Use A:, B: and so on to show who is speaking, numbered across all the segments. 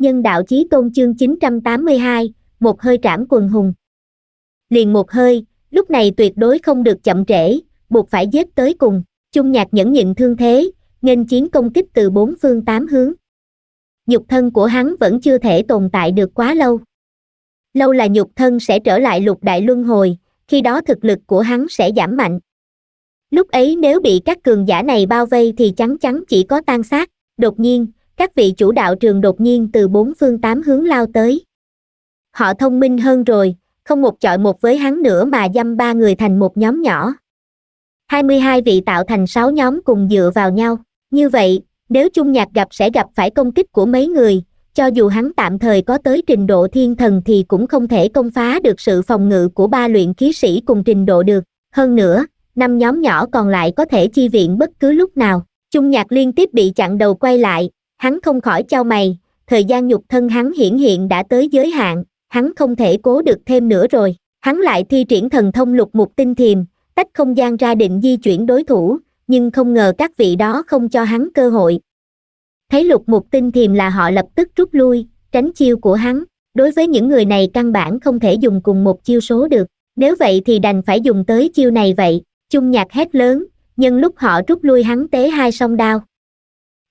A: nhân đạo chí tôn chương 982, một hơi trảm quần hùng. Liền một hơi, lúc này tuyệt đối không được chậm trễ, buộc phải giết tới cùng, chung nhạc nhẫn nhịn thương thế, nghênh chiến công kích từ bốn phương tám hướng. Nhục thân của hắn vẫn chưa thể tồn tại được quá lâu. Lâu là nhục thân sẽ trở lại lục đại luân hồi, khi đó thực lực của hắn sẽ giảm mạnh. Lúc ấy nếu bị các cường giả này bao vây thì chắn chắn chỉ có tan xác, đột nhiên, các vị chủ đạo trường đột nhiên từ bốn phương tám hướng lao tới. Họ thông minh hơn rồi, không một chọi một với hắn nữa mà dăm ba người thành một nhóm nhỏ. 22 vị tạo thành 6 nhóm cùng dựa vào nhau. Như vậy, nếu chung nhạc gặp sẽ gặp phải công kích của mấy người, cho dù hắn tạm thời có tới trình độ thiên thần thì cũng không thể công phá được sự phòng ngự của ba luyện khí sĩ cùng trình độ được. Hơn nữa, năm nhóm nhỏ còn lại có thể chi viện bất cứ lúc nào. Chung nhạc liên tiếp bị chặn đầu quay lại, hắn không khỏi chau mày thời gian nhục thân hắn hiển hiện đã tới giới hạn hắn không thể cố được thêm nữa rồi hắn lại thi triển thần thông lục mục tinh thiềm tách không gian ra định di chuyển đối thủ nhưng không ngờ các vị đó không cho hắn cơ hội thấy lục mục tinh thiềm là họ lập tức rút lui tránh chiêu của hắn đối với những người này căn bản không thể dùng cùng một chiêu số được nếu vậy thì đành phải dùng tới chiêu này vậy chung nhạc hét lớn nhưng lúc họ rút lui hắn tế hai song đao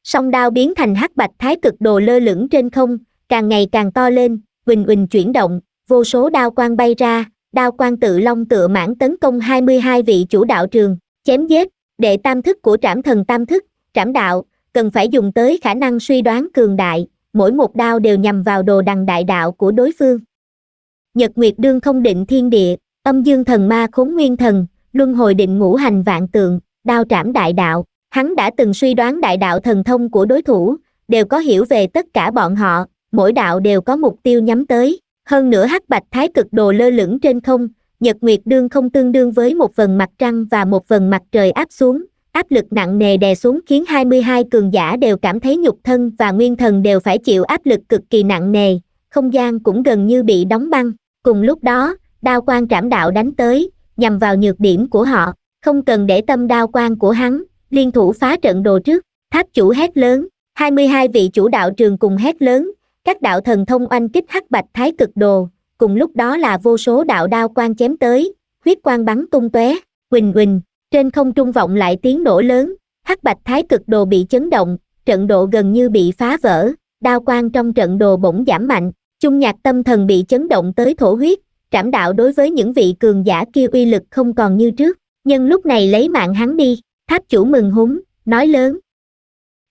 A: song đao biến thành hắc bạch thái cực đồ lơ lửng trên không càng ngày càng to lên huỳnh huỳnh chuyển động vô số đao quang bay ra đao quang tự long tựa mãn tấn công 22 vị chủ đạo trường chém giết đệ tam thức của trảm thần tam thức trảm đạo cần phải dùng tới khả năng suy đoán cường đại mỗi một đao đều nhằm vào đồ đằng đại đạo của đối phương nhật nguyệt đương không định thiên địa âm dương thần ma khốn nguyên thần luân hồi định ngũ hành vạn tượng đao trảm đại đạo Hắn đã từng suy đoán đại đạo thần thông của đối thủ, đều có hiểu về tất cả bọn họ, mỗi đạo đều có mục tiêu nhắm tới. Hơn nữa hắc bạch thái cực đồ lơ lửng trên không, nhật nguyệt đương không tương đương với một vần mặt trăng và một vần mặt trời áp xuống. Áp lực nặng nề đè xuống khiến 22 cường giả đều cảm thấy nhục thân và nguyên thần đều phải chịu áp lực cực kỳ nặng nề, không gian cũng gần như bị đóng băng. Cùng lúc đó, đao quan trảm đạo đánh tới, nhằm vào nhược điểm của họ, không cần để tâm đao quan của hắn, liên thủ phá trận đồ trước tháp chủ hét lớn 22 vị chủ đạo trường cùng hét lớn các đạo thần thông oanh kích hắc bạch thái cực đồ cùng lúc đó là vô số đạo đao quan chém tới huyết quang bắn tung tóe huỳnh huỳnh trên không trung vọng lại tiếng nổ lớn hắc bạch thái cực đồ bị chấn động trận độ gần như bị phá vỡ đao quan trong trận đồ bỗng giảm mạnh chung nhạc tâm thần bị chấn động tới thổ huyết trảm đạo đối với những vị cường giả kia uy lực không còn như trước nhưng lúc này lấy mạng hắn đi tháp chủ mừng húng, nói lớn.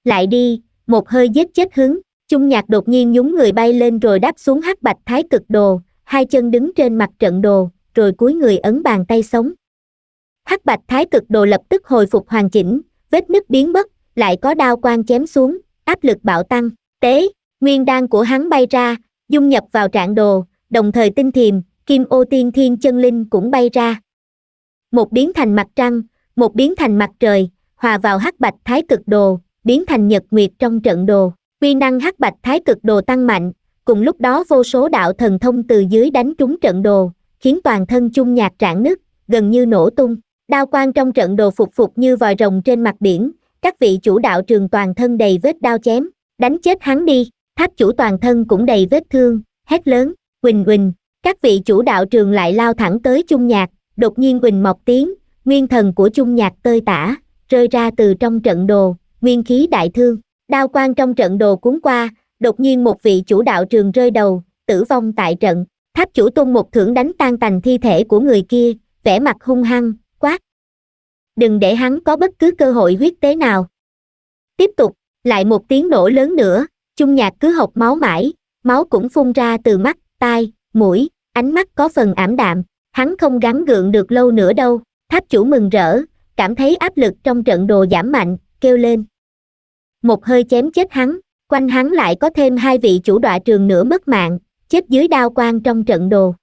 A: Lại đi, một hơi giết chết hứng, chung nhạc đột nhiên nhúng người bay lên rồi đáp xuống hắc bạch thái cực đồ, hai chân đứng trên mặt trận đồ, rồi cúi người ấn bàn tay sống. Hắc bạch thái cực đồ lập tức hồi phục hoàn chỉnh, vết nứt biến mất, lại có đao quang chém xuống, áp lực bạo tăng, tế, nguyên đan của hắn bay ra, dung nhập vào trạng đồ, đồng thời tinh thiềm, kim ô tiên thiên chân linh cũng bay ra. Một biến thành mặt trăng, một biến thành mặt trời hòa vào hắc bạch thái cực đồ biến thành nhật nguyệt trong trận đồ quy năng hắc bạch thái cực đồ tăng mạnh cùng lúc đó vô số đạo thần thông từ dưới đánh trúng trận đồ khiến toàn thân chung nhạc rạn nứt gần như nổ tung đao quang trong trận đồ phục phục như vòi rồng trên mặt biển các vị chủ đạo trường toàn thân đầy vết đao chém đánh chết hắn đi tháp chủ toàn thân cũng đầy vết thương hét lớn quỳnh quỳnh các vị chủ đạo trường lại lao thẳng tới chung nhạc đột nhiên quỳnh mọc tiếng nguyên thần của chung nhạc tơi tả, rơi ra từ trong trận đồ, nguyên khí đại thương, đao quang trong trận đồ cuốn qua, đột nhiên một vị chủ đạo trường rơi đầu, tử vong tại trận, tháp chủ tôn một thưởng đánh tan tành thi thể của người kia, vẻ mặt hung hăng, quát. Đừng để hắn có bất cứ cơ hội huyết tế nào. Tiếp tục, lại một tiếng nổ lớn nữa, chung nhạc cứ học máu mãi, máu cũng phun ra từ mắt, tai, mũi, ánh mắt có phần ảm đạm, hắn không gắn gượng được lâu nữa đâu tháp chủ mừng rỡ cảm thấy áp lực trong trận đồ giảm mạnh kêu lên một hơi chém chết hắn quanh hắn lại có thêm hai vị chủ đọa trường nữa mất mạng chết dưới đao quan trong trận đồ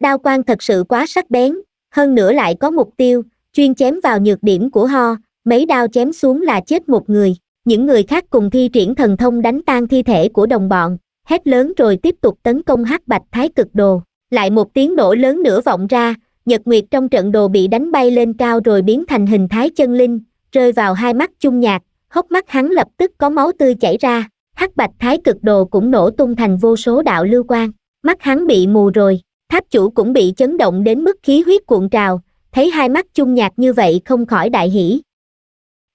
A: đao quan thật sự quá sắc bén hơn nữa lại có mục tiêu chuyên chém vào nhược điểm của ho mấy đao chém xuống là chết một người những người khác cùng thi triển thần thông đánh tan thi thể của đồng bọn hét lớn rồi tiếp tục tấn công hắc bạch thái cực đồ lại một tiếng nổ lớn nữa vọng ra nhật nguyệt trong trận đồ bị đánh bay lên cao rồi biến thành hình thái chân linh rơi vào hai mắt chung nhạc hốc mắt hắn lập tức có máu tươi chảy ra hắc bạch thái cực đồ cũng nổ tung thành vô số đạo lưu quan mắt hắn bị mù rồi tháp chủ cũng bị chấn động đến mức khí huyết cuộn trào thấy hai mắt chung nhạc như vậy không khỏi đại hỷ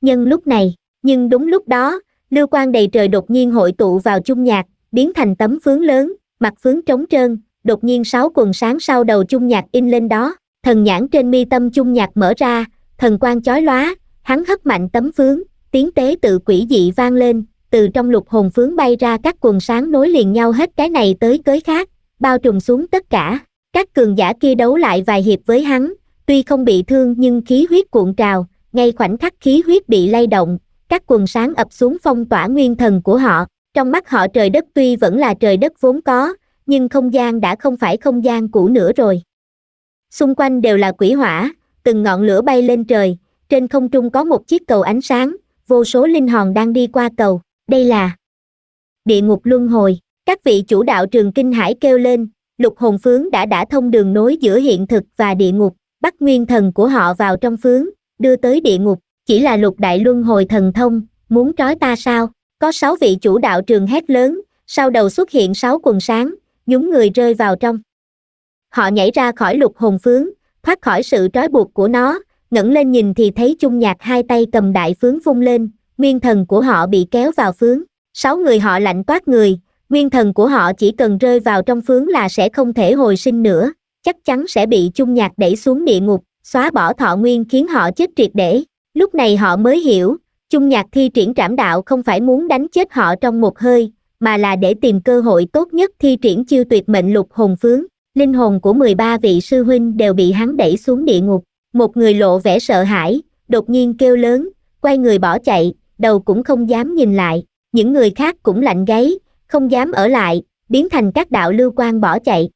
A: Nhưng lúc này nhưng đúng lúc đó lưu quan đầy trời đột nhiên hội tụ vào chung nhạc biến thành tấm phướng lớn mặt phướng trống trơn đột nhiên sáu quần sáng sau đầu chung nhạc in lên đó thần nhãn trên mi tâm chung nhạc mở ra thần quang chói lóa hắn hất mạnh tấm phướng tiếng tế tự quỷ dị vang lên từ trong lục hồn phướng bay ra các quần sáng nối liền nhau hết cái này tới cới khác bao trùm xuống tất cả các cường giả kia đấu lại vài hiệp với hắn tuy không bị thương nhưng khí huyết cuộn trào ngay khoảnh khắc khí huyết bị lay động các quần sáng ập xuống phong tỏa nguyên thần của họ trong mắt họ trời đất tuy vẫn là trời đất vốn có nhưng không gian đã không phải không gian cũ nữa rồi. Xung quanh đều là quỷ hỏa, từng ngọn lửa bay lên trời, trên không trung có một chiếc cầu ánh sáng, vô số linh hồn đang đi qua cầu, đây là địa ngục luân hồi. Các vị chủ đạo trường Kinh Hải kêu lên, lục hồn phướng đã đã thông đường nối giữa hiện thực và địa ngục, bắt nguyên thần của họ vào trong phướng, đưa tới địa ngục, chỉ là lục đại luân hồi thần thông, muốn trói ta sao? Có sáu vị chủ đạo trường hét lớn, sau đầu xuất hiện sáu quần sáng, nhúng người rơi vào trong họ nhảy ra khỏi lục hồn phướng thoát khỏi sự trói buộc của nó ngẩng lên nhìn thì thấy chung nhạc hai tay cầm đại phướng vung lên nguyên thần của họ bị kéo vào phướng sáu người họ lạnh toát người nguyên thần của họ chỉ cần rơi vào trong phướng là sẽ không thể hồi sinh nữa chắc chắn sẽ bị chung nhạc đẩy xuống địa ngục xóa bỏ thọ nguyên khiến họ chết triệt để lúc này họ mới hiểu chung nhạc thi triển trảm đạo không phải muốn đánh chết họ trong một hơi mà là để tìm cơ hội tốt nhất thi triển chiêu tuyệt mệnh lục hồn phướng linh hồn của 13 vị sư huynh đều bị hắn đẩy xuống địa ngục một người lộ vẻ sợ hãi đột nhiên kêu lớn quay người bỏ chạy đầu cũng không dám nhìn lại những người khác cũng lạnh gáy không dám ở lại biến thành các đạo lưu quan bỏ chạy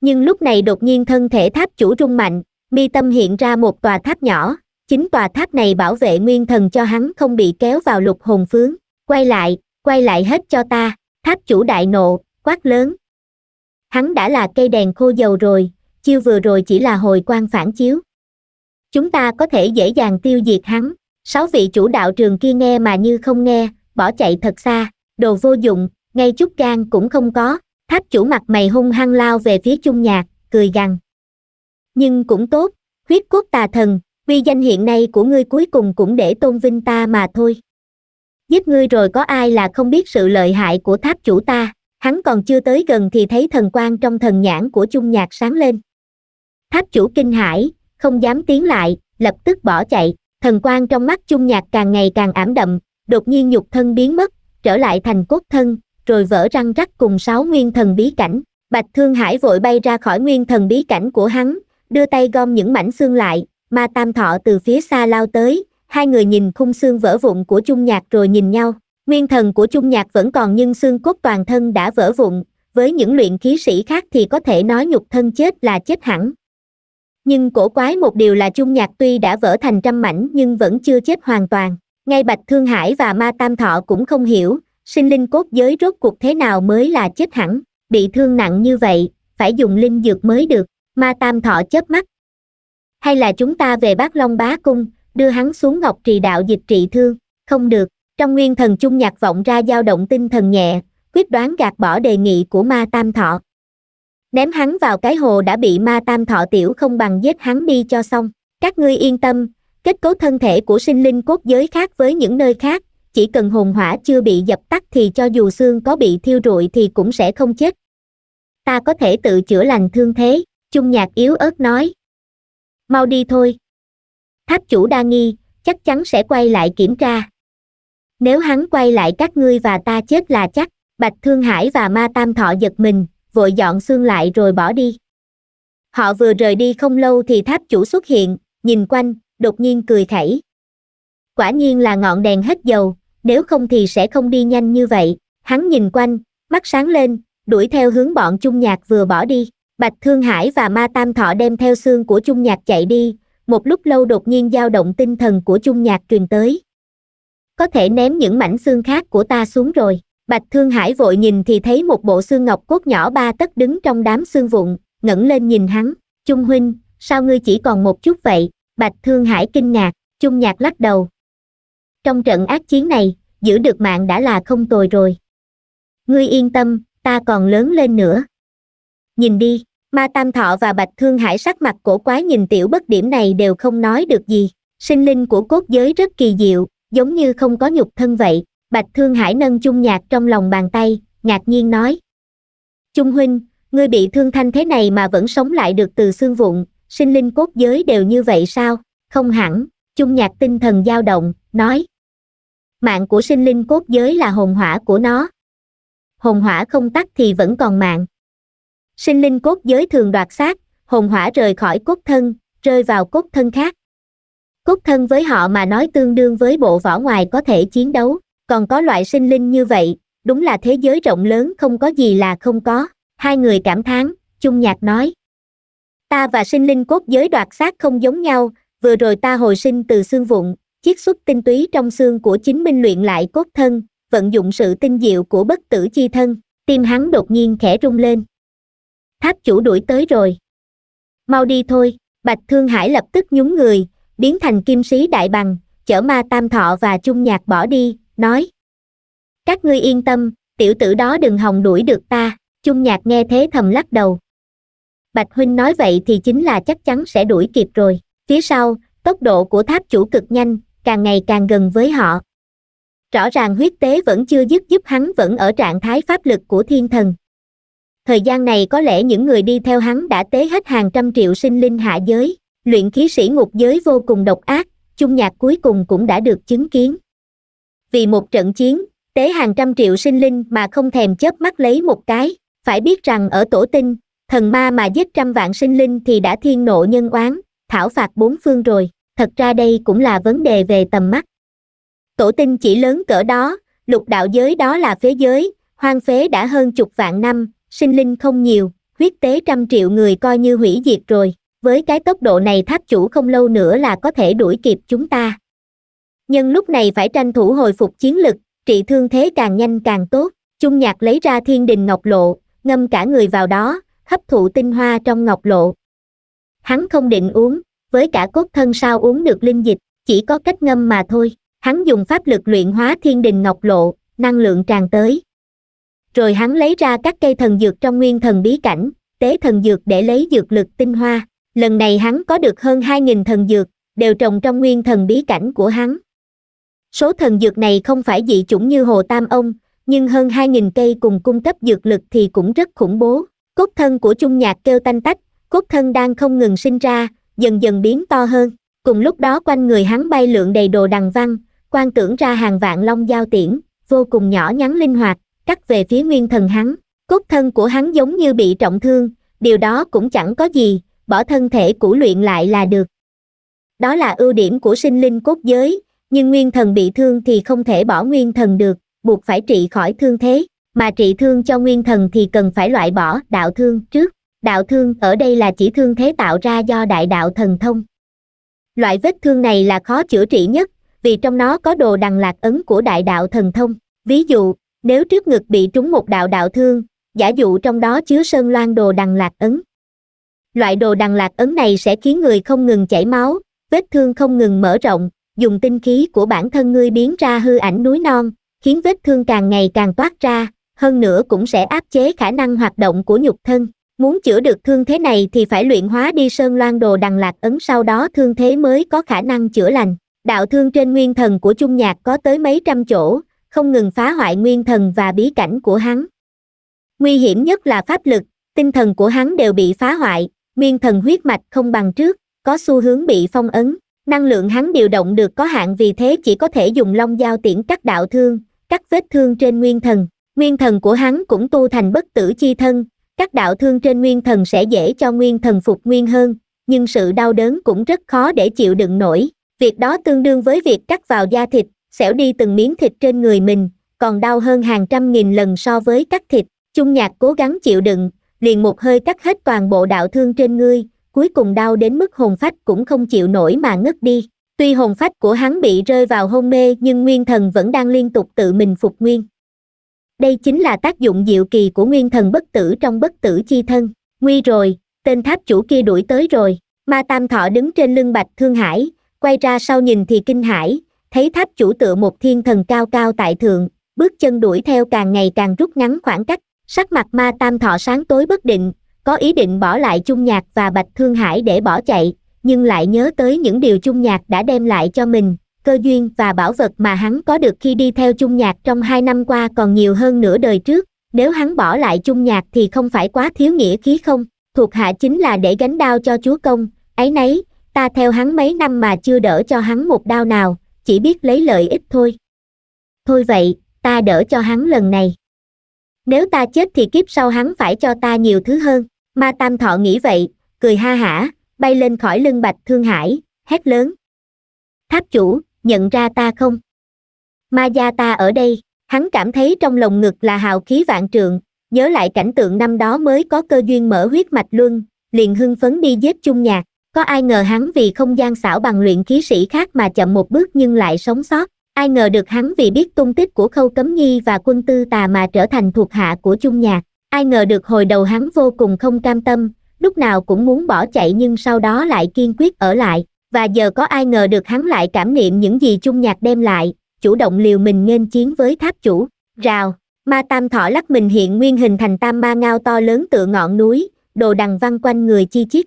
A: nhưng lúc này đột nhiên thân thể tháp chủ rung mạnh mi tâm hiện ra một tòa tháp nhỏ chính tòa tháp này bảo vệ nguyên thần cho hắn không bị kéo vào lục hồn phướng quay lại quay lại hết cho ta tháp chủ đại nộ quát lớn hắn đã là cây đèn khô dầu rồi chiêu vừa rồi chỉ là hồi quan phản chiếu chúng ta có thể dễ dàng tiêu diệt hắn sáu vị chủ đạo trường kia nghe mà như không nghe bỏ chạy thật xa đồ vô dụng ngay chút gan cũng không có tháp chủ mặt mày hung hăng lao về phía chung nhạc cười gằn nhưng cũng tốt huyết cốt tà thần uy danh hiện nay của ngươi cuối cùng cũng để tôn vinh ta mà thôi giết ngươi rồi có ai là không biết sự lợi hại của tháp chủ ta hắn còn chưa tới gần thì thấy thần quang trong thần nhãn của chung nhạc sáng lên tháp chủ kinh hãi không dám tiến lại lập tức bỏ chạy thần quang trong mắt chung nhạc càng ngày càng ảm đậm đột nhiên nhục thân biến mất trở lại thành cốt thân rồi vỡ răng rắc cùng sáu nguyên thần bí cảnh bạch thương hải vội bay ra khỏi nguyên thần bí cảnh của hắn đưa tay gom những mảnh xương lại ma tam thọ từ phía xa lao tới hai người nhìn khung xương vỡ vụn của chung nhạc rồi nhìn nhau nguyên thần của chung nhạc vẫn còn nhưng xương cốt toàn thân đã vỡ vụn với những luyện khí sĩ khác thì có thể nói nhục thân chết là chết hẳn nhưng cổ quái một điều là chung nhạc tuy đã vỡ thành trăm mảnh nhưng vẫn chưa chết hoàn toàn ngay bạch thương hải và ma tam thọ cũng không hiểu sinh linh cốt giới rốt cuộc thế nào mới là chết hẳn bị thương nặng như vậy phải dùng linh dược mới được ma tam thọ chớp mắt hay là chúng ta về bát long bá cung đưa hắn xuống ngọc trì đạo dịch trị thương không được trong nguyên thần chung nhạc vọng ra dao động tinh thần nhẹ quyết đoán gạt bỏ đề nghị của ma tam thọ ném hắn vào cái hồ đã bị ma tam thọ tiểu không bằng giết hắn đi cho xong các ngươi yên tâm kết cấu thân thể của sinh linh cốt giới khác với những nơi khác chỉ cần hồn hỏa chưa bị dập tắt thì cho dù xương có bị thiêu rụi thì cũng sẽ không chết ta có thể tự chữa lành thương thế chung nhạc yếu ớt nói mau đi thôi tháp chủ đa nghi chắc chắn sẽ quay lại kiểm tra nếu hắn quay lại các ngươi và ta chết là chắc bạch thương hải và ma tam thọ giật mình vội dọn xương lại rồi bỏ đi họ vừa rời đi không lâu thì tháp chủ xuất hiện nhìn quanh đột nhiên cười khẩy quả nhiên là ngọn đèn hết dầu nếu không thì sẽ không đi nhanh như vậy hắn nhìn quanh mắt sáng lên đuổi theo hướng bọn chung nhạc vừa bỏ đi bạch thương hải và ma tam thọ đem theo xương của chung nhạc chạy đi một lúc lâu đột nhiên dao động tinh thần của chung nhạc truyền tới có thể ném những mảnh xương khác của ta xuống rồi bạch thương hải vội nhìn thì thấy một bộ xương ngọc cốt nhỏ ba tấc đứng trong đám xương vụn ngẩng lên nhìn hắn Trung huynh sao ngươi chỉ còn một chút vậy bạch thương hải kinh ngạc Trung nhạc lắc đầu trong trận ác chiến này giữ được mạng đã là không tồi rồi ngươi yên tâm ta còn lớn lên nữa nhìn đi ma tam thọ và bạch thương hải sắc mặt cổ quái nhìn tiểu bất điểm này đều không nói được gì sinh linh của cốt giới rất kỳ diệu giống như không có nhục thân vậy bạch thương hải nâng chung nhạc trong lòng bàn tay ngạc nhiên nói chung huynh ngươi bị thương thanh thế này mà vẫn sống lại được từ xương vụn sinh linh cốt giới đều như vậy sao không hẳn chung nhạc tinh thần dao động nói mạng của sinh linh cốt giới là hồn hỏa của nó hồn hỏa không tắt thì vẫn còn mạng sinh linh cốt giới thường đoạt xác, hồn hỏa rời khỏi cốt thân, rơi vào cốt thân khác. Cốt thân với họ mà nói tương đương với bộ vỏ ngoài có thể chiến đấu, còn có loại sinh linh như vậy, đúng là thế giới rộng lớn không có gì là không có. Hai người cảm thán, chung nhạc nói. Ta và sinh linh cốt giới đoạt xác không giống nhau, vừa rồi ta hồi sinh từ xương vụn, chiết xuất tinh túy trong xương của chính minh luyện lại cốt thân, vận dụng sự tinh diệu của bất tử chi thân, tim hắn đột nhiên khẽ rung lên tháp chủ đuổi tới rồi mau đi thôi bạch thương hải lập tức nhún người biến thành kim sĩ đại bằng chở ma tam thọ và chung nhạc bỏ đi nói các ngươi yên tâm tiểu tử đó đừng hòng đuổi được ta chung nhạc nghe thế thầm lắc đầu bạch huynh nói vậy thì chính là chắc chắn sẽ đuổi kịp rồi phía sau tốc độ của tháp chủ cực nhanh càng ngày càng gần với họ rõ ràng huyết tế vẫn chưa dứt giúp hắn vẫn ở trạng thái pháp lực của thiên thần thời gian này có lẽ những người đi theo hắn đã tế hết hàng trăm triệu sinh linh hạ giới luyện khí sĩ ngục giới vô cùng độc ác chung nhạc cuối cùng cũng đã được chứng kiến vì một trận chiến tế hàng trăm triệu sinh linh mà không thèm chớp mắt lấy một cái phải biết rằng ở tổ tinh thần ma mà giết trăm vạn sinh linh thì đã thiên nộ nhân oán thảo phạt bốn phương rồi thật ra đây cũng là vấn đề về tầm mắt tổ tinh chỉ lớn cỡ đó lục đạo giới đó là phế giới hoang phế đã hơn chục vạn năm sinh linh không nhiều huyết tế trăm triệu người coi như hủy diệt rồi với cái tốc độ này tháp chủ không lâu nữa là có thể đuổi kịp chúng ta nhưng lúc này phải tranh thủ hồi phục chiến lực trị thương thế càng nhanh càng tốt trung nhạc lấy ra thiên đình ngọc lộ ngâm cả người vào đó hấp thụ tinh hoa trong ngọc lộ hắn không định uống với cả cốt thân sao uống được linh dịch chỉ có cách ngâm mà thôi hắn dùng pháp lực luyện hóa thiên đình ngọc lộ năng lượng tràn tới rồi hắn lấy ra các cây thần dược trong nguyên thần bí cảnh tế thần dược để lấy dược lực tinh hoa lần này hắn có được hơn 2.000 thần dược đều trồng trong nguyên thần bí cảnh của hắn số thần dược này không phải dị chủng như hồ tam ông nhưng hơn 2.000 cây cùng cung cấp dược lực thì cũng rất khủng bố cốt thân của trung nhạc kêu tanh tách cốt thân đang không ngừng sinh ra dần dần biến to hơn cùng lúc đó quanh người hắn bay lượn đầy đồ đằng văn quan tưởng ra hàng vạn long giao tiễn vô cùng nhỏ nhắn linh hoạt cắt về phía nguyên thần hắn cốt thân của hắn giống như bị trọng thương điều đó cũng chẳng có gì bỏ thân thể cũ luyện lại là được đó là ưu điểm của sinh linh cốt giới nhưng nguyên thần bị thương thì không thể bỏ nguyên thần được buộc phải trị khỏi thương thế mà trị thương cho nguyên thần thì cần phải loại bỏ đạo thương trước đạo thương ở đây là chỉ thương thế tạo ra do đại đạo thần thông loại vết thương này là khó chữa trị nhất vì trong nó có đồ đằng lạc ấn của đại đạo thần thông ví dụ nếu trước ngực bị trúng một đạo đạo thương giả dụ trong đó chứa sơn loan đồ đằng lạc ấn loại đồ đằng lạc ấn này sẽ khiến người không ngừng chảy máu vết thương không ngừng mở rộng dùng tinh khí của bản thân ngươi biến ra hư ảnh núi non khiến vết thương càng ngày càng toát ra hơn nữa cũng sẽ áp chế khả năng hoạt động của nhục thân muốn chữa được thương thế này thì phải luyện hóa đi sơn loan đồ đằng lạc ấn sau đó thương thế mới có khả năng chữa lành đạo thương trên nguyên thần của Trung nhạc có tới mấy trăm chỗ không ngừng phá hoại nguyên thần và bí cảnh của hắn nguy hiểm nhất là pháp lực tinh thần của hắn đều bị phá hoại nguyên thần huyết mạch không bằng trước có xu hướng bị phong ấn năng lượng hắn điều động được có hạn vì thế chỉ có thể dùng long dao tiễn cắt đạo thương cắt vết thương trên nguyên thần nguyên thần của hắn cũng tu thành bất tử chi thân cắt đạo thương trên nguyên thần sẽ dễ cho nguyên thần phục nguyên hơn nhưng sự đau đớn cũng rất khó để chịu đựng nổi việc đó tương đương với việc cắt vào da thịt xẻo đi từng miếng thịt trên người mình, còn đau hơn hàng trăm nghìn lần so với cắt thịt. Chung nhạc cố gắng chịu đựng, liền một hơi cắt hết toàn bộ đạo thương trên ngươi, cuối cùng đau đến mức hồn phách cũng không chịu nổi mà ngất đi. Tuy hồn phách của hắn bị rơi vào hôn mê nhưng nguyên thần vẫn đang liên tục tự mình phục nguyên. Đây chính là tác dụng diệu kỳ của nguyên thần bất tử trong bất tử chi thân. Nguy rồi, tên tháp chủ kia đuổi tới rồi. Ma Tam Thọ đứng trên lưng bạch Thương Hải, quay ra sau nhìn thì kinh hải thấy tháp chủ tựa một thiên thần cao cao tại thượng bước chân đuổi theo càng ngày càng rút ngắn khoảng cách sắc mặt ma tam thọ sáng tối bất định có ý định bỏ lại chung nhạc và bạch thương hải để bỏ chạy nhưng lại nhớ tới những điều chung nhạc đã đem lại cho mình cơ duyên và bảo vật mà hắn có được khi đi theo chung nhạc trong hai năm qua còn nhiều hơn nửa đời trước nếu hắn bỏ lại chung nhạc thì không phải quá thiếu nghĩa khí không thuộc hạ chính là để gánh đao cho chúa công ấy nấy ta theo hắn mấy năm mà chưa đỡ cho hắn một đao nào chỉ biết lấy lợi ích thôi thôi vậy ta đỡ cho hắn lần này nếu ta chết thì kiếp sau hắn phải cho ta nhiều thứ hơn ma tam thọ nghĩ vậy cười ha hả bay lên khỏi lưng bạch thương hải hét lớn tháp chủ nhận ra ta không ma gia ta ở đây hắn cảm thấy trong lồng ngực là hào khí vạn trường, nhớ lại cảnh tượng năm đó mới có cơ duyên mở huyết mạch luân liền hưng phấn đi giết chung nhạc có ai ngờ hắn vì không gian xảo bằng luyện khí sĩ khác mà chậm một bước nhưng lại sống sót ai ngờ được hắn vì biết tung tích của khâu cấm nhi và quân tư tà mà trở thành thuộc hạ của chung nhạc ai ngờ được hồi đầu hắn vô cùng không cam tâm lúc nào cũng muốn bỏ chạy nhưng sau đó lại kiên quyết ở lại và giờ có ai ngờ được hắn lại cảm niệm những gì chung nhạc đem lại chủ động liều mình nghênh chiến với tháp chủ rào ma tam thọ lắc mình hiện nguyên hình thành tam ma ngao to lớn tựa ngọn núi đồ đằng văn quanh người chi chít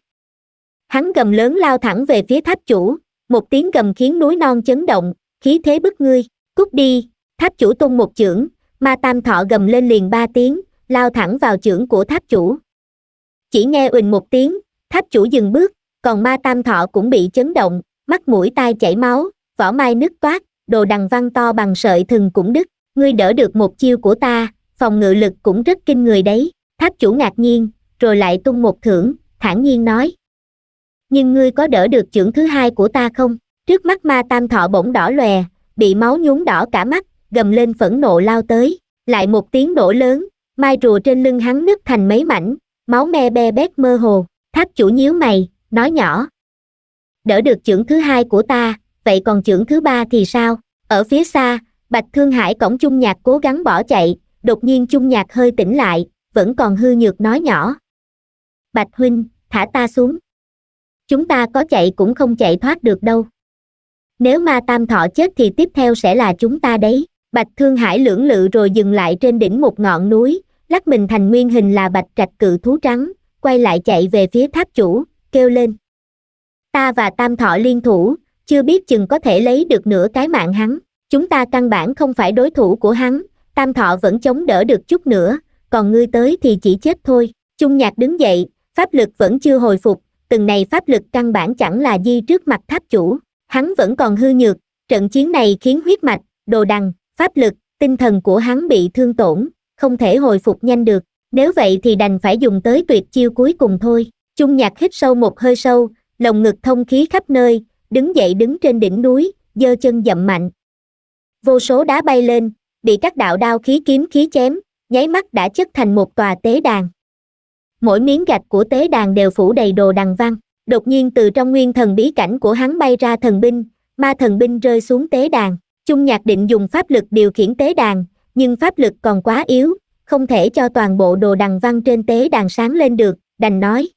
A: hắn gầm lớn lao thẳng về phía tháp chủ một tiếng gầm khiến núi non chấn động khí thế bức ngươi cút đi tháp chủ tung một chưởng ma tam thọ gầm lên liền ba tiếng lao thẳng vào chưởng của tháp chủ chỉ nghe ùn một tiếng tháp chủ dừng bước còn ma tam thọ cũng bị chấn động mắt mũi tai chảy máu vỏ mai nứt toát đồ đằng văn to bằng sợi thừng cũng đứt ngươi đỡ được một chiêu của ta phòng ngự lực cũng rất kinh người đấy tháp chủ ngạc nhiên rồi lại tung một thưởng thản nhiên nói nhưng ngươi có đỡ được chưởng thứ hai của ta không trước mắt ma tam thọ bỗng đỏ lòe bị máu nhuốm đỏ cả mắt gầm lên phẫn nộ lao tới lại một tiếng nổ lớn mai rùa trên lưng hắn nứt thành mấy mảnh máu me be bét mơ hồ tháp chủ nhíu mày nói nhỏ đỡ được chưởng thứ hai của ta vậy còn chưởng thứ ba thì sao ở phía xa bạch thương hải cổng chung nhạc cố gắng bỏ chạy đột nhiên chung nhạc hơi tỉnh lại vẫn còn hư nhược nói nhỏ bạch huynh thả ta xuống chúng ta có chạy cũng không chạy thoát được đâu nếu ma tam thọ chết thì tiếp theo sẽ là chúng ta đấy bạch thương hải lưỡng lự rồi dừng lại trên đỉnh một ngọn núi lắc mình thành nguyên hình là bạch trạch cự thú trắng quay lại chạy về phía tháp chủ kêu lên ta và tam thọ liên thủ chưa biết chừng có thể lấy được nửa cái mạng hắn chúng ta căn bản không phải đối thủ của hắn tam thọ vẫn chống đỡ được chút nữa còn ngươi tới thì chỉ chết thôi chung nhạc đứng dậy pháp lực vẫn chưa hồi phục từng này pháp lực căn bản chẳng là di trước mặt tháp chủ hắn vẫn còn hư nhược trận chiến này khiến huyết mạch đồ đằng pháp lực tinh thần của hắn bị thương tổn không thể hồi phục nhanh được nếu vậy thì đành phải dùng tới tuyệt chiêu cuối cùng thôi chung nhạc hít sâu một hơi sâu lồng ngực thông khí khắp nơi đứng dậy đứng trên đỉnh núi giơ chân dậm mạnh vô số đá bay lên bị các đạo đao khí kiếm khí chém nháy mắt đã chất thành một tòa tế đàn mỗi miếng gạch của tế đàn đều phủ đầy đồ đằng văn đột nhiên từ trong nguyên thần bí cảnh của hắn bay ra thần binh ma thần binh rơi xuống tế đàn trung nhạc định dùng pháp lực điều khiển tế đàn nhưng pháp lực còn quá yếu không thể cho toàn bộ đồ đằng văn trên tế đàn sáng lên được đành nói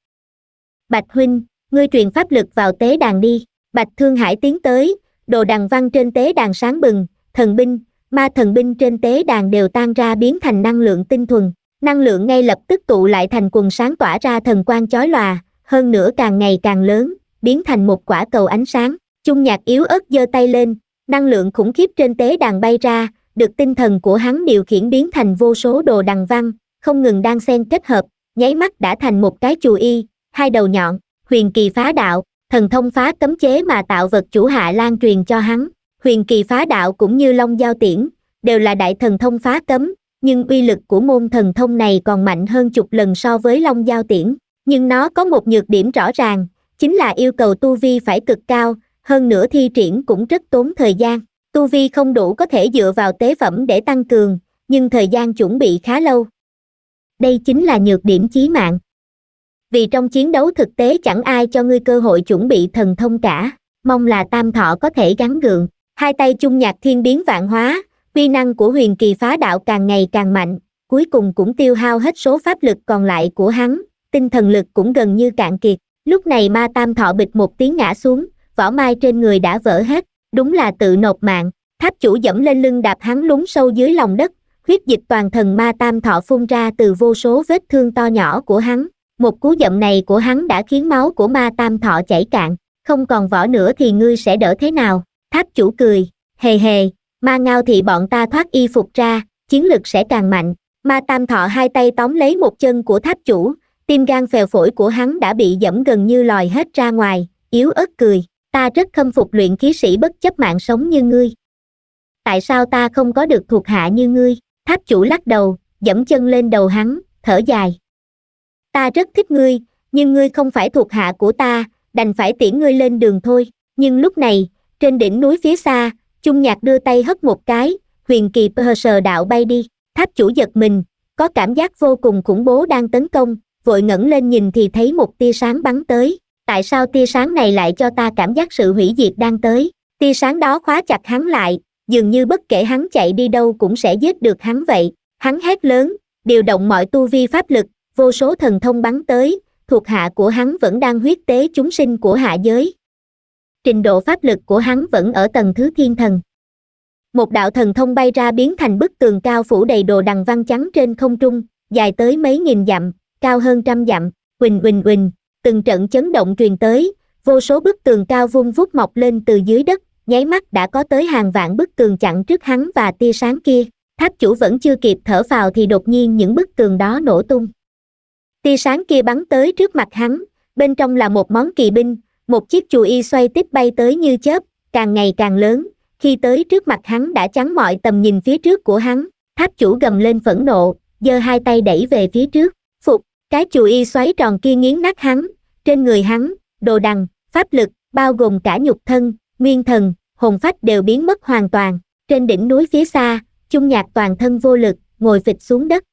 A: bạch huynh ngươi truyền pháp lực vào tế đàn đi bạch thương hải tiến tới đồ đằng văn trên tế đàn sáng bừng thần binh ma thần binh trên tế đàn đều tan ra biến thành năng lượng tinh thuần năng lượng ngay lập tức tụ lại thành quần sáng tỏa ra thần quang chói lòa, hơn nữa càng ngày càng lớn, biến thành một quả cầu ánh sáng. Chung nhạc yếu ớt giơ tay lên, năng lượng khủng khiếp trên tế đàn bay ra, được tinh thần của hắn điều khiển biến thành vô số đồ đằng văn, không ngừng đang xen kết hợp, nháy mắt đã thành một cái chù y, hai đầu nhọn, huyền kỳ phá đạo, thần thông phá cấm chế mà tạo vật chủ hạ lan truyền cho hắn. Huyền kỳ phá đạo cũng như long giao tiễn, đều là đại thần thông phá cấm, nhưng uy lực của môn thần thông này còn mạnh hơn chục lần so với long giao tiễn nhưng nó có một nhược điểm rõ ràng chính là yêu cầu tu vi phải cực cao hơn nữa thi triển cũng rất tốn thời gian tu vi không đủ có thể dựa vào tế phẩm để tăng cường nhưng thời gian chuẩn bị khá lâu đây chính là nhược điểm chí mạng vì trong chiến đấu thực tế chẳng ai cho ngươi cơ hội chuẩn bị thần thông cả mong là tam thọ có thể gắn gượng hai tay chung nhạc thiên biến vạn hóa uy năng của huyền kỳ phá đạo càng ngày càng mạnh cuối cùng cũng tiêu hao hết số pháp lực còn lại của hắn tinh thần lực cũng gần như cạn kiệt lúc này ma tam thọ bịch một tiếng ngã xuống vỏ mai trên người đã vỡ hết đúng là tự nộp mạng tháp chủ dẫm lên lưng đạp hắn lún sâu dưới lòng đất huyết dịch toàn thần ma tam thọ phun ra từ vô số vết thương to nhỏ của hắn một cú dẫm này của hắn đã khiến máu của ma tam thọ chảy cạn không còn vỏ nữa thì ngươi sẽ đỡ thế nào tháp chủ cười hề hề ma ngao thì bọn ta thoát y phục ra chiến lực sẽ càng mạnh ma tam thọ hai tay tóm lấy một chân của tháp chủ tim gan phèo phổi của hắn đã bị dẫm gần như lòi hết ra ngoài yếu ớt cười ta rất khâm phục luyện khí sĩ bất chấp mạng sống như ngươi tại sao ta không có được thuộc hạ như ngươi tháp chủ lắc đầu dẫm chân lên đầu hắn thở dài ta rất thích ngươi nhưng ngươi không phải thuộc hạ của ta đành phải tiễn ngươi lên đường thôi nhưng lúc này trên đỉnh núi phía xa chung nhạc đưa tay hất một cái huyền kỳ sờ đạo bay đi tháp chủ giật mình có cảm giác vô cùng khủng bố đang tấn công vội ngẩng lên nhìn thì thấy một tia sáng bắn tới tại sao tia sáng này lại cho ta cảm giác sự hủy diệt đang tới tia sáng đó khóa chặt hắn lại dường như bất kể hắn chạy đi đâu cũng sẽ giết được hắn vậy hắn hét lớn điều động mọi tu vi pháp lực vô số thần thông bắn tới thuộc hạ của hắn vẫn đang huyết tế chúng sinh của hạ giới trình độ pháp lực của hắn vẫn ở tầng thứ thiên thần một đạo thần thông bay ra biến thành bức tường cao phủ đầy đồ đằng văn trắng trên không trung dài tới mấy nghìn dặm cao hơn trăm dặm quỳnh quỳnh quỳnh từng trận chấn động truyền tới vô số bức tường cao vung vút mọc lên từ dưới đất nháy mắt đã có tới hàng vạn bức tường chặn trước hắn và tia sáng kia tháp chủ vẫn chưa kịp thở vào thì đột nhiên những bức tường đó nổ tung tia sáng kia bắn tới trước mặt hắn bên trong là một món kỳ binh một chiếc chùi xoay tiếp bay tới như chớp càng ngày càng lớn khi tới trước mặt hắn đã chắn mọi tầm nhìn phía trước của hắn tháp chủ gầm lên phẫn nộ giơ hai tay đẩy về phía trước phục cái chùi xoáy tròn kia nghiến nát hắn trên người hắn đồ đằng pháp lực bao gồm cả nhục thân nguyên thần hồn phách đều biến mất hoàn toàn trên đỉnh núi phía xa chung nhạc toàn thân vô lực ngồi phịch xuống đất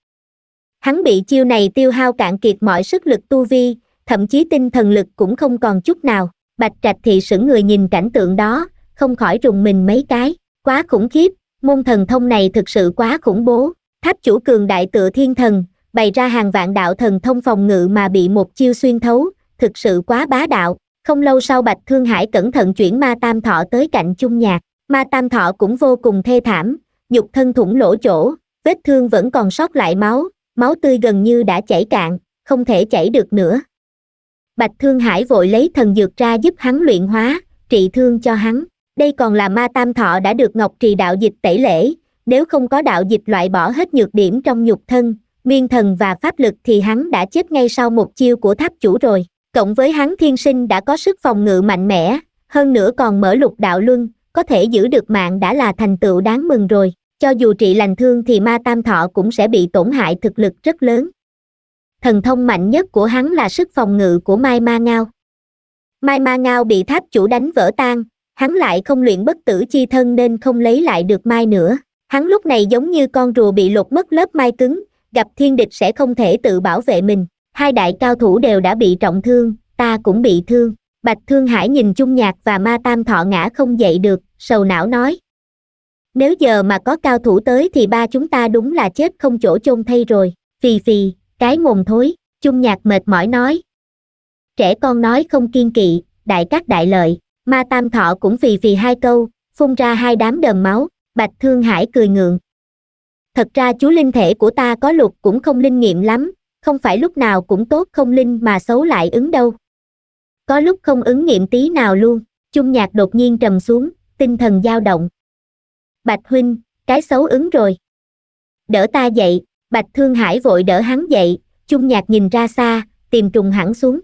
A: hắn bị chiêu này tiêu hao cạn kiệt mọi sức lực tu vi thậm chí tinh thần lực cũng không còn chút nào bạch trạch thị sững người nhìn cảnh tượng đó không khỏi rùng mình mấy cái quá khủng khiếp môn thần thông này thực sự quá khủng bố tháp chủ cường đại tựa thiên thần bày ra hàng vạn đạo thần thông phòng ngự mà bị một chiêu xuyên thấu thực sự quá bá đạo không lâu sau bạch thương hải cẩn thận chuyển ma tam thọ tới cạnh chung nhạc ma tam thọ cũng vô cùng thê thảm nhục thân thủng lỗ chỗ vết thương vẫn còn sót lại máu máu tươi gần như đã chảy cạn không thể chảy được nữa bạch thương hải vội lấy thần dược ra giúp hắn luyện hóa trị thương cho hắn đây còn là ma tam thọ đã được ngọc trì đạo dịch tẩy lễ nếu không có đạo dịch loại bỏ hết nhược điểm trong nhục thân nguyên thần và pháp lực thì hắn đã chết ngay sau một chiêu của tháp chủ rồi cộng với hắn thiên sinh đã có sức phòng ngự mạnh mẽ hơn nữa còn mở lục đạo luân có thể giữ được mạng đã là thành tựu đáng mừng rồi cho dù trị lành thương thì ma tam thọ cũng sẽ bị tổn hại thực lực rất lớn thần thông mạnh nhất của hắn là sức phòng ngự của mai ma ngao mai ma ngao bị tháp chủ đánh vỡ tan hắn lại không luyện bất tử chi thân nên không lấy lại được mai nữa hắn lúc này giống như con rùa bị lột mất lớp mai cứng gặp thiên địch sẽ không thể tự bảo vệ mình hai đại cao thủ đều đã bị trọng thương ta cũng bị thương bạch thương hải nhìn chung nhạc và ma tam thọ ngã không dậy được sầu não nói nếu giờ mà có cao thủ tới thì ba chúng ta đúng là chết không chỗ chôn thay rồi phì phì cái mồm thối chung nhạc mệt mỏi nói trẻ con nói không kiên kỵ đại cát đại lợi ma tam thọ cũng phì phì hai câu phun ra hai đám đờm máu bạch thương hải cười ngượng thật ra chú linh thể của ta có lục cũng không linh nghiệm lắm không phải lúc nào cũng tốt không linh mà xấu lại ứng đâu có lúc không ứng nghiệm tí nào luôn chung nhạc đột nhiên trầm xuống tinh thần dao động bạch huynh cái xấu ứng rồi đỡ ta dậy bạch thương hải vội đỡ hắn dậy chung nhạc nhìn ra xa tìm trùng hẳn xuống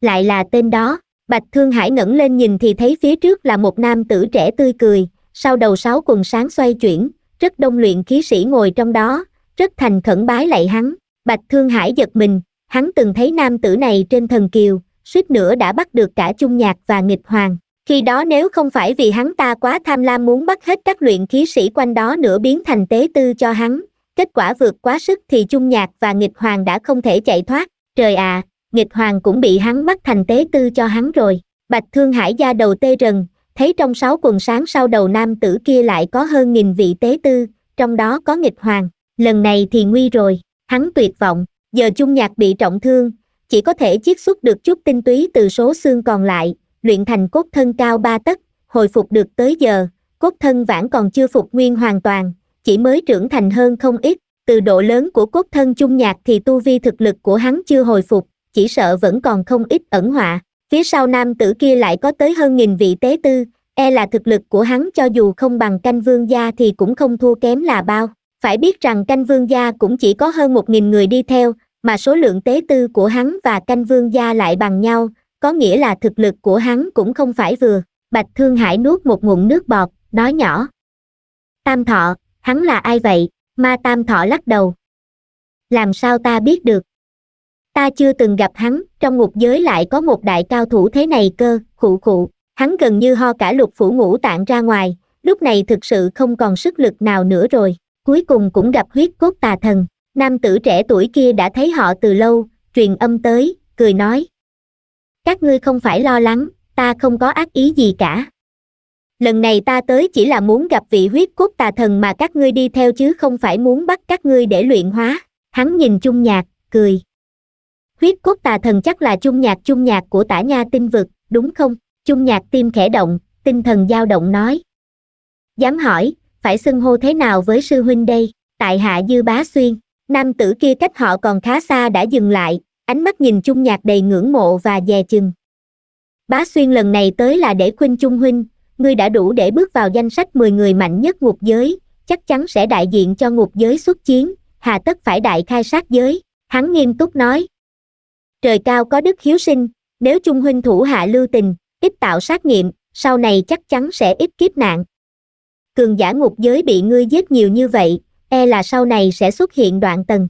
A: lại là tên đó bạch thương hải ngẩng lên nhìn thì thấy phía trước là một nam tử trẻ tươi cười sau đầu sáu quần sáng xoay chuyển rất đông luyện khí sĩ ngồi trong đó rất thành khẩn bái lạy hắn bạch thương hải giật mình hắn từng thấy nam tử này trên thần kiều suýt nữa đã bắt được cả chung nhạc và nghịch hoàng khi đó nếu không phải vì hắn ta quá tham lam muốn bắt hết các luyện khí sĩ quanh đó nữa biến thành tế tư cho hắn kết quả vượt quá sức thì chung nhạc và nghịch hoàng đã không thể chạy thoát trời à nghịch hoàng cũng bị hắn bắt thành tế tư cho hắn rồi bạch thương hải da đầu tê rần thấy trong sáu quần sáng sau đầu nam tử kia lại có hơn nghìn vị tế tư trong đó có nghịch hoàng lần này thì nguy rồi hắn tuyệt vọng giờ chung nhạc bị trọng thương chỉ có thể chiết xuất được chút tinh túy từ số xương còn lại luyện thành cốt thân cao ba tấc hồi phục được tới giờ cốt thân vãn còn chưa phục nguyên hoàn toàn chỉ mới trưởng thành hơn không ít, từ độ lớn của cốt thân chung nhạc thì tu vi thực lực của hắn chưa hồi phục, chỉ sợ vẫn còn không ít ẩn họa. Phía sau nam tử kia lại có tới hơn nghìn vị tế tư, e là thực lực của hắn cho dù không bằng canh vương gia thì cũng không thua kém là bao. Phải biết rằng canh vương gia cũng chỉ có hơn một nghìn người đi theo, mà số lượng tế tư của hắn và canh vương gia lại bằng nhau, có nghĩa là thực lực của hắn cũng không phải vừa. Bạch Thương Hải nuốt một ngụm nước bọt, nói nhỏ. Tam thọ, hắn là ai vậy ma tam thọ lắc đầu làm sao ta biết được ta chưa từng gặp hắn trong ngục giới lại có một đại cao thủ thế này cơ khụ khụ hắn gần như ho cả lục phủ ngũ tạng ra ngoài lúc này thực sự không còn sức lực nào nữa rồi cuối cùng cũng gặp huyết cốt tà thần nam tử trẻ tuổi kia đã thấy họ từ lâu truyền âm tới cười nói các ngươi không phải lo lắng ta không có ác ý gì cả lần này ta tới chỉ là muốn gặp vị huyết cốt tà thần mà các ngươi đi theo chứ không phải muốn bắt các ngươi để luyện hóa hắn nhìn chung nhạc cười huyết cốt tà thần chắc là chung nhạc chung nhạc của tả nha tinh vực đúng không chung nhạc tim khẽ động tinh thần dao động nói dám hỏi phải xưng hô thế nào với sư huynh đây tại hạ dư bá xuyên nam tử kia cách họ còn khá xa đã dừng lại ánh mắt nhìn chung nhạc đầy ngưỡng mộ và dè chừng bá xuyên lần này tới là để khuynh chung huynh ngươi đã đủ để bước vào danh sách 10 người mạnh nhất ngục giới, chắc chắn sẽ đại diện cho ngục giới xuất chiến, hà tất phải đại khai sát giới, hắn nghiêm túc nói. Trời cao có đức hiếu sinh, nếu trung huynh thủ hạ lưu tình, ít tạo sát nghiệm, sau này chắc chắn sẽ ít kiếp nạn. Cường giả ngục giới bị ngươi giết nhiều như vậy, e là sau này sẽ xuất hiện đoạn tầng.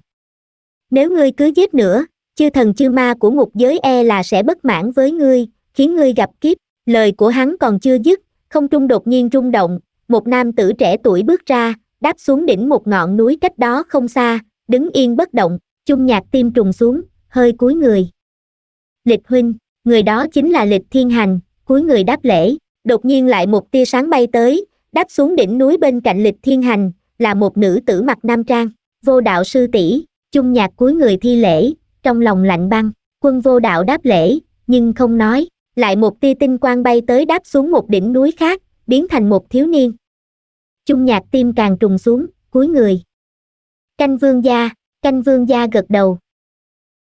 A: Nếu ngươi cứ giết nữa, chư thần chư ma của ngục giới e là sẽ bất mãn với ngươi, khiến ngươi gặp kiếp, lời của hắn còn chưa dứt, không trung đột nhiên rung động, một nam tử trẻ tuổi bước ra, đáp xuống đỉnh một ngọn núi cách đó không xa, đứng yên bất động, chung nhạc tim trùng xuống, hơi cúi người. Lịch huynh, người đó chính là lịch thiên hành, cúi người đáp lễ, đột nhiên lại một tia sáng bay tới, đáp xuống đỉnh núi bên cạnh lịch thiên hành, là một nữ tử mặc nam trang, vô đạo sư tỷ chung nhạc cúi người thi lễ, trong lòng lạnh băng, quân vô đạo đáp lễ, nhưng không nói, lại một tia tinh quang bay tới đáp xuống một đỉnh núi khác biến thành một thiếu niên chung nhạc tim càng trùng xuống cúi người canh vương gia canh vương gia gật đầu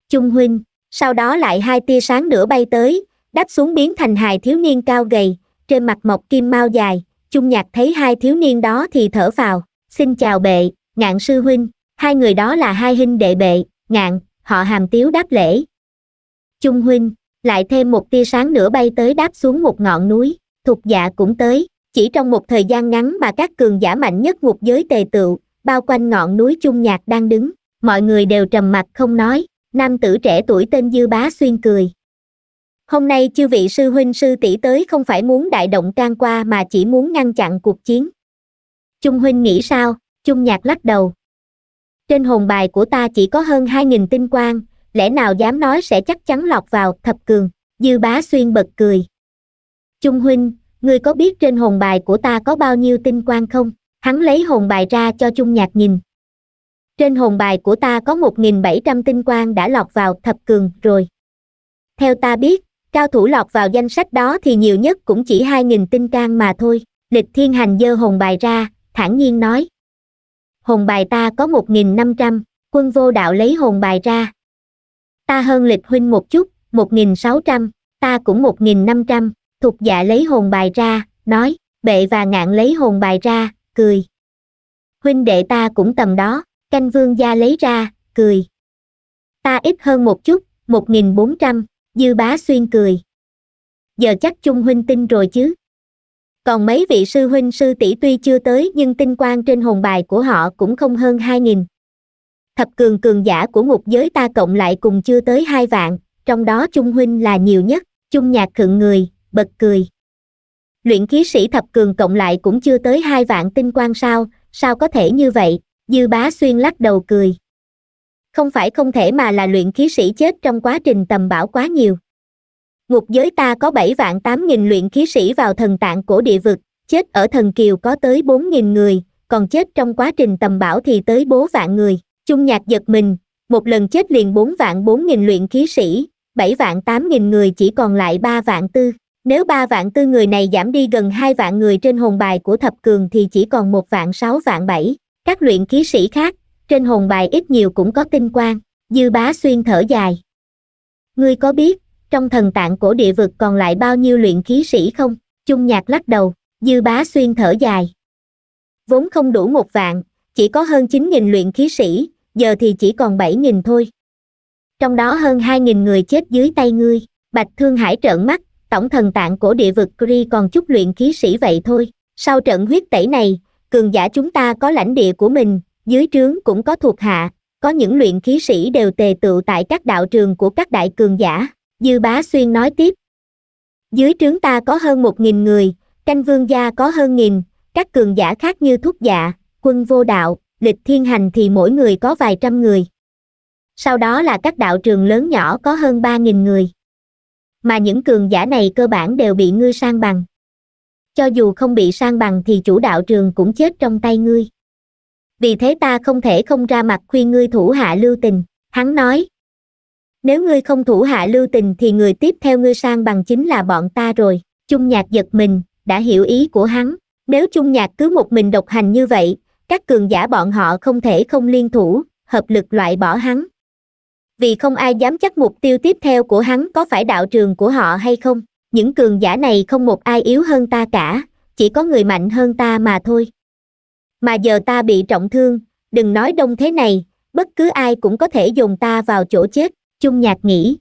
A: chung huynh sau đó lại hai tia sáng nữa bay tới đáp xuống biến thành hài thiếu niên cao gầy trên mặt mọc kim mao dài chung nhạc thấy hai thiếu niên đó thì thở vào xin chào bệ ngạn sư huynh hai người đó là hai huynh đệ bệ ngạn họ hàm tiếu đáp lễ chung huynh lại thêm một tia sáng nữa bay tới đáp xuống một ngọn núi Thuộc dạ cũng tới chỉ trong một thời gian ngắn mà các cường giả mạnh nhất ngục giới tề tựu bao quanh ngọn núi chung nhạc đang đứng mọi người đều trầm mặt không nói nam tử trẻ tuổi tên dư bá xuyên cười hôm nay chư vị sư huynh sư tỷ tới không phải muốn đại động can qua mà chỉ muốn ngăn chặn cuộc chiến chung huynh nghĩ sao chung nhạc lắc đầu trên hồn bài của ta chỉ có hơn hai nghìn tinh quang lẽ nào dám nói sẽ chắc chắn lọt vào thập cường, dư bá xuyên bật cười. Trung huynh, ngươi có biết trên hồn bài của ta có bao nhiêu tinh quang không? Hắn lấy hồn bài ra cho Trung Nhạc nhìn. Trên hồn bài của ta có 1.700 tinh quang đã lọt vào thập cường rồi. Theo ta biết, cao thủ lọt vào danh sách đó thì nhiều nhất cũng chỉ 2.000 tinh can mà thôi. Lịch thiên hành dơ hồn bài ra, thản nhiên nói. Hồn bài ta có 1.500, quân vô đạo lấy hồn bài ra, ta hơn lịch huynh một chút, 1.600, ta cũng 1.500, thuộc dạ lấy hồn bài ra, nói, bệ và ngạn lấy hồn bài ra, cười. Huynh đệ ta cũng tầm đó, canh vương gia lấy ra, cười. Ta ít hơn một chút, 1.400, dư bá xuyên cười. Giờ chắc chung huynh tin rồi chứ. Còn mấy vị sư huynh sư tỷ tuy chưa tới nhưng tinh quang trên hồn bài của họ cũng không hơn 2.000, thập cường cường giả của ngục giới ta cộng lại cùng chưa tới hai vạn trong đó trung huynh là nhiều nhất trung nhạc khựng người bật cười luyện khí sĩ thập cường cộng lại cũng chưa tới hai vạn tinh quang sao sao có thể như vậy dư bá xuyên lắc đầu cười không phải không thể mà là luyện khí sĩ chết trong quá trình tầm bảo quá nhiều ngục giới ta có bảy vạn tám nghìn luyện khí sĩ vào thần tạng cổ địa vực chết ở thần kiều có tới bốn nghìn người còn chết trong quá trình tầm bảo thì tới bố vạn người chung nhạc giật mình một lần chết liền bốn vạn bốn nghìn luyện khí sĩ bảy vạn tám nghìn người chỉ còn lại ba vạn tư nếu ba vạn tư người này giảm đi gần hai vạn người trên hồn bài của thập cường thì chỉ còn một vạn sáu vạn bảy các luyện khí sĩ khác trên hồn bài ít nhiều cũng có tinh quang dư bá xuyên thở dài ngươi có biết trong thần tạng cổ địa vực còn lại bao nhiêu luyện khí sĩ không chung nhạc lắc đầu dư bá xuyên thở dài vốn không đủ một vạn chỉ có hơn chín nghìn luyện khí sĩ giờ thì chỉ còn bảy nghìn thôi trong đó hơn hai nghìn người chết dưới tay ngươi bạch thương hải trợn mắt tổng thần tạng của địa vực kri còn chút luyện khí sĩ vậy thôi sau trận huyết tẩy này cường giả chúng ta có lãnh địa của mình dưới trướng cũng có thuộc hạ có những luyện khí sĩ đều tề tựu tại các đạo trường của các đại cường giả dư bá xuyên nói tiếp dưới trướng ta có hơn một nghìn người canh vương gia có hơn nghìn các cường giả khác như thúc dạ quân vô đạo lịch thiên hành thì mỗi người có vài trăm người. Sau đó là các đạo trường lớn nhỏ có hơn 3.000 người. Mà những cường giả này cơ bản đều bị ngươi sang bằng. Cho dù không bị sang bằng thì chủ đạo trường cũng chết trong tay ngươi. Vì thế ta không thể không ra mặt khuyên ngươi thủ hạ lưu tình, hắn nói. Nếu ngươi không thủ hạ lưu tình thì người tiếp theo ngươi sang bằng chính là bọn ta rồi. Trung nhạc giật mình, đã hiểu ý của hắn. Nếu Trung nhạc cứ một mình độc hành như vậy, các cường giả bọn họ không thể không liên thủ hợp lực loại bỏ hắn vì không ai dám chắc mục tiêu tiếp theo của hắn có phải đạo trường của họ hay không những cường giả này không một ai yếu hơn ta cả chỉ có người mạnh hơn ta mà thôi mà giờ ta bị trọng thương đừng nói đông thế này bất cứ ai cũng có thể dùng ta vào chỗ chết chung nhạc nghĩ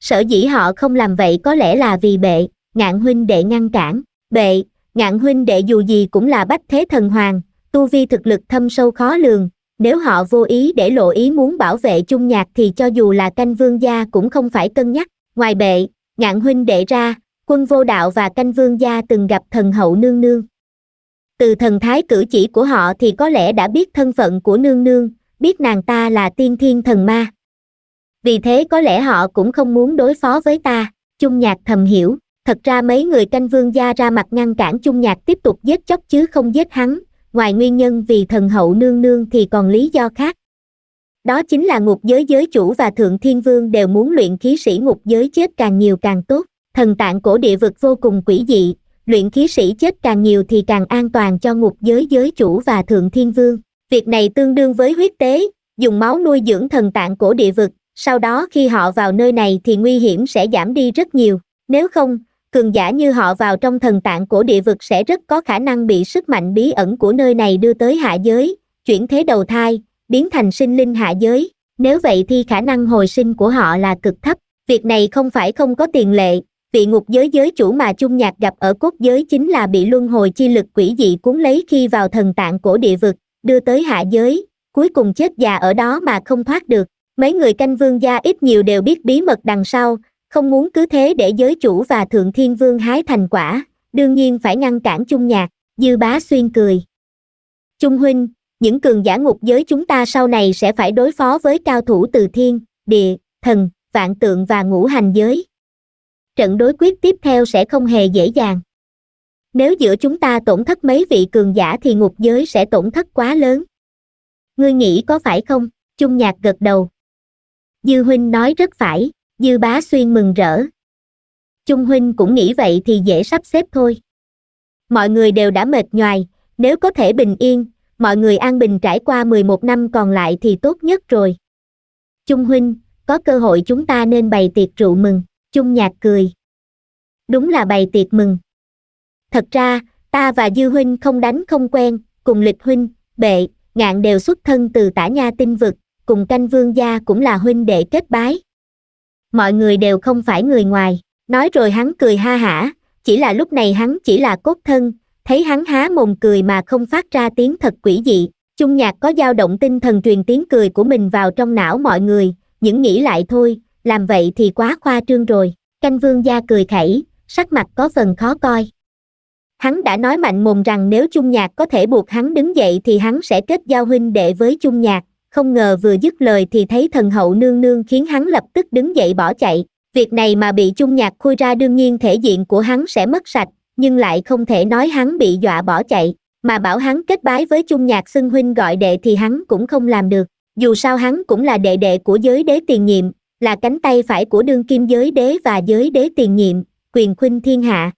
A: sở dĩ họ không làm vậy có lẽ là vì bệ ngạn huynh đệ ngăn cản bệ ngạn huynh đệ dù gì cũng là bách thế thần hoàng tu vi thực lực thâm sâu khó lường nếu họ vô ý để lộ ý muốn bảo vệ chung nhạc thì cho dù là canh vương gia cũng không phải cân nhắc ngoài bệ ngạn huynh đệ ra quân vô đạo và canh vương gia từng gặp thần hậu nương nương từ thần thái cử chỉ của họ thì có lẽ đã biết thân phận của nương nương biết nàng ta là tiên thiên thần ma vì thế có lẽ họ cũng không muốn đối phó với ta chung nhạc thầm hiểu thật ra mấy người canh vương gia ra mặt ngăn cản chung nhạc tiếp tục giết chóc chứ không giết hắn ngoài nguyên nhân vì thần hậu nương nương thì còn lý do khác. Đó chính là ngục giới giới chủ và thượng thiên vương đều muốn luyện khí sĩ ngục giới chết càng nhiều càng tốt, thần tạng cổ địa vực vô cùng quỷ dị, luyện khí sĩ chết càng nhiều thì càng an toàn cho ngục giới giới chủ và thượng thiên vương. Việc này tương đương với huyết tế, dùng máu nuôi dưỡng thần tạng cổ địa vực, sau đó khi họ vào nơi này thì nguy hiểm sẽ giảm đi rất nhiều. Nếu không, cường giả như họ vào trong thần tạng của địa vực sẽ rất có khả năng bị sức mạnh bí ẩn của nơi này đưa tới hạ giới, chuyển thế đầu thai, biến thành sinh linh hạ giới. Nếu vậy thì khả năng hồi sinh của họ là cực thấp. Việc này không phải không có tiền lệ, vị ngục giới giới chủ mà Chung Nhạc gặp ở cốt giới chính là bị luân hồi chi lực quỷ dị cuốn lấy khi vào thần tạng của địa vực, đưa tới hạ giới, cuối cùng chết già ở đó mà không thoát được. Mấy người canh vương gia ít nhiều đều biết bí mật đằng sau, không muốn cứ thế để giới chủ và thượng thiên vương hái thành quả đương nhiên phải ngăn cản chung nhạc dư bá xuyên cười trung huynh những cường giả ngục giới chúng ta sau này sẽ phải đối phó với cao thủ từ thiên địa thần vạn tượng và ngũ hành giới trận đối quyết tiếp theo sẽ không hề dễ dàng nếu giữa chúng ta tổn thất mấy vị cường giả thì ngục giới sẽ tổn thất quá lớn ngươi nghĩ có phải không chung nhạc gật đầu dư huynh nói rất phải Dư bá xuyên mừng rỡ. Trung huynh cũng nghĩ vậy thì dễ sắp xếp thôi. Mọi người đều đã mệt nhoài, nếu có thể bình yên, mọi người an bình trải qua 11 năm còn lại thì tốt nhất rồi. Trung huynh, có cơ hội chúng ta nên bày tiệc rượu mừng, Trung nhạc cười. Đúng là bày tiệc mừng. Thật ra, ta và Dư huynh không đánh không quen, cùng lịch huynh, bệ, ngạn đều xuất thân từ tả nha tinh vực, cùng canh vương gia cũng là huynh đệ kết bái mọi người đều không phải người ngoài nói rồi hắn cười ha hả chỉ là lúc này hắn chỉ là cốt thân thấy hắn há mồm cười mà không phát ra tiếng thật quỷ dị Trung nhạc có dao động tinh thần truyền tiếng cười của mình vào trong não mọi người những nghĩ lại thôi làm vậy thì quá khoa trương rồi canh vương gia cười khẩy sắc mặt có phần khó coi hắn đã nói mạnh mồm rằng nếu Trung nhạc có thể buộc hắn đứng dậy thì hắn sẽ kết giao huynh đệ với Trung nhạc không ngờ vừa dứt lời thì thấy thần hậu nương nương khiến hắn lập tức đứng dậy bỏ chạy việc này mà bị chung nhạc khui ra đương nhiên thể diện của hắn sẽ mất sạch nhưng lại không thể nói hắn bị dọa bỏ chạy mà bảo hắn kết bái với chung nhạc xưng huynh gọi đệ thì hắn cũng không làm được dù sao hắn cũng là đệ đệ của giới đế tiền nhiệm là cánh tay phải của đương kim giới đế và giới đế tiền nhiệm quyền khuynh thiên hạ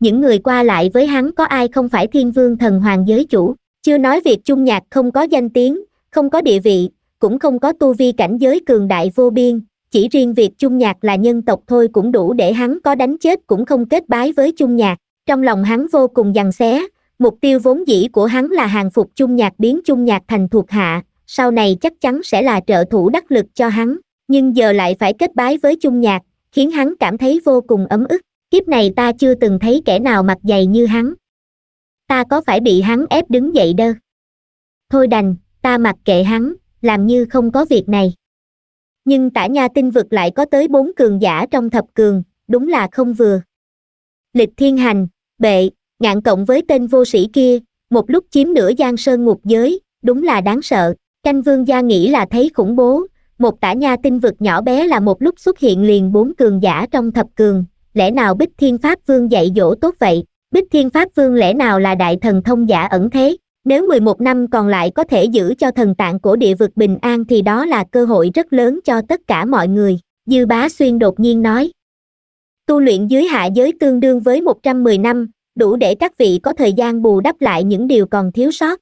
A: những người qua lại với hắn có ai không phải thiên vương thần hoàng giới chủ chưa nói việc chung nhạc không có danh tiếng không có địa vị cũng không có tu vi cảnh giới cường đại vô biên chỉ riêng việc chung nhạc là nhân tộc thôi cũng đủ để hắn có đánh chết cũng không kết bái với chung nhạc trong lòng hắn vô cùng giằng xé mục tiêu vốn dĩ của hắn là hàng phục chung nhạc biến chung nhạc thành thuộc hạ sau này chắc chắn sẽ là trợ thủ đắc lực cho hắn nhưng giờ lại phải kết bái với chung nhạc khiến hắn cảm thấy vô cùng ấm ức kiếp này ta chưa từng thấy kẻ nào mặt dày như hắn ta có phải bị hắn ép đứng dậy đơ thôi đành ta mặc kệ hắn làm như không có việc này nhưng tả nha tinh vực lại có tới bốn cường giả trong thập cường đúng là không vừa lịch thiên hành bệ ngạn cộng với tên vô sĩ kia một lúc chiếm nửa giang sơn ngục giới đúng là đáng sợ canh vương gia nghĩ là thấy khủng bố một tả nha tinh vực nhỏ bé là một lúc xuất hiện liền bốn cường giả trong thập cường lẽ nào bích thiên pháp vương dạy dỗ tốt vậy bích thiên pháp vương lẽ nào là đại thần thông giả ẩn thế nếu 11 năm còn lại có thể giữ cho thần tạng của địa vực bình an thì đó là cơ hội rất lớn cho tất cả mọi người, Dư Bá Xuyên đột nhiên nói. Tu luyện dưới hạ giới tương đương với 110 năm, đủ để các vị có thời gian bù đắp lại những điều còn thiếu sót.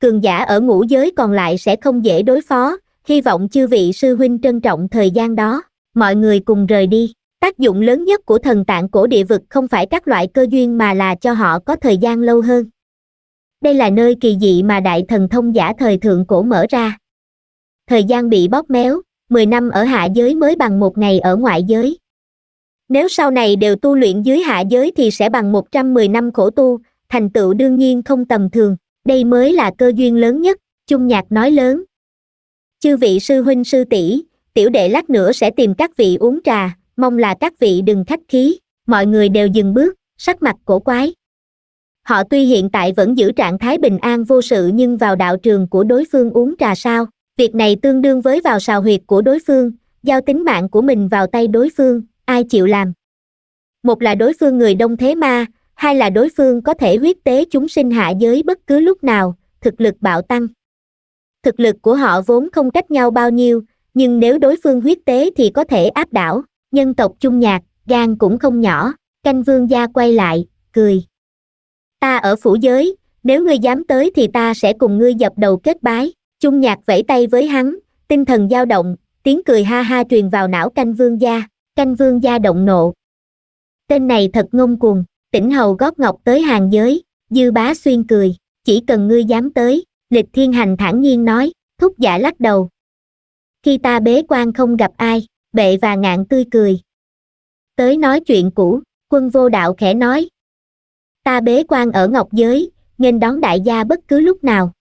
A: Cường giả ở ngũ giới còn lại sẽ không dễ đối phó, hy vọng chư vị sư huynh trân trọng thời gian đó, mọi người cùng rời đi. Tác dụng lớn nhất của thần tạng cổ địa vực không phải các loại cơ duyên mà là cho họ có thời gian lâu hơn đây là nơi kỳ dị mà đại thần thông giả thời thượng cổ mở ra thời gian bị bóp méo mười năm ở hạ giới mới bằng một ngày ở ngoại giới nếu sau này đều tu luyện dưới hạ giới thì sẽ bằng một trăm mười năm khổ tu thành tựu đương nhiên không tầm thường đây mới là cơ duyên lớn nhất chung nhạc nói lớn chư vị sư huynh sư tỷ tiểu đệ lát nữa sẽ tìm các vị uống trà mong là các vị đừng khách khí mọi người đều dừng bước sắc mặt cổ quái họ tuy hiện tại vẫn giữ trạng thái bình an vô sự nhưng vào đạo trường của đối phương uống trà sao việc này tương đương với vào sào huyệt của đối phương giao tính mạng của mình vào tay đối phương ai chịu làm một là đối phương người đông thế ma hai là đối phương có thể huyết tế chúng sinh hạ giới bất cứ lúc nào thực lực bạo tăng thực lực của họ vốn không cách nhau bao nhiêu nhưng nếu đối phương huyết tế thì có thể áp đảo nhân tộc chung nhạc gan cũng không nhỏ canh vương gia quay lại cười ta ở phủ giới nếu ngươi dám tới thì ta sẽ cùng ngươi dập đầu kết bái chung nhạc vẫy tay với hắn tinh thần dao động tiếng cười ha ha truyền vào não canh vương gia canh vương gia động nộ tên này thật ngông cuồng tỉnh hầu góp ngọc tới hàng giới dư bá xuyên cười chỉ cần ngươi dám tới lịch thiên hành thản nhiên nói thúc giả lắc đầu khi ta bế quan không gặp ai bệ và ngạn tươi cười tới nói chuyện cũ quân vô đạo khẽ nói ta bế quan ở ngọc giới nghênh đón đại gia bất cứ lúc nào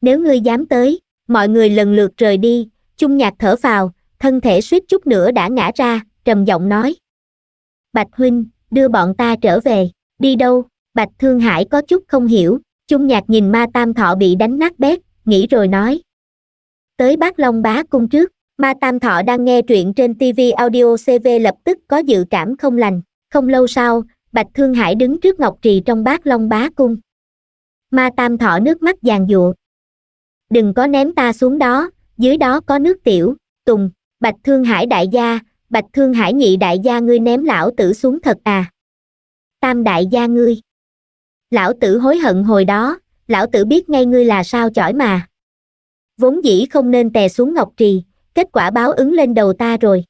A: nếu ngươi dám tới mọi người lần lượt rời đi chung nhạc thở phào thân thể suýt chút nữa đã ngã ra trầm giọng nói bạch huynh đưa bọn ta trở về đi đâu bạch thương hải có chút không hiểu chung nhạc nhìn ma tam thọ bị đánh nát bét nghĩ rồi nói tới bác long bá cung trước ma tam thọ đang nghe truyện trên tv audio cv lập tức có dự cảm không lành không lâu sau Bạch Thương Hải đứng trước Ngọc Trì trong bát long bá cung. Ma Tam Thọ nước mắt giàn dụa. Đừng có ném ta xuống đó, dưới đó có nước tiểu, tùng, Bạch Thương Hải đại gia, Bạch Thương Hải nhị đại gia ngươi ném lão tử xuống thật à. Tam đại gia ngươi. Lão tử hối hận hồi đó, lão tử biết ngay ngươi là sao chỏi mà. Vốn dĩ không nên tè xuống Ngọc Trì, kết quả báo ứng lên đầu ta rồi.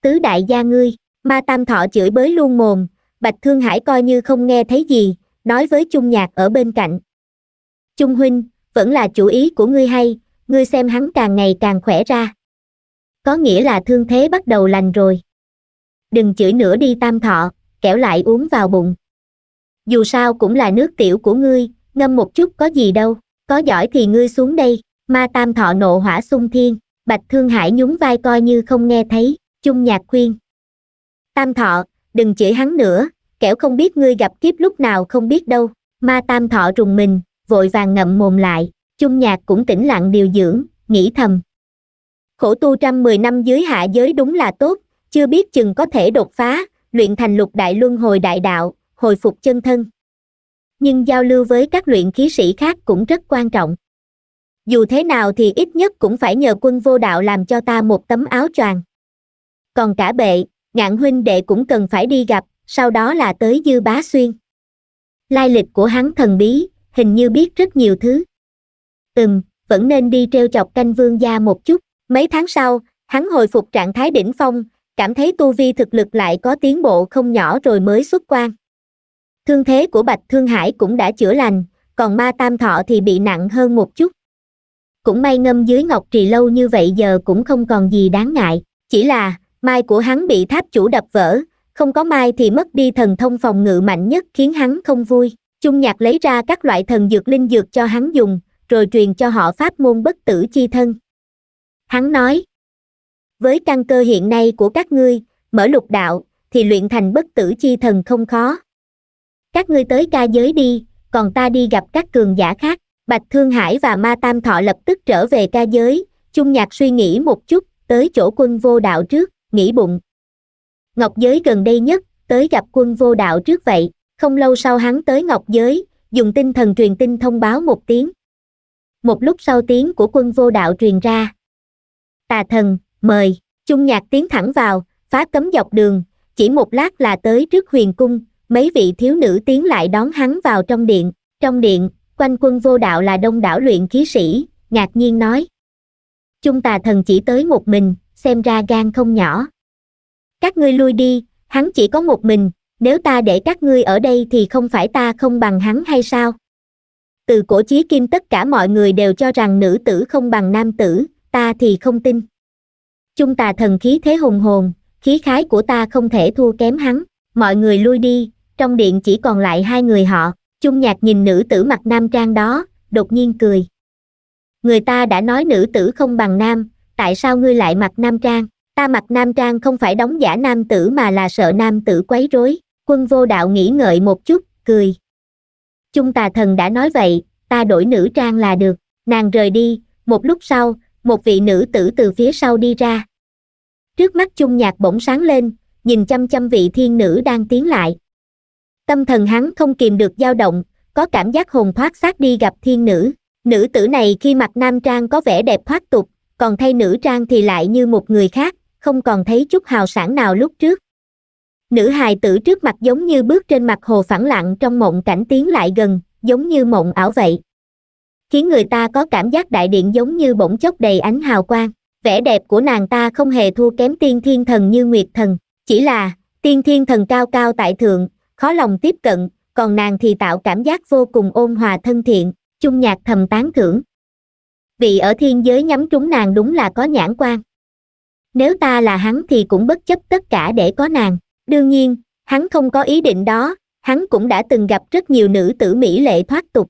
A: Tứ đại gia ngươi, ma tam thọ chửi bới luôn mồm, Bạch Thương Hải coi như không nghe thấy gì, nói với Trung Nhạc ở bên cạnh. Trung Huynh, vẫn là chủ ý của ngươi hay, ngươi xem hắn càng ngày càng khỏe ra. Có nghĩa là thương thế bắt đầu lành rồi. Đừng chửi nữa đi tam thọ, kẻo lại uống vào bụng. Dù sao cũng là nước tiểu của ngươi, ngâm một chút có gì đâu, có giỏi thì ngươi xuống đây, ma tam thọ nộ hỏa sung thiên, bạch thương hải nhún vai coi như không nghe thấy, Trung nhạc khuyên. Tam thọ, đừng chỉ hắn nữa kẻo không biết ngươi gặp kiếp lúc nào không biết đâu ma tam thọ rùng mình vội vàng ngậm mồm lại chung nhạc cũng tĩnh lặng điều dưỡng nghĩ thầm khổ tu trăm mười năm dưới hạ giới đúng là tốt chưa biết chừng có thể đột phá luyện thành lục đại luân hồi đại đạo hồi phục chân thân nhưng giao lưu với các luyện khí sĩ khác cũng rất quan trọng dù thế nào thì ít nhất cũng phải nhờ quân vô đạo làm cho ta một tấm áo choàng còn cả bệ ngạn huynh đệ cũng cần phải đi gặp sau đó là tới dư bá xuyên lai lịch của hắn thần bí hình như biết rất nhiều thứ ừm vẫn nên đi treo chọc canh vương gia một chút mấy tháng sau hắn hồi phục trạng thái đỉnh phong cảm thấy tu vi thực lực lại có tiến bộ không nhỏ rồi mới xuất quan thương thế của bạch thương hải cũng đã chữa lành còn ma tam thọ thì bị nặng hơn một chút cũng may ngâm dưới ngọc trì lâu như vậy giờ cũng không còn gì đáng ngại chỉ là mai của hắn bị tháp chủ đập vỡ không có mai thì mất đi thần thông phòng ngự mạnh nhất khiến hắn không vui chung nhạc lấy ra các loại thần dược linh dược cho hắn dùng rồi truyền cho họ pháp môn bất tử chi thân hắn nói với căn cơ hiện nay của các ngươi mở lục đạo thì luyện thành bất tử chi thần không khó các ngươi tới ca giới đi còn ta đi gặp các cường giả khác bạch thương hải và ma tam thọ lập tức trở về ca giới chung nhạc suy nghĩ một chút tới chỗ quân vô đạo trước nghĩ bụng ngọc giới gần đây nhất tới gặp quân vô đạo trước vậy không lâu sau hắn tới ngọc giới dùng tinh thần truyền tin thông báo một tiếng một lúc sau tiếng của quân vô đạo truyền ra tà thần mời chung nhạc tiến thẳng vào phá cấm dọc đường chỉ một lát là tới trước huyền cung mấy vị thiếu nữ tiến lại đón hắn vào trong điện trong điện quanh quân vô đạo là đông đảo luyện khí sĩ ngạc nhiên nói chung tà thần chỉ tới một mình xem ra gan không nhỏ. Các ngươi lui đi, hắn chỉ có một mình, nếu ta để các ngươi ở đây thì không phải ta không bằng hắn hay sao? Từ cổ chí kim tất cả mọi người đều cho rằng nữ tử không bằng nam tử, ta thì không tin. Trung tà thần khí thế hùng hồn, khí khái của ta không thể thua kém hắn, mọi người lui đi, trong điện chỉ còn lại hai người họ, Trung nhạc nhìn nữ tử mặt nam trang đó, đột nhiên cười. Người ta đã nói nữ tử không bằng nam, tại sao ngươi lại mặc nam trang ta mặc nam trang không phải đóng giả nam tử mà là sợ nam tử quấy rối quân vô đạo nghĩ ngợi một chút cười chung tà thần đã nói vậy ta đổi nữ trang là được nàng rời đi một lúc sau một vị nữ tử từ phía sau đi ra trước mắt chung nhạc bỗng sáng lên nhìn chăm chăm vị thiên nữ đang tiến lại tâm thần hắn không kìm được dao động có cảm giác hồn thoát xác đi gặp thiên nữ nữ tử này khi mặc nam trang có vẻ đẹp thoát tục còn thay nữ trang thì lại như một người khác không còn thấy chút hào sản nào lúc trước nữ hài tử trước mặt giống như bước trên mặt hồ phẳng lặng trong mộng cảnh tiến lại gần giống như mộng ảo vậy khiến người ta có cảm giác đại điện giống như bỗng chốc đầy ánh hào quang vẻ đẹp của nàng ta không hề thua kém tiên thiên thần như nguyệt thần chỉ là tiên thiên thần cao cao tại thượng khó lòng tiếp cận còn nàng thì tạo cảm giác vô cùng ôn hòa thân thiện chung nhạc thầm tán thưởng vì ở thiên giới nhắm trúng nàng đúng là có nhãn quan nếu ta là hắn thì cũng bất chấp tất cả để có nàng đương nhiên hắn không có ý định đó hắn cũng đã từng gặp rất nhiều nữ tử mỹ lệ thoát tục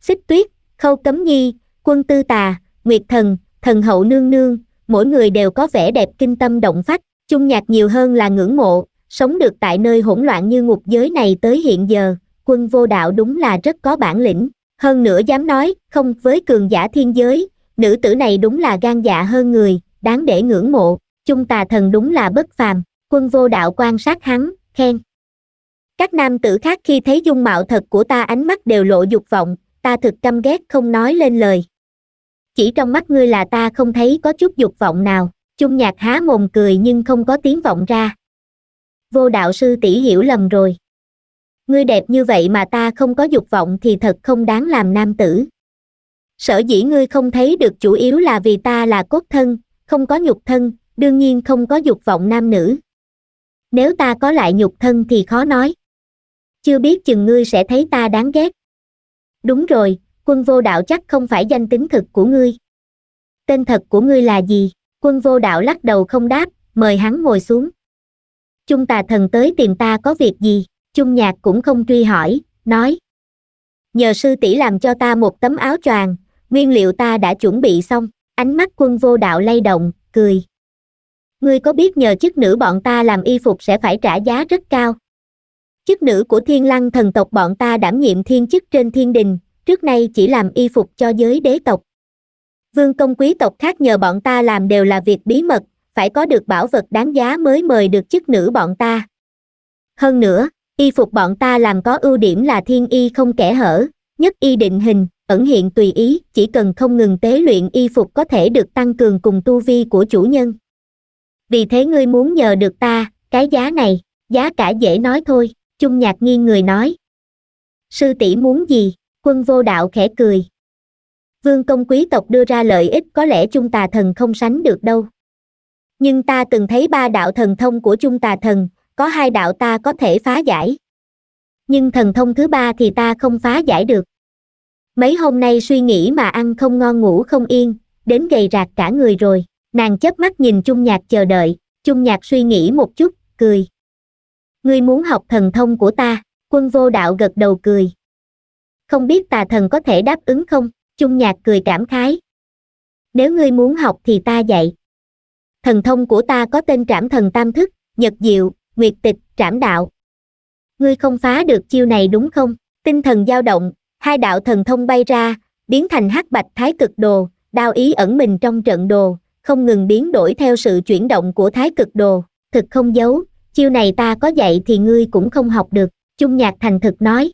A: xích tuyết khâu cấm nhi quân tư tà nguyệt thần thần hậu nương nương mỗi người đều có vẻ đẹp kinh tâm động phách chung nhạc nhiều hơn là ngưỡng mộ sống được tại nơi hỗn loạn như ngục giới này tới hiện giờ quân vô đạo đúng là rất có bản lĩnh hơn nữa dám nói không với cường giả thiên giới nữ tử này đúng là gan dạ hơn người đáng để ngưỡng mộ chung tà thần đúng là bất phàm quân vô đạo quan sát hắn khen các nam tử khác khi thấy dung mạo thật của ta ánh mắt đều lộ dục vọng ta thực căm ghét không nói lên lời chỉ trong mắt ngươi là ta không thấy có chút dục vọng nào chung nhạc há mồm cười nhưng không có tiếng vọng ra vô đạo sư tỷ hiểu lầm rồi ngươi đẹp như vậy mà ta không có dục vọng thì thật không đáng làm nam tử sở dĩ ngươi không thấy được chủ yếu là vì ta là cốt thân không có nhục thân đương nhiên không có dục vọng nam nữ nếu ta có lại nhục thân thì khó nói chưa biết chừng ngươi sẽ thấy ta đáng ghét đúng rồi quân vô đạo chắc không phải danh tính thực của ngươi tên thật của ngươi là gì quân vô đạo lắc đầu không đáp mời hắn ngồi xuống chung ta thần tới tìm ta có việc gì chung nhạc cũng không truy hỏi nói nhờ sư tỷ làm cho ta một tấm áo choàng nguyên liệu ta đã chuẩn bị xong ánh mắt quân vô đạo lay động cười ngươi có biết nhờ chức nữ bọn ta làm y phục sẽ phải trả giá rất cao chức nữ của thiên lăng thần tộc bọn ta đảm nhiệm thiên chức trên thiên đình trước nay chỉ làm y phục cho giới đế tộc vương công quý tộc khác nhờ bọn ta làm đều là việc bí mật phải có được bảo vật đáng giá mới mời được chức nữ bọn ta hơn nữa y phục bọn ta làm có ưu điểm là thiên y không kẻ hở nhất y định hình ẩn hiện tùy ý chỉ cần không ngừng tế luyện y phục có thể được tăng cường cùng tu vi của chủ nhân vì thế ngươi muốn nhờ được ta cái giá này giá cả dễ nói thôi chung nhạc nghiêng người nói sư tỷ muốn gì quân vô đạo khẽ cười vương công quý tộc đưa ra lợi ích có lẽ chung tà thần không sánh được đâu nhưng ta từng thấy ba đạo thần thông của chung tà thần có hai đạo ta có thể phá giải nhưng thần thông thứ ba thì ta không phá giải được mấy hôm nay suy nghĩ mà ăn không ngon ngủ không yên đến gầy rạc cả người rồi nàng chớp mắt nhìn chung nhạc chờ đợi chung nhạc suy nghĩ một chút cười ngươi muốn học thần thông của ta quân vô đạo gật đầu cười không biết tà thần có thể đáp ứng không chung nhạc cười cảm khái nếu ngươi muốn học thì ta dạy thần thông của ta có tên trảm thần tam thức nhật diệu nguyệt tịch trảm đạo ngươi không phá được chiêu này đúng không tinh thần dao động hai đạo thần thông bay ra biến thành hắc bạch thái cực đồ đao ý ẩn mình trong trận đồ không ngừng biến đổi theo sự chuyển động của thái cực đồ thực không giấu chiêu này ta có dạy thì ngươi cũng không học được chung nhạc thành thực nói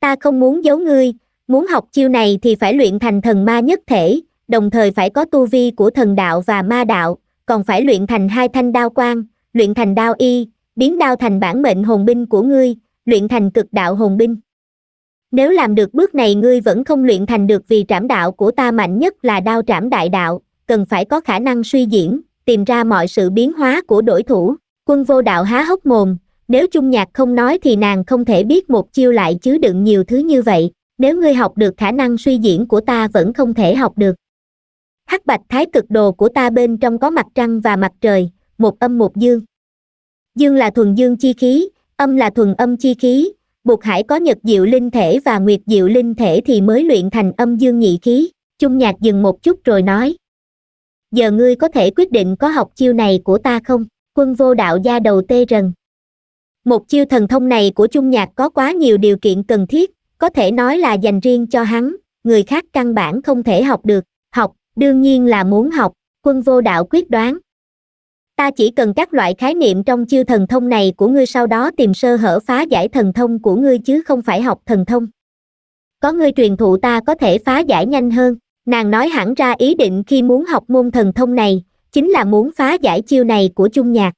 A: ta không muốn giấu ngươi muốn học chiêu này thì phải luyện thành thần ma nhất thể đồng thời phải có tu vi của thần đạo và ma đạo còn phải luyện thành hai thanh đao quang luyện thành đao y, biến đao thành bản mệnh hồn binh của ngươi, luyện thành cực đạo hồn binh. Nếu làm được bước này ngươi vẫn không luyện thành được vì trảm đạo của ta mạnh nhất là đao trảm đại đạo, cần phải có khả năng suy diễn, tìm ra mọi sự biến hóa của đối thủ. Quân vô đạo há hốc mồm, nếu Trung Nhạc không nói thì nàng không thể biết một chiêu lại chứa đựng nhiều thứ như vậy, nếu ngươi học được khả năng suy diễn của ta vẫn không thể học được. Hắc bạch thái cực đồ của ta bên trong có mặt trăng và mặt trời, một âm một dương dương là thuần dương chi khí âm là thuần âm chi khí buộc hải có nhật diệu linh thể và nguyệt diệu linh thể thì mới luyện thành âm dương nhị khí chung nhạc dừng một chút rồi nói giờ ngươi có thể quyết định có học chiêu này của ta không quân vô đạo gia đầu tê rần một chiêu thần thông này của chung nhạc có quá nhiều điều kiện cần thiết có thể nói là dành riêng cho hắn người khác căn bản không thể học được học đương nhiên là muốn học quân vô đạo quyết đoán ta chỉ cần các loại khái niệm trong chiêu thần thông này của ngươi sau đó tìm sơ hở phá giải thần thông của ngươi chứ không phải học thần thông có ngươi truyền thụ ta có thể phá giải nhanh hơn nàng nói hẳn ra ý định khi muốn học môn thần thông này chính là muốn phá giải chiêu này của chung nhạc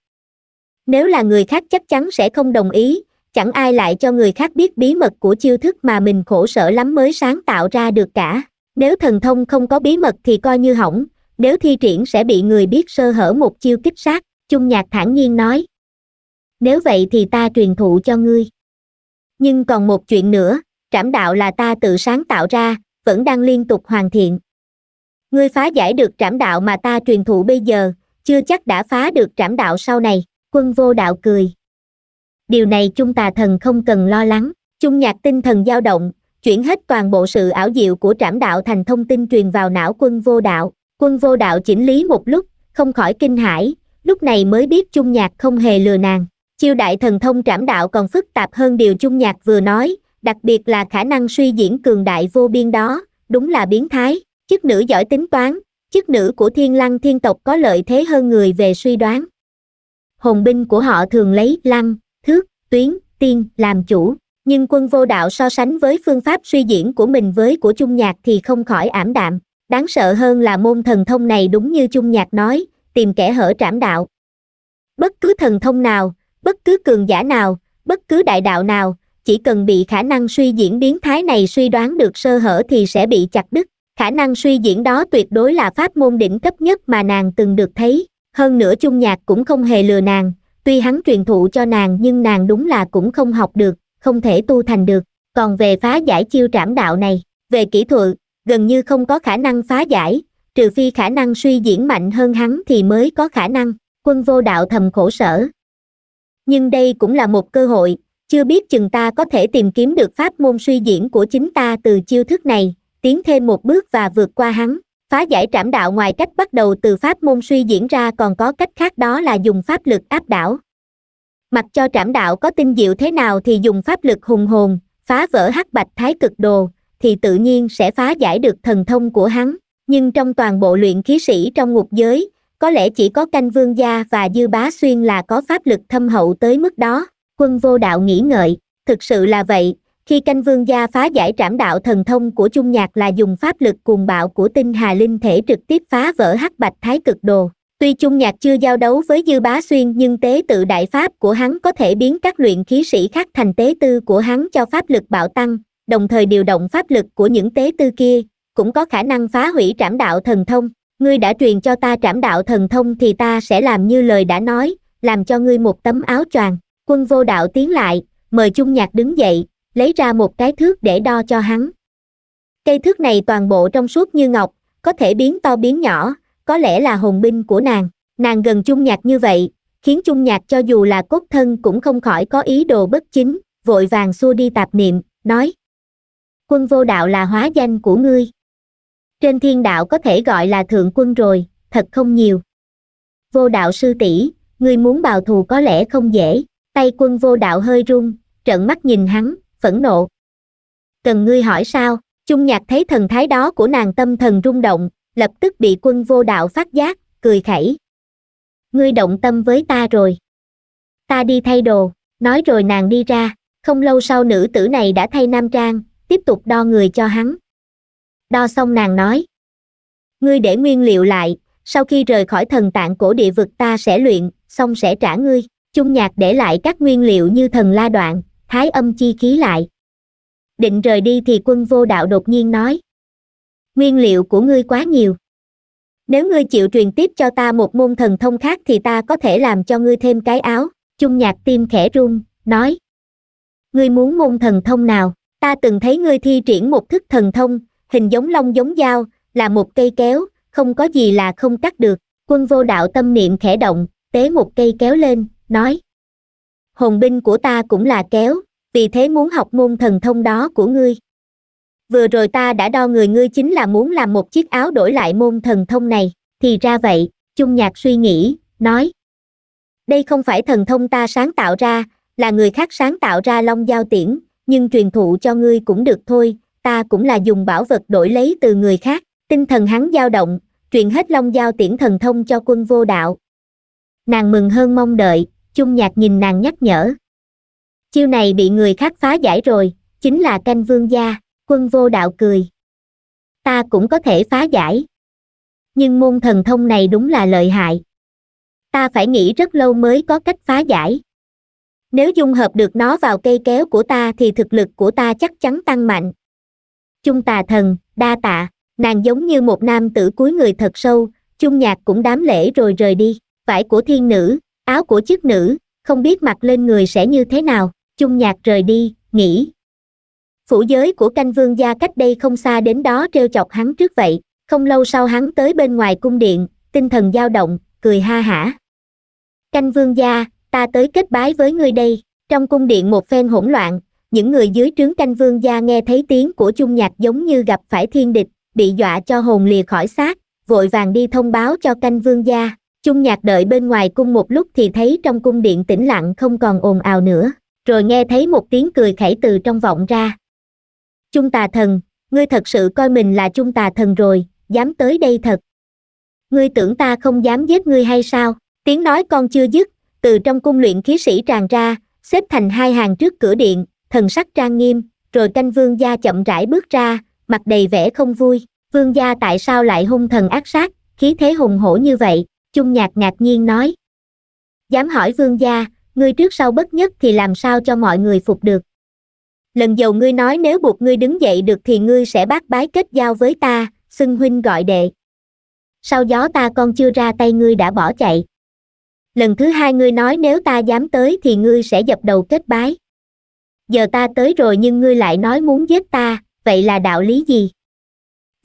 A: nếu là người khác chắc chắn sẽ không đồng ý chẳng ai lại cho người khác biết bí mật của chiêu thức mà mình khổ sở lắm mới sáng tạo ra được cả nếu thần thông không có bí mật thì coi như hỏng nếu thi triển sẽ bị người biết sơ hở một chiêu kích sát chung nhạc thản nhiên nói nếu vậy thì ta truyền thụ cho ngươi nhưng còn một chuyện nữa trảm đạo là ta tự sáng tạo ra vẫn đang liên tục hoàn thiện ngươi phá giải được trảm đạo mà ta truyền thụ bây giờ chưa chắc đã phá được trảm đạo sau này quân vô đạo cười điều này chung tà thần không cần lo lắng chung nhạc tinh thần dao động chuyển hết toàn bộ sự ảo diệu của trảm đạo thành thông tin truyền vào não quân vô đạo quân vô đạo chỉnh lý một lúc không khỏi kinh hãi lúc này mới biết chung nhạc không hề lừa nàng chiêu đại thần thông trảm đạo còn phức tạp hơn điều chung nhạc vừa nói đặc biệt là khả năng suy diễn cường đại vô biên đó đúng là biến thái chức nữ giỏi tính toán chức nữ của thiên lăng thiên tộc có lợi thế hơn người về suy đoán hồn binh của họ thường lấy lăng thước tuyến tiên làm chủ nhưng quân vô đạo so sánh với phương pháp suy diễn của mình với của chung nhạc thì không khỏi ảm đạm đáng sợ hơn là môn thần thông này đúng như chung nhạc nói tìm kẻ hở trảm đạo bất cứ thần thông nào bất cứ cường giả nào bất cứ đại đạo nào chỉ cần bị khả năng suy diễn biến thái này suy đoán được sơ hở thì sẽ bị chặt đứt khả năng suy diễn đó tuyệt đối là pháp môn đỉnh cấp nhất mà nàng từng được thấy hơn nữa chung nhạc cũng không hề lừa nàng tuy hắn truyền thụ cho nàng nhưng nàng đúng là cũng không học được không thể tu thành được còn về phá giải chiêu trảm đạo này về kỹ thuật gần như không có khả năng phá giải trừ phi khả năng suy diễn mạnh hơn hắn thì mới có khả năng quân vô đạo thầm khổ sở nhưng đây cũng là một cơ hội chưa biết chừng ta có thể tìm kiếm được pháp môn suy diễn của chính ta từ chiêu thức này tiến thêm một bước và vượt qua hắn phá giải trảm đạo ngoài cách bắt đầu từ pháp môn suy diễn ra còn có cách khác đó là dùng pháp lực áp đảo mặc cho trảm đạo có tinh diệu thế nào thì dùng pháp lực hùng hồn phá vỡ hắc bạch thái cực đồ thì tự nhiên sẽ phá giải được thần thông của hắn nhưng trong toàn bộ luyện khí sĩ trong ngục giới có lẽ chỉ có canh vương gia và dư bá xuyên là có pháp lực thâm hậu tới mức đó quân vô đạo nghĩ ngợi thực sự là vậy khi canh vương gia phá giải trảm đạo thần thông của trung nhạc là dùng pháp lực cuồng bạo của tinh hà linh thể trực tiếp phá vỡ hắc bạch thái cực đồ tuy trung nhạc chưa giao đấu với dư bá xuyên nhưng tế tự đại pháp của hắn có thể biến các luyện khí sĩ khác thành tế tư của hắn cho pháp lực bạo tăng đồng thời điều động pháp lực của những tế tư kia cũng có khả năng phá hủy trảm đạo thần thông ngươi đã truyền cho ta trảm đạo thần thông thì ta sẽ làm như lời đã nói làm cho ngươi một tấm áo choàng quân vô đạo tiến lại mời chung nhạc đứng dậy lấy ra một cái thước để đo cho hắn cây thước này toàn bộ trong suốt như ngọc có thể biến to biến nhỏ có lẽ là hồn binh của nàng nàng gần chung nhạc như vậy khiến chung nhạc cho dù là cốt thân cũng không khỏi có ý đồ bất chính vội vàng xua đi tạp niệm nói quân vô đạo là hóa danh của ngươi trên thiên đạo có thể gọi là thượng quân rồi thật không nhiều vô đạo sư tỷ ngươi muốn bào thù có lẽ không dễ tay quân vô đạo hơi run trợn mắt nhìn hắn phẫn nộ cần ngươi hỏi sao chung nhạc thấy thần thái đó của nàng tâm thần rung động lập tức bị quân vô đạo phát giác cười khẩy ngươi động tâm với ta rồi ta đi thay đồ nói rồi nàng đi ra không lâu sau nữ tử này đã thay nam trang tiếp tục đo người cho hắn đo xong nàng nói ngươi để nguyên liệu lại sau khi rời khỏi thần tạng cổ địa vực ta sẽ luyện xong sẽ trả ngươi trung nhạc để lại các nguyên liệu như thần la đoạn thái âm chi khí lại định rời đi thì quân vô đạo đột nhiên nói nguyên liệu của ngươi quá nhiều nếu ngươi chịu truyền tiếp cho ta một môn thần thông khác thì ta có thể làm cho ngươi thêm cái áo trung nhạc tim khẽ run nói ngươi muốn môn thần thông nào ta từng thấy ngươi thi triển một thức thần thông hình giống long giống dao là một cây kéo không có gì là không cắt được quân vô đạo tâm niệm khẽ động tế một cây kéo lên nói hồn binh của ta cũng là kéo vì thế muốn học môn thần thông đó của ngươi vừa rồi ta đã đo người ngươi chính là muốn làm một chiếc áo đổi lại môn thần thông này thì ra vậy chung nhạc suy nghĩ nói đây không phải thần thông ta sáng tạo ra là người khác sáng tạo ra long giao tiễn nhưng truyền thụ cho ngươi cũng được thôi ta cũng là dùng bảo vật đổi lấy từ người khác tinh thần hắn dao động truyền hết long giao tiễn thần thông cho quân vô đạo nàng mừng hơn mong đợi chung nhạc nhìn nàng nhắc nhở chiêu này bị người khác phá giải rồi chính là canh vương gia quân vô đạo cười ta cũng có thể phá giải nhưng môn thần thông này đúng là lợi hại ta phải nghĩ rất lâu mới có cách phá giải nếu dung hợp được nó vào cây kéo của ta thì thực lực của ta chắc chắn tăng mạnh chung tà thần đa tạ nàng giống như một nam tử cuối người thật sâu chung nhạc cũng đám lễ rồi rời đi vải của thiên nữ áo của chức nữ không biết mặc lên người sẽ như thế nào chung nhạc rời đi nghĩ phủ giới của canh vương gia cách đây không xa đến đó trêu chọc hắn trước vậy không lâu sau hắn tới bên ngoài cung điện tinh thần dao động cười ha hả canh vương gia ta tới kết bái với ngươi đây trong cung điện một phen hỗn loạn những người dưới trướng canh vương gia nghe thấy tiếng của chung nhạc giống như gặp phải thiên địch bị dọa cho hồn lìa khỏi xác vội vàng đi thông báo cho canh vương gia chung nhạc đợi bên ngoài cung một lúc thì thấy trong cung điện tĩnh lặng không còn ồn ào nữa rồi nghe thấy một tiếng cười khẩy từ trong vọng ra chung tà thần ngươi thật sự coi mình là chung tà thần rồi dám tới đây thật ngươi tưởng ta không dám giết ngươi hay sao tiếng nói con chưa dứt từ trong cung luyện khí sĩ tràn ra xếp thành hai hàng trước cửa điện thần sắc trang nghiêm rồi canh vương gia chậm rãi bước ra mặt đầy vẻ không vui vương gia tại sao lại hung thần ác sát khí thế hùng hổ như vậy chung nhạc ngạc nhiên nói dám hỏi vương gia ngươi trước sau bất nhất thì làm sao cho mọi người phục được lần dầu ngươi nói nếu buộc ngươi đứng dậy được thì ngươi sẽ bác bái kết giao với ta xưng huynh gọi đệ sau gió ta con chưa ra tay ngươi đã bỏ chạy lần thứ hai ngươi nói nếu ta dám tới thì ngươi sẽ dập đầu kết bái giờ ta tới rồi nhưng ngươi lại nói muốn giết ta vậy là đạo lý gì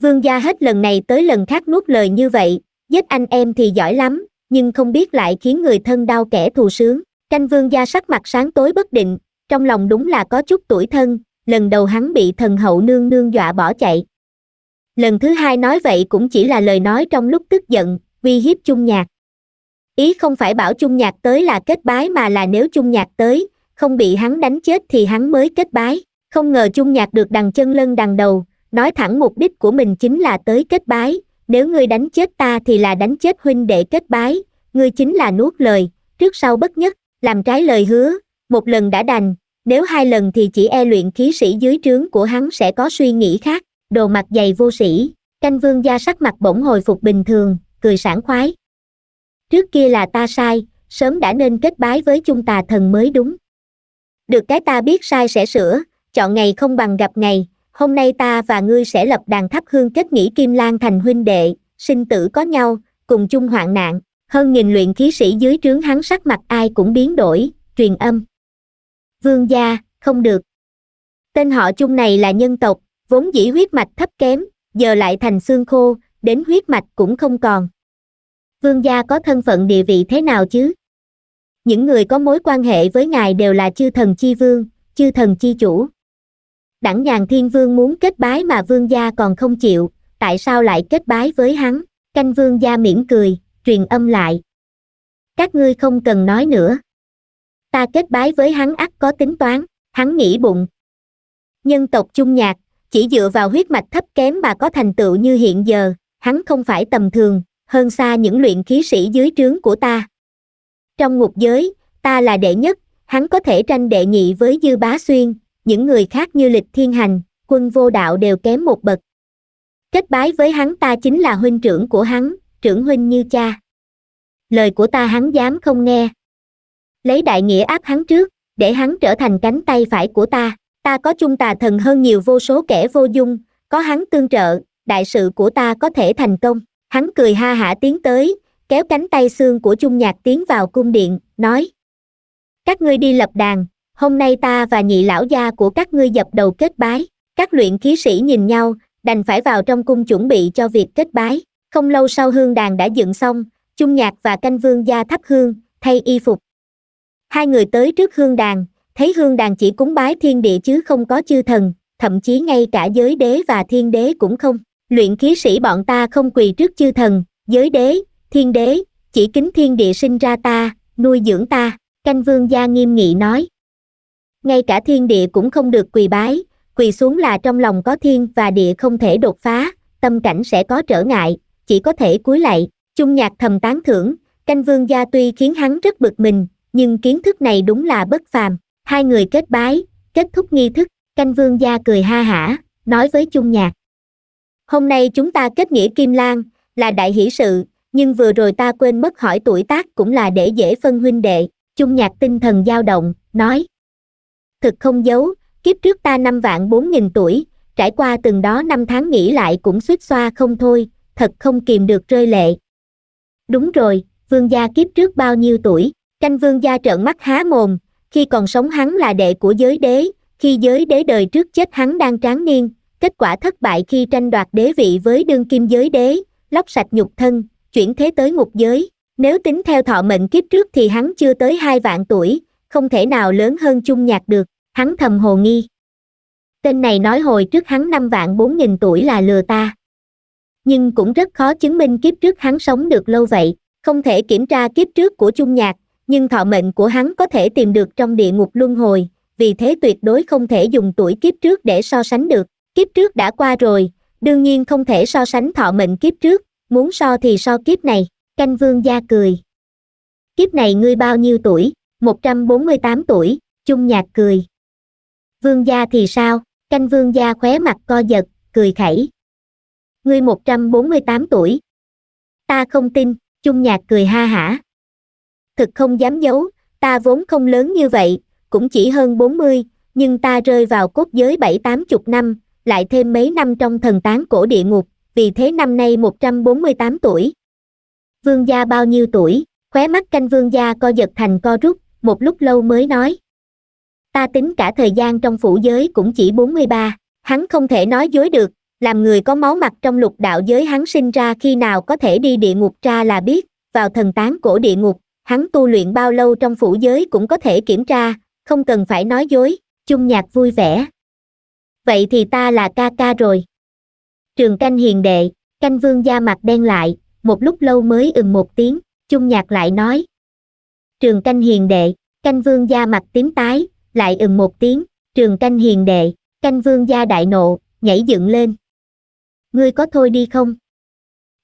A: vương gia hết lần này tới lần khác nuốt lời như vậy giết anh em thì giỏi lắm nhưng không biết lại khiến người thân đau kẻ thù sướng tranh vương gia sắc mặt sáng tối bất định trong lòng đúng là có chút tuổi thân lần đầu hắn bị thần hậu nương nương dọa bỏ chạy lần thứ hai nói vậy cũng chỉ là lời nói trong lúc tức giận uy hiếp chung nhạc ý không phải bảo chung nhạc tới là kết bái mà là nếu chung nhạc tới không bị hắn đánh chết thì hắn mới kết bái không ngờ chung nhạc được đằng chân lân đằng đầu nói thẳng mục đích của mình chính là tới kết bái nếu ngươi đánh chết ta thì là đánh chết huynh để kết bái ngươi chính là nuốt lời trước sau bất nhất làm trái lời hứa một lần đã đành nếu hai lần thì chỉ e luyện khí sĩ dưới trướng của hắn sẽ có suy nghĩ khác đồ mặt dày vô sĩ canh vương gia sắc mặt bỗng hồi phục bình thường cười sảng khoái trước kia là ta sai sớm đã nên kết bái với chung tà thần mới đúng được cái ta biết sai sẽ sửa chọn ngày không bằng gặp ngày hôm nay ta và ngươi sẽ lập đàn thắp hương kết nghĩa kim lan thành huynh đệ sinh tử có nhau cùng chung hoạn nạn hơn nghìn luyện khí sĩ dưới trướng hắn sắc mặt ai cũng biến đổi truyền âm vương gia không được tên họ chung này là nhân tộc vốn dĩ huyết mạch thấp kém giờ lại thành xương khô đến huyết mạch cũng không còn vương gia có thân phận địa vị thế nào chứ những người có mối quan hệ với ngài đều là chư thần chi vương chư thần chi chủ đẳng nhàn thiên vương muốn kết bái mà vương gia còn không chịu tại sao lại kết bái với hắn canh vương gia mỉm cười truyền âm lại các ngươi không cần nói nữa ta kết bái với hắn ắt có tính toán hắn nghĩ bụng nhân tộc chung nhạc chỉ dựa vào huyết mạch thấp kém mà có thành tựu như hiện giờ hắn không phải tầm thường hơn xa những luyện khí sĩ dưới trướng của ta trong ngục giới ta là đệ nhất hắn có thể tranh đệ nhị với dư bá xuyên những người khác như lịch thiên hành quân vô đạo đều kém một bậc kết bái với hắn ta chính là huynh trưởng của hắn trưởng huynh như cha lời của ta hắn dám không nghe lấy đại nghĩa áp hắn trước để hắn trở thành cánh tay phải của ta ta có chung tà thần hơn nhiều vô số kẻ vô dung có hắn tương trợ đại sự của ta có thể thành công hắn cười ha hả tiến tới kéo cánh tay xương của chung nhạc tiến vào cung điện nói các ngươi đi lập đàn hôm nay ta và nhị lão gia của các ngươi dập đầu kết bái các luyện khí sĩ nhìn nhau đành phải vào trong cung chuẩn bị cho việc kết bái không lâu sau hương đàn đã dựng xong chung nhạc và canh vương gia thắp hương thay y phục hai người tới trước hương đàn thấy hương đàn chỉ cúng bái thiên địa chứ không có chư thần thậm chí ngay cả giới đế và thiên đế cũng không luyện khí sĩ bọn ta không quỳ trước chư thần giới đế thiên đế chỉ kính thiên địa sinh ra ta nuôi dưỡng ta canh vương gia nghiêm nghị nói ngay cả thiên địa cũng không được quỳ bái quỳ xuống là trong lòng có thiên và địa không thể đột phá tâm cảnh sẽ có trở ngại chỉ có thể cúi lại. chung nhạc thầm tán thưởng canh vương gia tuy khiến hắn rất bực mình nhưng kiến thức này đúng là bất phàm hai người kết bái kết thúc nghi thức canh vương gia cười ha hả nói với chung nhạc hôm nay chúng ta kết nghĩa kim lan là đại hỷ sự nhưng vừa rồi ta quên mất hỏi tuổi tác cũng là để dễ phân huynh đệ chung nhạc tinh thần dao động nói thực không giấu kiếp trước ta năm vạn bốn nghìn tuổi trải qua từng đó năm tháng nghĩ lại cũng suýt xoa không thôi thật không kìm được rơi lệ đúng rồi vương gia kiếp trước bao nhiêu tuổi canh vương gia trợn mắt há mồm khi còn sống hắn là đệ của giới đế khi giới đế đời trước chết hắn đang tráng niên kết quả thất bại khi tranh đoạt đế vị với đương kim giới đế lóc sạch nhục thân chuyển thế tới ngục giới nếu tính theo thọ mệnh kiếp trước thì hắn chưa tới hai vạn tuổi không thể nào lớn hơn chung nhạc được hắn thầm hồ nghi tên này nói hồi trước hắn năm vạn bốn nghìn tuổi là lừa ta nhưng cũng rất khó chứng minh kiếp trước hắn sống được lâu vậy không thể kiểm tra kiếp trước của chung nhạc nhưng thọ mệnh của hắn có thể tìm được trong địa ngục luân hồi vì thế tuyệt đối không thể dùng tuổi kiếp trước để so sánh được kiếp trước đã qua rồi đương nhiên không thể so sánh thọ mệnh kiếp trước muốn so thì so kiếp này canh vương gia cười kiếp này ngươi bao nhiêu tuổi một trăm bốn mươi tám tuổi chung nhạc cười vương gia thì sao canh vương gia khóe mặt co giật cười khẩy ngươi một trăm bốn mươi tám tuổi ta không tin chung nhạc cười ha hả thực không dám giấu ta vốn không lớn như vậy cũng chỉ hơn bốn mươi nhưng ta rơi vào cốt giới bảy tám chục năm lại thêm mấy năm trong thần tán cổ địa ngục, vì thế năm nay 148 tuổi. Vương gia bao nhiêu tuổi, khóe mắt canh vương gia co giật thành co rút, một lúc lâu mới nói. Ta tính cả thời gian trong phủ giới cũng chỉ 43, hắn không thể nói dối được, làm người có máu mặt trong lục đạo giới hắn sinh ra khi nào có thể đi địa ngục tra là biết, vào thần tán cổ địa ngục, hắn tu luyện bao lâu trong phủ giới cũng có thể kiểm tra, không cần phải nói dối, chung nhạc vui vẻ vậy thì ta là ca ca rồi trường canh hiền đệ canh vương da mặt đen lại một lúc lâu mới ừng một tiếng chung nhạc lại nói trường canh hiền đệ canh vương da mặt tím tái lại ừng một tiếng trường canh hiền đệ canh vương da đại nộ nhảy dựng lên ngươi có thôi đi không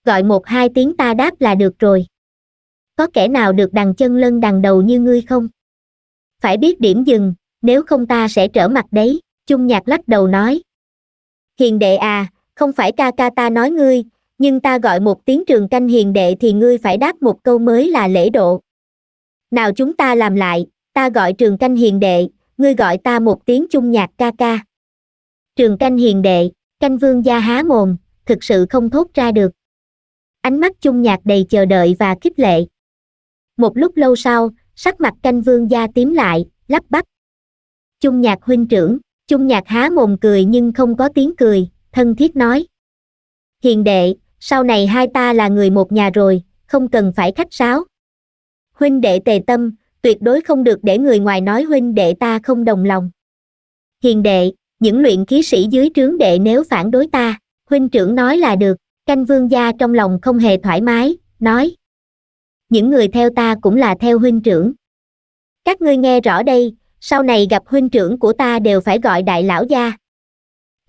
A: gọi một hai tiếng ta đáp là được rồi có kẻ nào được đằng chân lân đằng đầu như ngươi không phải biết điểm dừng nếu không ta sẽ trở mặt đấy Trung nhạc lắc đầu nói hiền đệ à không phải ca ca ta nói ngươi nhưng ta gọi một tiếng trường canh hiền đệ thì ngươi phải đáp một câu mới là lễ độ nào chúng ta làm lại ta gọi trường canh hiền đệ ngươi gọi ta một tiếng chung nhạc ca ca trường canh hiền đệ canh vương gia há mồm thực sự không thốt ra được ánh mắt chung nhạc đầy chờ đợi và khích lệ một lúc lâu sau sắc mặt canh vương gia tím lại lắp bắp chung nhạc huynh trưởng Trung nhạc há mồm cười nhưng không có tiếng cười thân thiết nói hiền đệ sau này hai ta là người một nhà rồi không cần phải khách sáo huynh đệ tề tâm tuyệt đối không được để người ngoài nói huynh đệ ta không đồng lòng hiền đệ những luyện khí sĩ dưới trướng đệ nếu phản đối ta huynh trưởng nói là được canh vương gia trong lòng không hề thoải mái nói những người theo ta cũng là theo huynh trưởng các ngươi nghe rõ đây sau này gặp huynh trưởng của ta đều phải gọi đại lão gia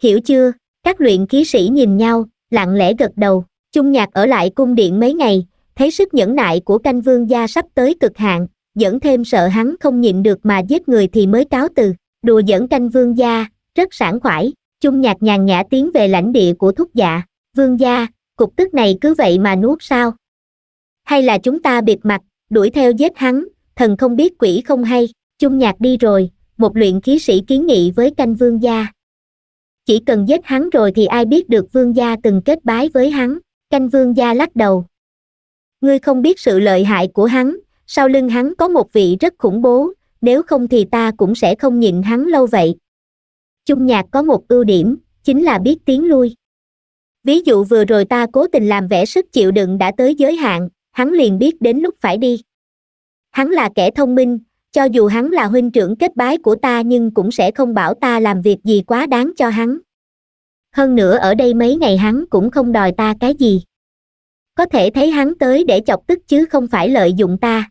A: hiểu chưa các luyện khí sĩ nhìn nhau lặng lẽ gật đầu chung nhạc ở lại cung điện mấy ngày thấy sức nhẫn nại của canh vương gia sắp tới cực hạn dẫn thêm sợ hắn không nhịn được mà giết người thì mới cáo từ đùa dẫn canh vương gia rất sảng khoải chung nhạc nhàn nhã tiến về lãnh địa của thúc dạ vương gia cục tức này cứ vậy mà nuốt sao hay là chúng ta biệt mặt đuổi theo giết hắn thần không biết quỷ không hay chung nhạc đi rồi một luyện khí sĩ kiến nghị với canh vương gia chỉ cần giết hắn rồi thì ai biết được vương gia từng kết bái với hắn canh vương gia lắc đầu ngươi không biết sự lợi hại của hắn sau lưng hắn có một vị rất khủng bố nếu không thì ta cũng sẽ không nhịn hắn lâu vậy chung nhạc có một ưu điểm chính là biết tiếng lui ví dụ vừa rồi ta cố tình làm vẻ sức chịu đựng đã tới giới hạn hắn liền biết đến lúc phải đi hắn là kẻ thông minh cho dù hắn là huynh trưởng kết bái của ta nhưng cũng sẽ không bảo ta làm việc gì quá đáng cho hắn hơn nữa ở đây mấy ngày hắn cũng không đòi ta cái gì có thể thấy hắn tới để chọc tức chứ không phải lợi dụng ta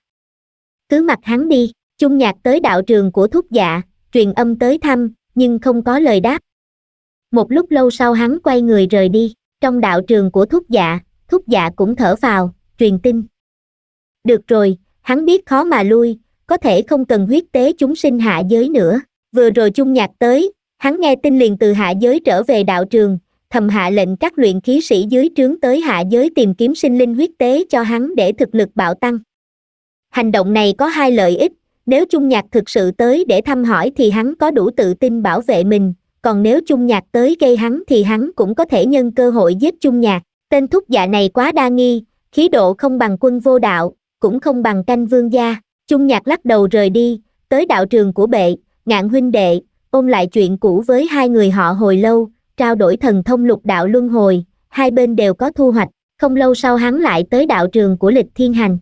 A: cứ mặc hắn đi chung nhạc tới đạo trường của thúc dạ truyền âm tới thăm nhưng không có lời đáp một lúc lâu sau hắn quay người rời đi trong đạo trường của thúc dạ thúc dạ cũng thở vào truyền tin được rồi hắn biết khó mà lui có thể không cần huyết tế chúng sinh hạ giới nữa vừa rồi chung nhạc tới hắn nghe tin liền từ hạ giới trở về đạo trường thầm hạ lệnh các luyện khí sĩ dưới trướng tới hạ giới tìm kiếm sinh linh huyết tế cho hắn để thực lực bạo tăng hành động này có hai lợi ích nếu chung nhạc thực sự tới để thăm hỏi thì hắn có đủ tự tin bảo vệ mình còn nếu chung nhạc tới gây hắn thì hắn cũng có thể nhân cơ hội giết chung nhạc tên thúc dạ này quá đa nghi khí độ không bằng quân vô đạo cũng không bằng canh vương gia Trung nhạc lắc đầu rời đi tới đạo trường của bệ ngạn huynh đệ ôm lại chuyện cũ với hai người họ hồi lâu trao đổi thần thông lục đạo luân hồi hai bên đều có thu hoạch không lâu sau hắn lại tới đạo trường của lịch thiên hành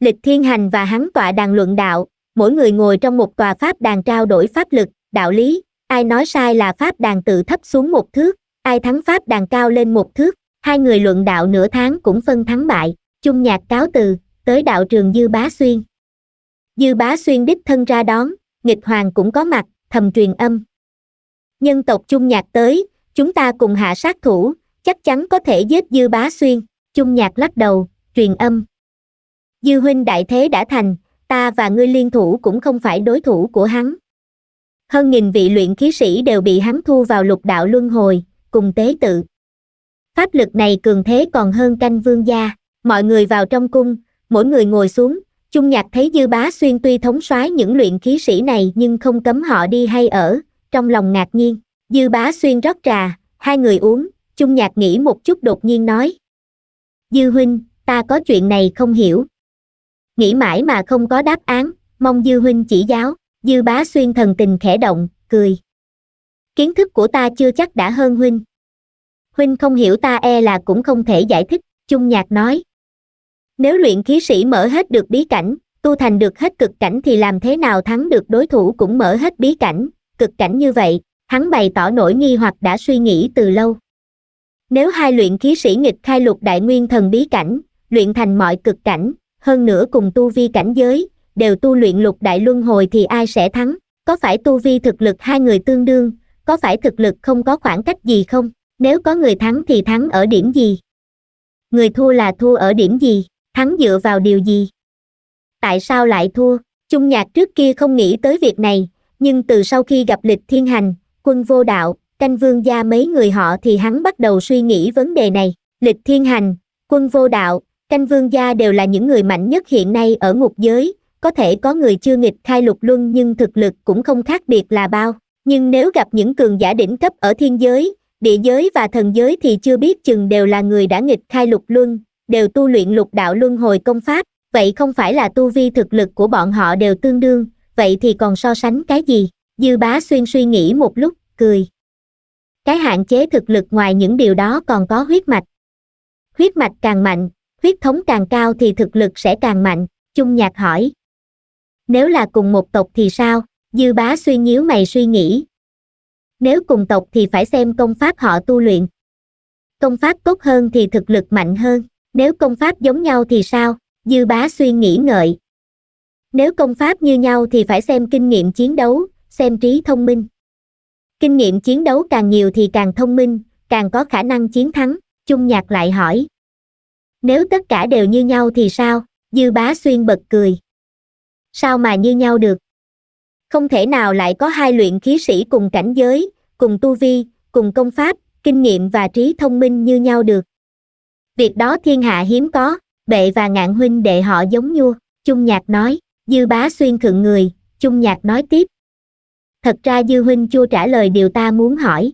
A: lịch thiên hành và hắn tọa đàn luận đạo mỗi người ngồi trong một tòa pháp đàn trao đổi pháp lực đạo lý ai nói sai là pháp đàn tự thấp xuống một thước ai thắng pháp đàn cao lên một thước hai người luận đạo nửa tháng cũng phân thắng bại chung nhạc cáo từ tới đạo trường dư bá xuyên dư bá xuyên đích thân ra đón nghịch hoàng cũng có mặt thầm truyền âm nhân tộc chung nhạc tới chúng ta cùng hạ sát thủ chắc chắn có thể giết dư bá xuyên chung nhạc lắc đầu truyền âm dư huynh đại thế đã thành ta và ngươi liên thủ cũng không phải đối thủ của hắn hơn nghìn vị luyện khí sĩ đều bị hắn thu vào lục đạo luân hồi cùng tế tự pháp lực này cường thế còn hơn canh vương gia mọi người vào trong cung mỗi người ngồi xuống Trung nhạc thấy dư bá xuyên tuy thống soái những luyện khí sĩ này nhưng không cấm họ đi hay ở, trong lòng ngạc nhiên. Dư bá xuyên rót trà, hai người uống, Trung nhạc nghĩ một chút đột nhiên nói. Dư huynh, ta có chuyện này không hiểu. Nghĩ mãi mà không có đáp án, mong dư huynh chỉ giáo, dư bá xuyên thần tình khẽ động, cười. Kiến thức của ta chưa chắc đã hơn huynh. Huynh không hiểu ta e là cũng không thể giải thích, Trung nhạc nói nếu luyện khí sĩ mở hết được bí cảnh tu thành được hết cực cảnh thì làm thế nào thắng được đối thủ cũng mở hết bí cảnh cực cảnh như vậy hắn bày tỏ nỗi nghi hoặc đã suy nghĩ từ lâu nếu hai luyện khí sĩ nghịch khai lục đại nguyên thần bí cảnh luyện thành mọi cực cảnh hơn nữa cùng tu vi cảnh giới đều tu luyện lục đại luân hồi thì ai sẽ thắng có phải tu vi thực lực hai người tương đương có phải thực lực không có khoảng cách gì không nếu có người thắng thì thắng ở điểm gì người thua là thua ở điểm gì hắn dựa vào điều gì tại sao lại thua Trung nhạc trước kia không nghĩ tới việc này nhưng từ sau khi gặp lịch thiên hành quân vô đạo canh vương gia mấy người họ thì hắn bắt đầu suy nghĩ vấn đề này lịch thiên hành quân vô đạo canh vương gia đều là những người mạnh nhất hiện nay ở ngục giới có thể có người chưa nghịch khai lục luân nhưng thực lực cũng không khác biệt là bao nhưng nếu gặp những cường giả đỉnh cấp ở thiên giới địa giới và thần giới thì chưa biết chừng đều là người đã nghịch khai lục luân đều tu luyện lục đạo luân hồi công pháp vậy không phải là tu vi thực lực của bọn họ đều tương đương vậy thì còn so sánh cái gì dư bá xuyên suy nghĩ một lúc cười cái hạn chế thực lực ngoài những điều đó còn có huyết mạch huyết mạch càng mạnh huyết thống càng cao thì thực lực sẽ càng mạnh chung nhạc hỏi nếu là cùng một tộc thì sao dư bá suy nhíu mày suy nghĩ nếu cùng tộc thì phải xem công pháp họ tu luyện công pháp tốt hơn thì thực lực mạnh hơn nếu công pháp giống nhau thì sao? Dư bá suy nghĩ ngợi. Nếu công pháp như nhau thì phải xem kinh nghiệm chiến đấu, xem trí thông minh. Kinh nghiệm chiến đấu càng nhiều thì càng thông minh, càng có khả năng chiến thắng, chung nhạc lại hỏi. Nếu tất cả đều như nhau thì sao? Dư bá xuyên bật cười. Sao mà như nhau được? Không thể nào lại có hai luyện khí sĩ cùng cảnh giới, cùng tu vi, cùng công pháp, kinh nghiệm và trí thông minh như nhau được việc đó thiên hạ hiếm có bệ và ngạn huynh đệ họ giống nhua chung nhạc nói dư bá xuyên thượng người chung nhạc nói tiếp thật ra dư huynh chưa trả lời điều ta muốn hỏi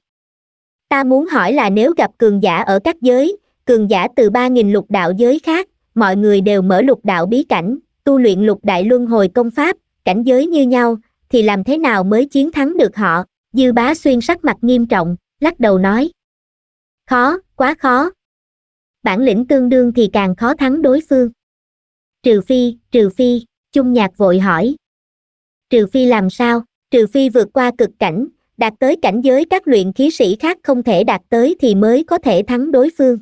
A: ta muốn hỏi là nếu gặp cường giả ở các giới cường giả từ ba nghìn lục đạo giới khác mọi người đều mở lục đạo bí cảnh tu luyện lục đại luân hồi công pháp cảnh giới như nhau thì làm thế nào mới chiến thắng được họ dư bá xuyên sắc mặt nghiêm trọng lắc đầu nói khó quá khó bản lĩnh tương đương thì càng khó thắng đối phương trừ phi trừ phi chung nhạc vội hỏi trừ phi làm sao trừ phi vượt qua cực cảnh đạt tới cảnh giới các luyện khí sĩ khác không thể đạt tới thì mới có thể thắng đối phương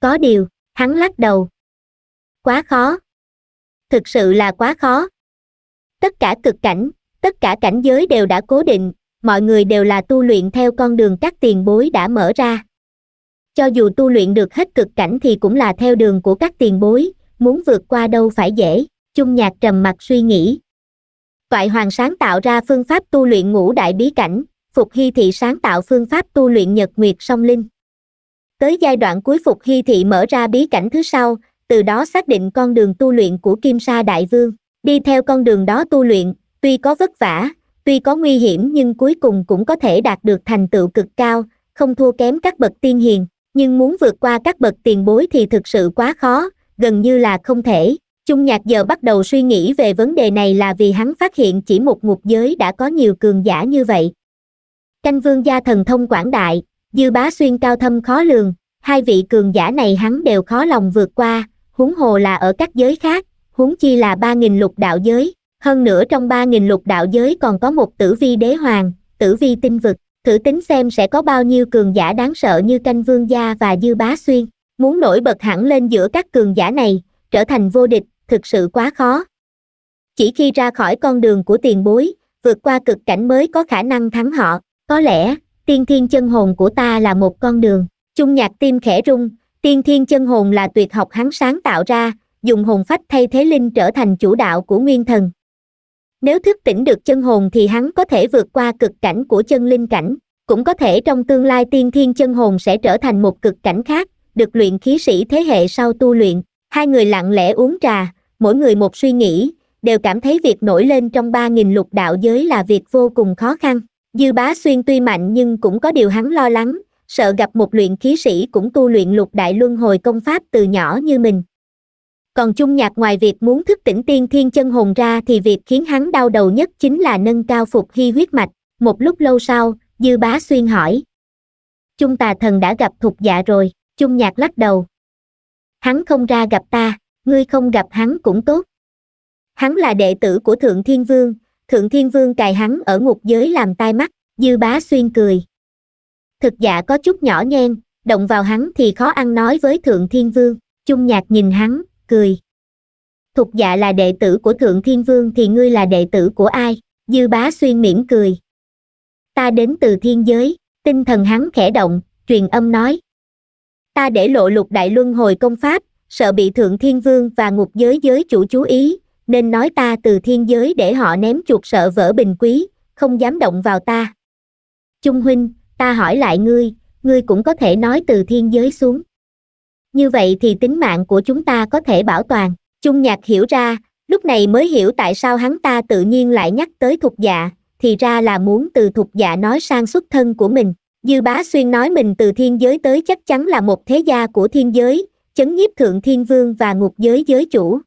A: có điều hắn lắc đầu quá khó thực sự là quá khó tất cả cực cảnh tất cả cảnh giới đều đã cố định mọi người đều là tu luyện theo con đường các tiền bối đã mở ra cho dù tu luyện được hết cực cảnh thì cũng là theo đường của các tiền bối muốn vượt qua đâu phải dễ chung nhạc trầm mặt suy nghĩ toại hoàng sáng tạo ra phương pháp tu luyện ngũ đại bí cảnh phục hy thị sáng tạo phương pháp tu luyện nhật nguyệt song linh tới giai đoạn cuối phục hy thị mở ra bí cảnh thứ sau từ đó xác định con đường tu luyện của kim sa đại vương đi theo con đường đó tu luyện tuy có vất vả tuy có nguy hiểm nhưng cuối cùng cũng có thể đạt được thành tựu cực cao không thua kém các bậc tiên hiền nhưng muốn vượt qua các bậc tiền bối thì thực sự quá khó gần như là không thể chung nhạc giờ bắt đầu suy nghĩ về vấn đề này là vì hắn phát hiện chỉ một ngục giới đã có nhiều cường giả như vậy canh vương gia thần thông quảng đại dư bá xuyên cao thâm khó lường hai vị cường giả này hắn đều khó lòng vượt qua huống hồ là ở các giới khác huống chi là ba nghìn lục đạo giới hơn nữa trong ba nghìn lục đạo giới còn có một tử vi đế hoàng tử vi tinh vực thử tính xem sẽ có bao nhiêu cường giả đáng sợ như canh vương gia và dư bá xuyên muốn nổi bật hẳn lên giữa các cường giả này trở thành vô địch thực sự quá khó chỉ khi ra khỏi con đường của tiền bối vượt qua cực cảnh mới có khả năng thắng họ có lẽ tiên thiên chân hồn của ta là một con đường chung nhạc tim khẽ rung tiên thiên chân hồn là tuyệt học hắn sáng tạo ra dùng hồn phách thay thế linh trở thành chủ đạo của nguyên thần nếu thức tỉnh được chân hồn thì hắn có thể vượt qua cực cảnh của chân linh cảnh cũng có thể trong tương lai tiên thiên chân hồn sẽ trở thành một cực cảnh khác được luyện khí sĩ thế hệ sau tu luyện hai người lặng lẽ uống trà mỗi người một suy nghĩ đều cảm thấy việc nổi lên trong ba nghìn lục đạo giới là việc vô cùng khó khăn dư bá xuyên tuy mạnh nhưng cũng có điều hắn lo lắng sợ gặp một luyện khí sĩ cũng tu luyện lục đại luân hồi công pháp từ nhỏ như mình còn chung nhạc ngoài việc muốn thức tỉnh tiên thiên chân hồn ra thì việc khiến hắn đau đầu nhất chính là nâng cao phục hy huyết mạch một lúc lâu sau dư bá xuyên hỏi chung tà thần đã gặp thục dạ rồi chung nhạc lắc đầu hắn không ra gặp ta ngươi không gặp hắn cũng tốt hắn là đệ tử của thượng thiên vương thượng thiên vương cài hắn ở ngục giới làm tai mắt dư bá xuyên cười thực dạ có chút nhỏ nhen động vào hắn thì khó ăn nói với thượng thiên vương chung nhạc nhìn hắn cười. Thục dạ là đệ tử của Thượng Thiên Vương thì ngươi là đệ tử của ai? Dư bá xuyên mỉm cười. Ta đến từ thiên giới, tinh thần hắn khẽ động, truyền âm nói. Ta để lộ lục đại luân hồi công pháp, sợ bị Thượng Thiên Vương và ngục giới giới chủ chú ý, nên nói ta từ thiên giới để họ ném chuột sợ vỡ bình quý, không dám động vào ta. Trung huynh, ta hỏi lại ngươi, ngươi cũng có thể nói từ thiên giới xuống như vậy thì tính mạng của chúng ta có thể bảo toàn chung nhạc hiểu ra lúc này mới hiểu tại sao hắn ta tự nhiên lại nhắc tới thục dạ thì ra là muốn từ thục dạ nói sang xuất thân của mình dư bá xuyên nói mình từ thiên giới tới chắc chắn là một thế gia của thiên giới chấn nhiếp thượng thiên vương và ngục giới giới chủ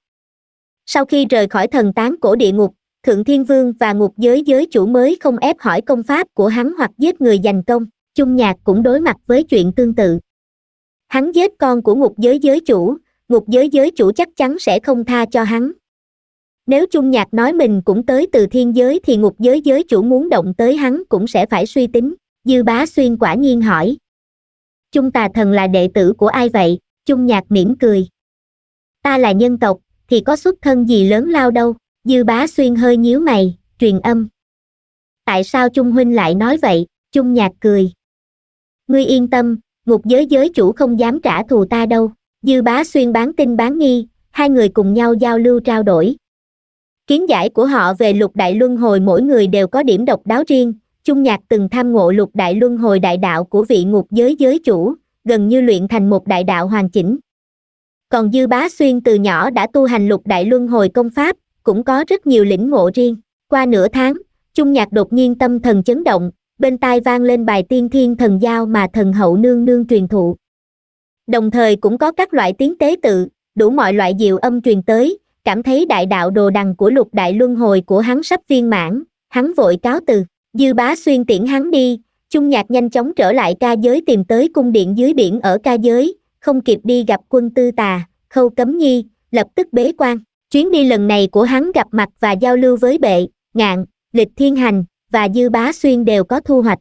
A: sau khi rời khỏi thần tán cổ địa ngục thượng thiên vương và ngục giới giới chủ mới không ép hỏi công pháp của hắn hoặc giết người giành công chung nhạc cũng đối mặt với chuyện tương tự hắn giết con của ngục giới giới chủ ngục giới giới chủ chắc chắn sẽ không tha cho hắn nếu chung nhạc nói mình cũng tới từ thiên giới thì ngục giới giới chủ muốn động tới hắn cũng sẽ phải suy tính dư bá xuyên quả nhiên hỏi chung tà thần là đệ tử của ai vậy chung nhạc mỉm cười ta là nhân tộc thì có xuất thân gì lớn lao đâu dư bá xuyên hơi nhíu mày truyền âm tại sao chung huynh lại nói vậy chung nhạc cười ngươi yên tâm ngục giới giới chủ không dám trả thù ta đâu dư bá xuyên bán tin bán nghi hai người cùng nhau giao lưu trao đổi kiến giải của họ về lục đại luân hồi mỗi người đều có điểm độc đáo riêng chung nhạc từng tham ngộ lục đại luân hồi đại đạo của vị ngục giới giới chủ gần như luyện thành một đại đạo hoàn chỉnh còn dư bá xuyên từ nhỏ đã tu hành lục đại luân hồi công pháp cũng có rất nhiều lĩnh ngộ riêng qua nửa tháng chung nhạc đột nhiên tâm thần chấn động bên tai vang lên bài tiên thiên thần giao mà thần hậu nương nương truyền thụ. Đồng thời cũng có các loại tiếng tế tự, đủ mọi loại diệu âm truyền tới, cảm thấy đại đạo đồ đằng của lục đại luân hồi của hắn sắp viên mãn, hắn vội cáo từ, dư bá xuyên tiễn hắn đi, chung nhạc nhanh chóng trở lại ca giới tìm tới cung điện dưới biển ở ca giới, không kịp đi gặp quân tư tà, khâu cấm nhi, lập tức bế quan. Chuyến đi lần này của hắn gặp mặt và giao lưu với bệ, ngạn, lịch thiên hành, và dư bá xuyên đều có thu hoạch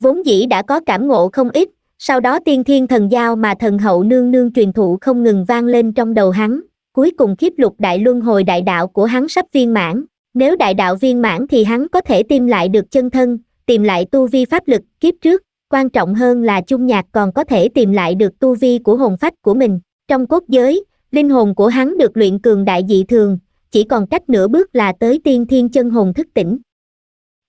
A: vốn dĩ đã có cảm ngộ không ít sau đó tiên thiên thần giao mà thần hậu nương nương truyền thụ không ngừng vang lên trong đầu hắn cuối cùng khiếp lục đại luân hồi đại đạo của hắn sắp viên mãn nếu đại đạo viên mãn thì hắn có thể tìm lại được chân thân tìm lại tu vi pháp lực kiếp trước quan trọng hơn là chung nhạc còn có thể tìm lại được tu vi của hồn phách của mình trong cốt giới linh hồn của hắn được luyện cường đại dị thường chỉ còn cách nửa bước là tới tiên thiên chân hồn thức tỉnh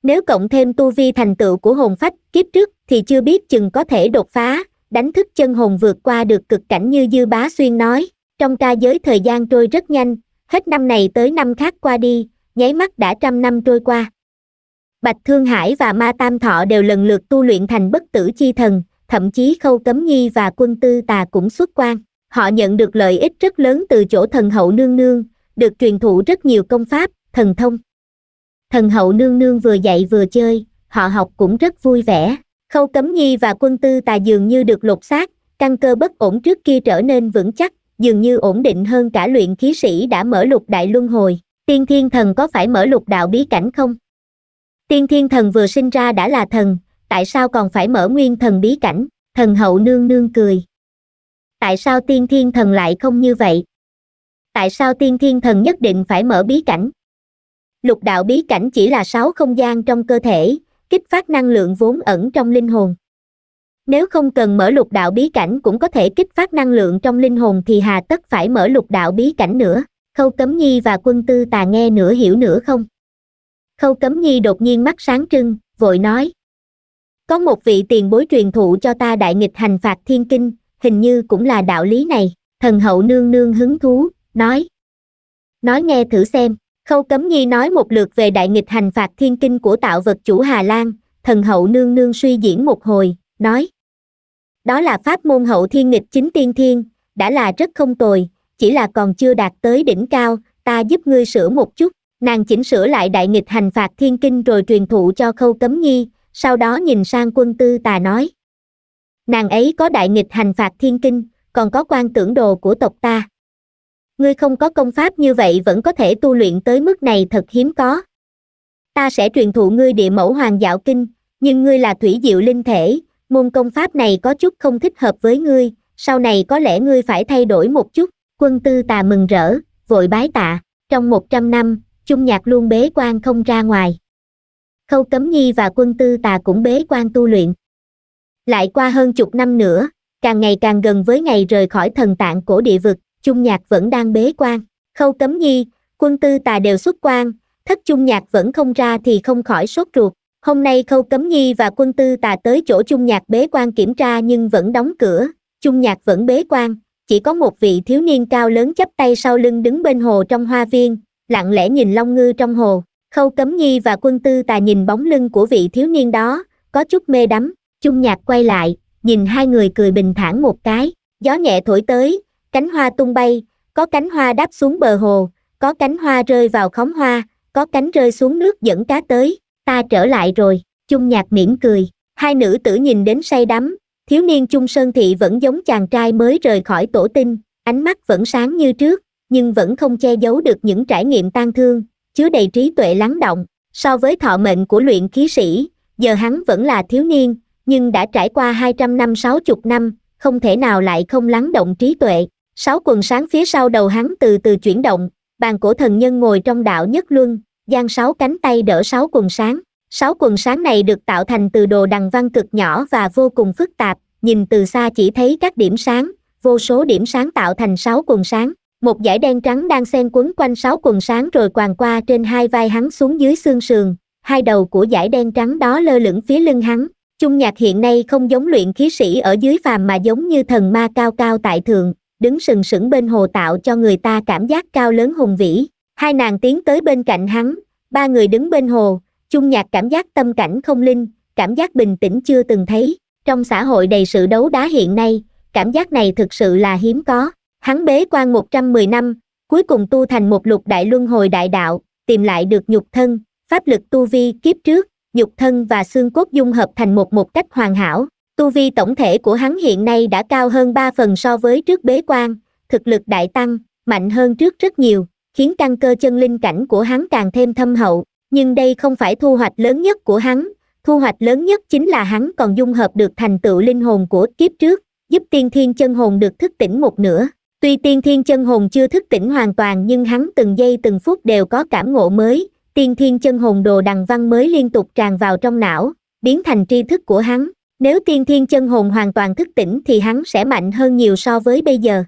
A: nếu cộng thêm tu vi thành tựu của hồn phách kiếp trước thì chưa biết chừng có thể đột phá đánh thức chân hồn vượt qua được cực cảnh như dư bá xuyên nói trong ca giới thời gian trôi rất nhanh hết năm này tới năm khác qua đi nháy mắt đã trăm năm trôi qua bạch thương hải và ma tam thọ đều lần lượt tu luyện thành bất tử chi thần thậm chí khâu cấm nhi và quân tư tà cũng xuất quan họ nhận được lợi ích rất lớn từ chỗ thần hậu nương nương được truyền thụ rất nhiều công pháp thần thông thần hậu nương nương vừa dạy vừa chơi, họ học cũng rất vui vẻ. Khâu Cấm Nhi và quân tư tà dường như được lột xác, căn cơ bất ổn trước kia trở nên vững chắc, dường như ổn định hơn cả luyện khí sĩ đã mở lục đại luân hồi. Tiên thiên thần có phải mở lục đạo bí cảnh không? Tiên thiên thần vừa sinh ra đã là thần, tại sao còn phải mở nguyên thần bí cảnh? Thần hậu nương nương cười. Tại sao tiên thiên thần lại không như vậy? Tại sao tiên thiên thần nhất định phải mở bí cảnh? lục đạo bí cảnh chỉ là sáu không gian trong cơ thể kích phát năng lượng vốn ẩn trong linh hồn nếu không cần mở lục đạo bí cảnh cũng có thể kích phát năng lượng trong linh hồn thì hà tất phải mở lục đạo bí cảnh nữa khâu cấm nhi và quân tư tà nghe nửa hiểu nửa không khâu cấm nhi đột nhiên mắt sáng trưng vội nói có một vị tiền bối truyền thụ cho ta đại nghịch hành phạt thiên kinh hình như cũng là đạo lý này thần hậu nương nương hứng thú nói nói nghe thử xem khâu cấm nhi nói một lượt về đại nghịch hành phạt thiên kinh của tạo vật chủ hà lan thần hậu nương nương suy diễn một hồi nói đó là pháp môn hậu thiên nghịch chính tiên thiên đã là rất không tồi chỉ là còn chưa đạt tới đỉnh cao ta giúp ngươi sửa một chút nàng chỉnh sửa lại đại nghịch hành phạt thiên kinh rồi truyền thụ cho khâu cấm nhi sau đó nhìn sang quân tư tà nói nàng ấy có đại nghịch hành phạt thiên kinh còn có quan tưởng đồ của tộc ta ngươi không có công pháp như vậy vẫn có thể tu luyện tới mức này thật hiếm có ta sẽ truyền thụ ngươi địa mẫu hoàng dạo kinh nhưng ngươi là thủy diệu linh thể môn công pháp này có chút không thích hợp với ngươi sau này có lẽ ngươi phải thay đổi một chút quân tư tà mừng rỡ vội bái tạ trong một trăm năm chung nhạc luôn bế quan không ra ngoài khâu cấm nhi và quân tư tà cũng bế quan tu luyện lại qua hơn chục năm nữa càng ngày càng gần với ngày rời khỏi thần tạng cổ địa vực chung nhạc vẫn đang bế quan khâu cấm nhi quân tư tà đều xuất quan thất chung nhạc vẫn không ra thì không khỏi sốt ruột hôm nay khâu cấm nhi và quân tư tà tới chỗ chung nhạc bế quan kiểm tra nhưng vẫn đóng cửa chung nhạc vẫn bế quan chỉ có một vị thiếu niên cao lớn chắp tay sau lưng đứng bên hồ trong hoa viên lặng lẽ nhìn long ngư trong hồ khâu cấm nhi và quân tư tà nhìn bóng lưng của vị thiếu niên đó có chút mê đắm chung nhạc quay lại nhìn hai người cười bình thản một cái gió nhẹ thổi tới cánh hoa tung bay, có cánh hoa đáp xuống bờ hồ, có cánh hoa rơi vào khóm hoa, có cánh rơi xuống nước dẫn cá tới, ta trở lại rồi, chung nhạc mỉm cười, hai nữ tử nhìn đến say đắm, thiếu niên chung sơn thị vẫn giống chàng trai mới rời khỏi tổ tinh, ánh mắt vẫn sáng như trước, nhưng vẫn không che giấu được những trải nghiệm tang thương, chứa đầy trí tuệ lắng động, so với thọ mệnh của luyện khí sĩ, giờ hắn vẫn là thiếu niên, nhưng đã trải qua 200 năm 60 năm, không thể nào lại không lắng động trí tuệ sáu quần sáng phía sau đầu hắn từ từ chuyển động bàn cổ thần nhân ngồi trong đạo nhất luân giang sáu cánh tay đỡ sáu quần sáng sáu quần sáng này được tạo thành từ đồ đằng văn cực nhỏ và vô cùng phức tạp nhìn từ xa chỉ thấy các điểm sáng vô số điểm sáng tạo thành sáu quần sáng một dải đen trắng đang xen quấn quanh sáu quần sáng rồi quàng qua trên hai vai hắn xuống dưới xương sườn hai đầu của dải đen trắng đó lơ lửng phía lưng hắn trung nhạc hiện nay không giống luyện khí sĩ ở dưới phàm mà giống như thần ma cao cao tại thượng đứng sừng sững bên hồ tạo cho người ta cảm giác cao lớn hùng vĩ hai nàng tiến tới bên cạnh hắn ba người đứng bên hồ chung nhạc cảm giác tâm cảnh không linh cảm giác bình tĩnh chưa từng thấy trong xã hội đầy sự đấu đá hiện nay cảm giác này thực sự là hiếm có hắn bế quan 110 năm cuối cùng tu thành một lục đại luân hồi đại đạo tìm lại được nhục thân pháp lực tu vi kiếp trước nhục thân và xương cốt dung hợp thành một một cách hoàn hảo tu vi tổng thể của hắn hiện nay đã cao hơn ba phần so với trước bế quan thực lực đại tăng mạnh hơn trước rất nhiều khiến căn cơ chân linh cảnh của hắn càng thêm thâm hậu nhưng đây không phải thu hoạch lớn nhất của hắn thu hoạch lớn nhất chính là hắn còn dung hợp được thành tựu linh hồn của kiếp trước giúp tiên thiên chân hồn được thức tỉnh một nửa tuy tiên thiên chân hồn chưa thức tỉnh hoàn toàn nhưng hắn từng giây từng phút đều có cảm ngộ mới tiên thiên chân hồn đồ đằng văn mới liên tục tràn vào trong não biến thành tri thức của hắn nếu tiên thiên chân hồn hoàn toàn thức tỉnh thì hắn sẽ mạnh hơn nhiều so với bây giờ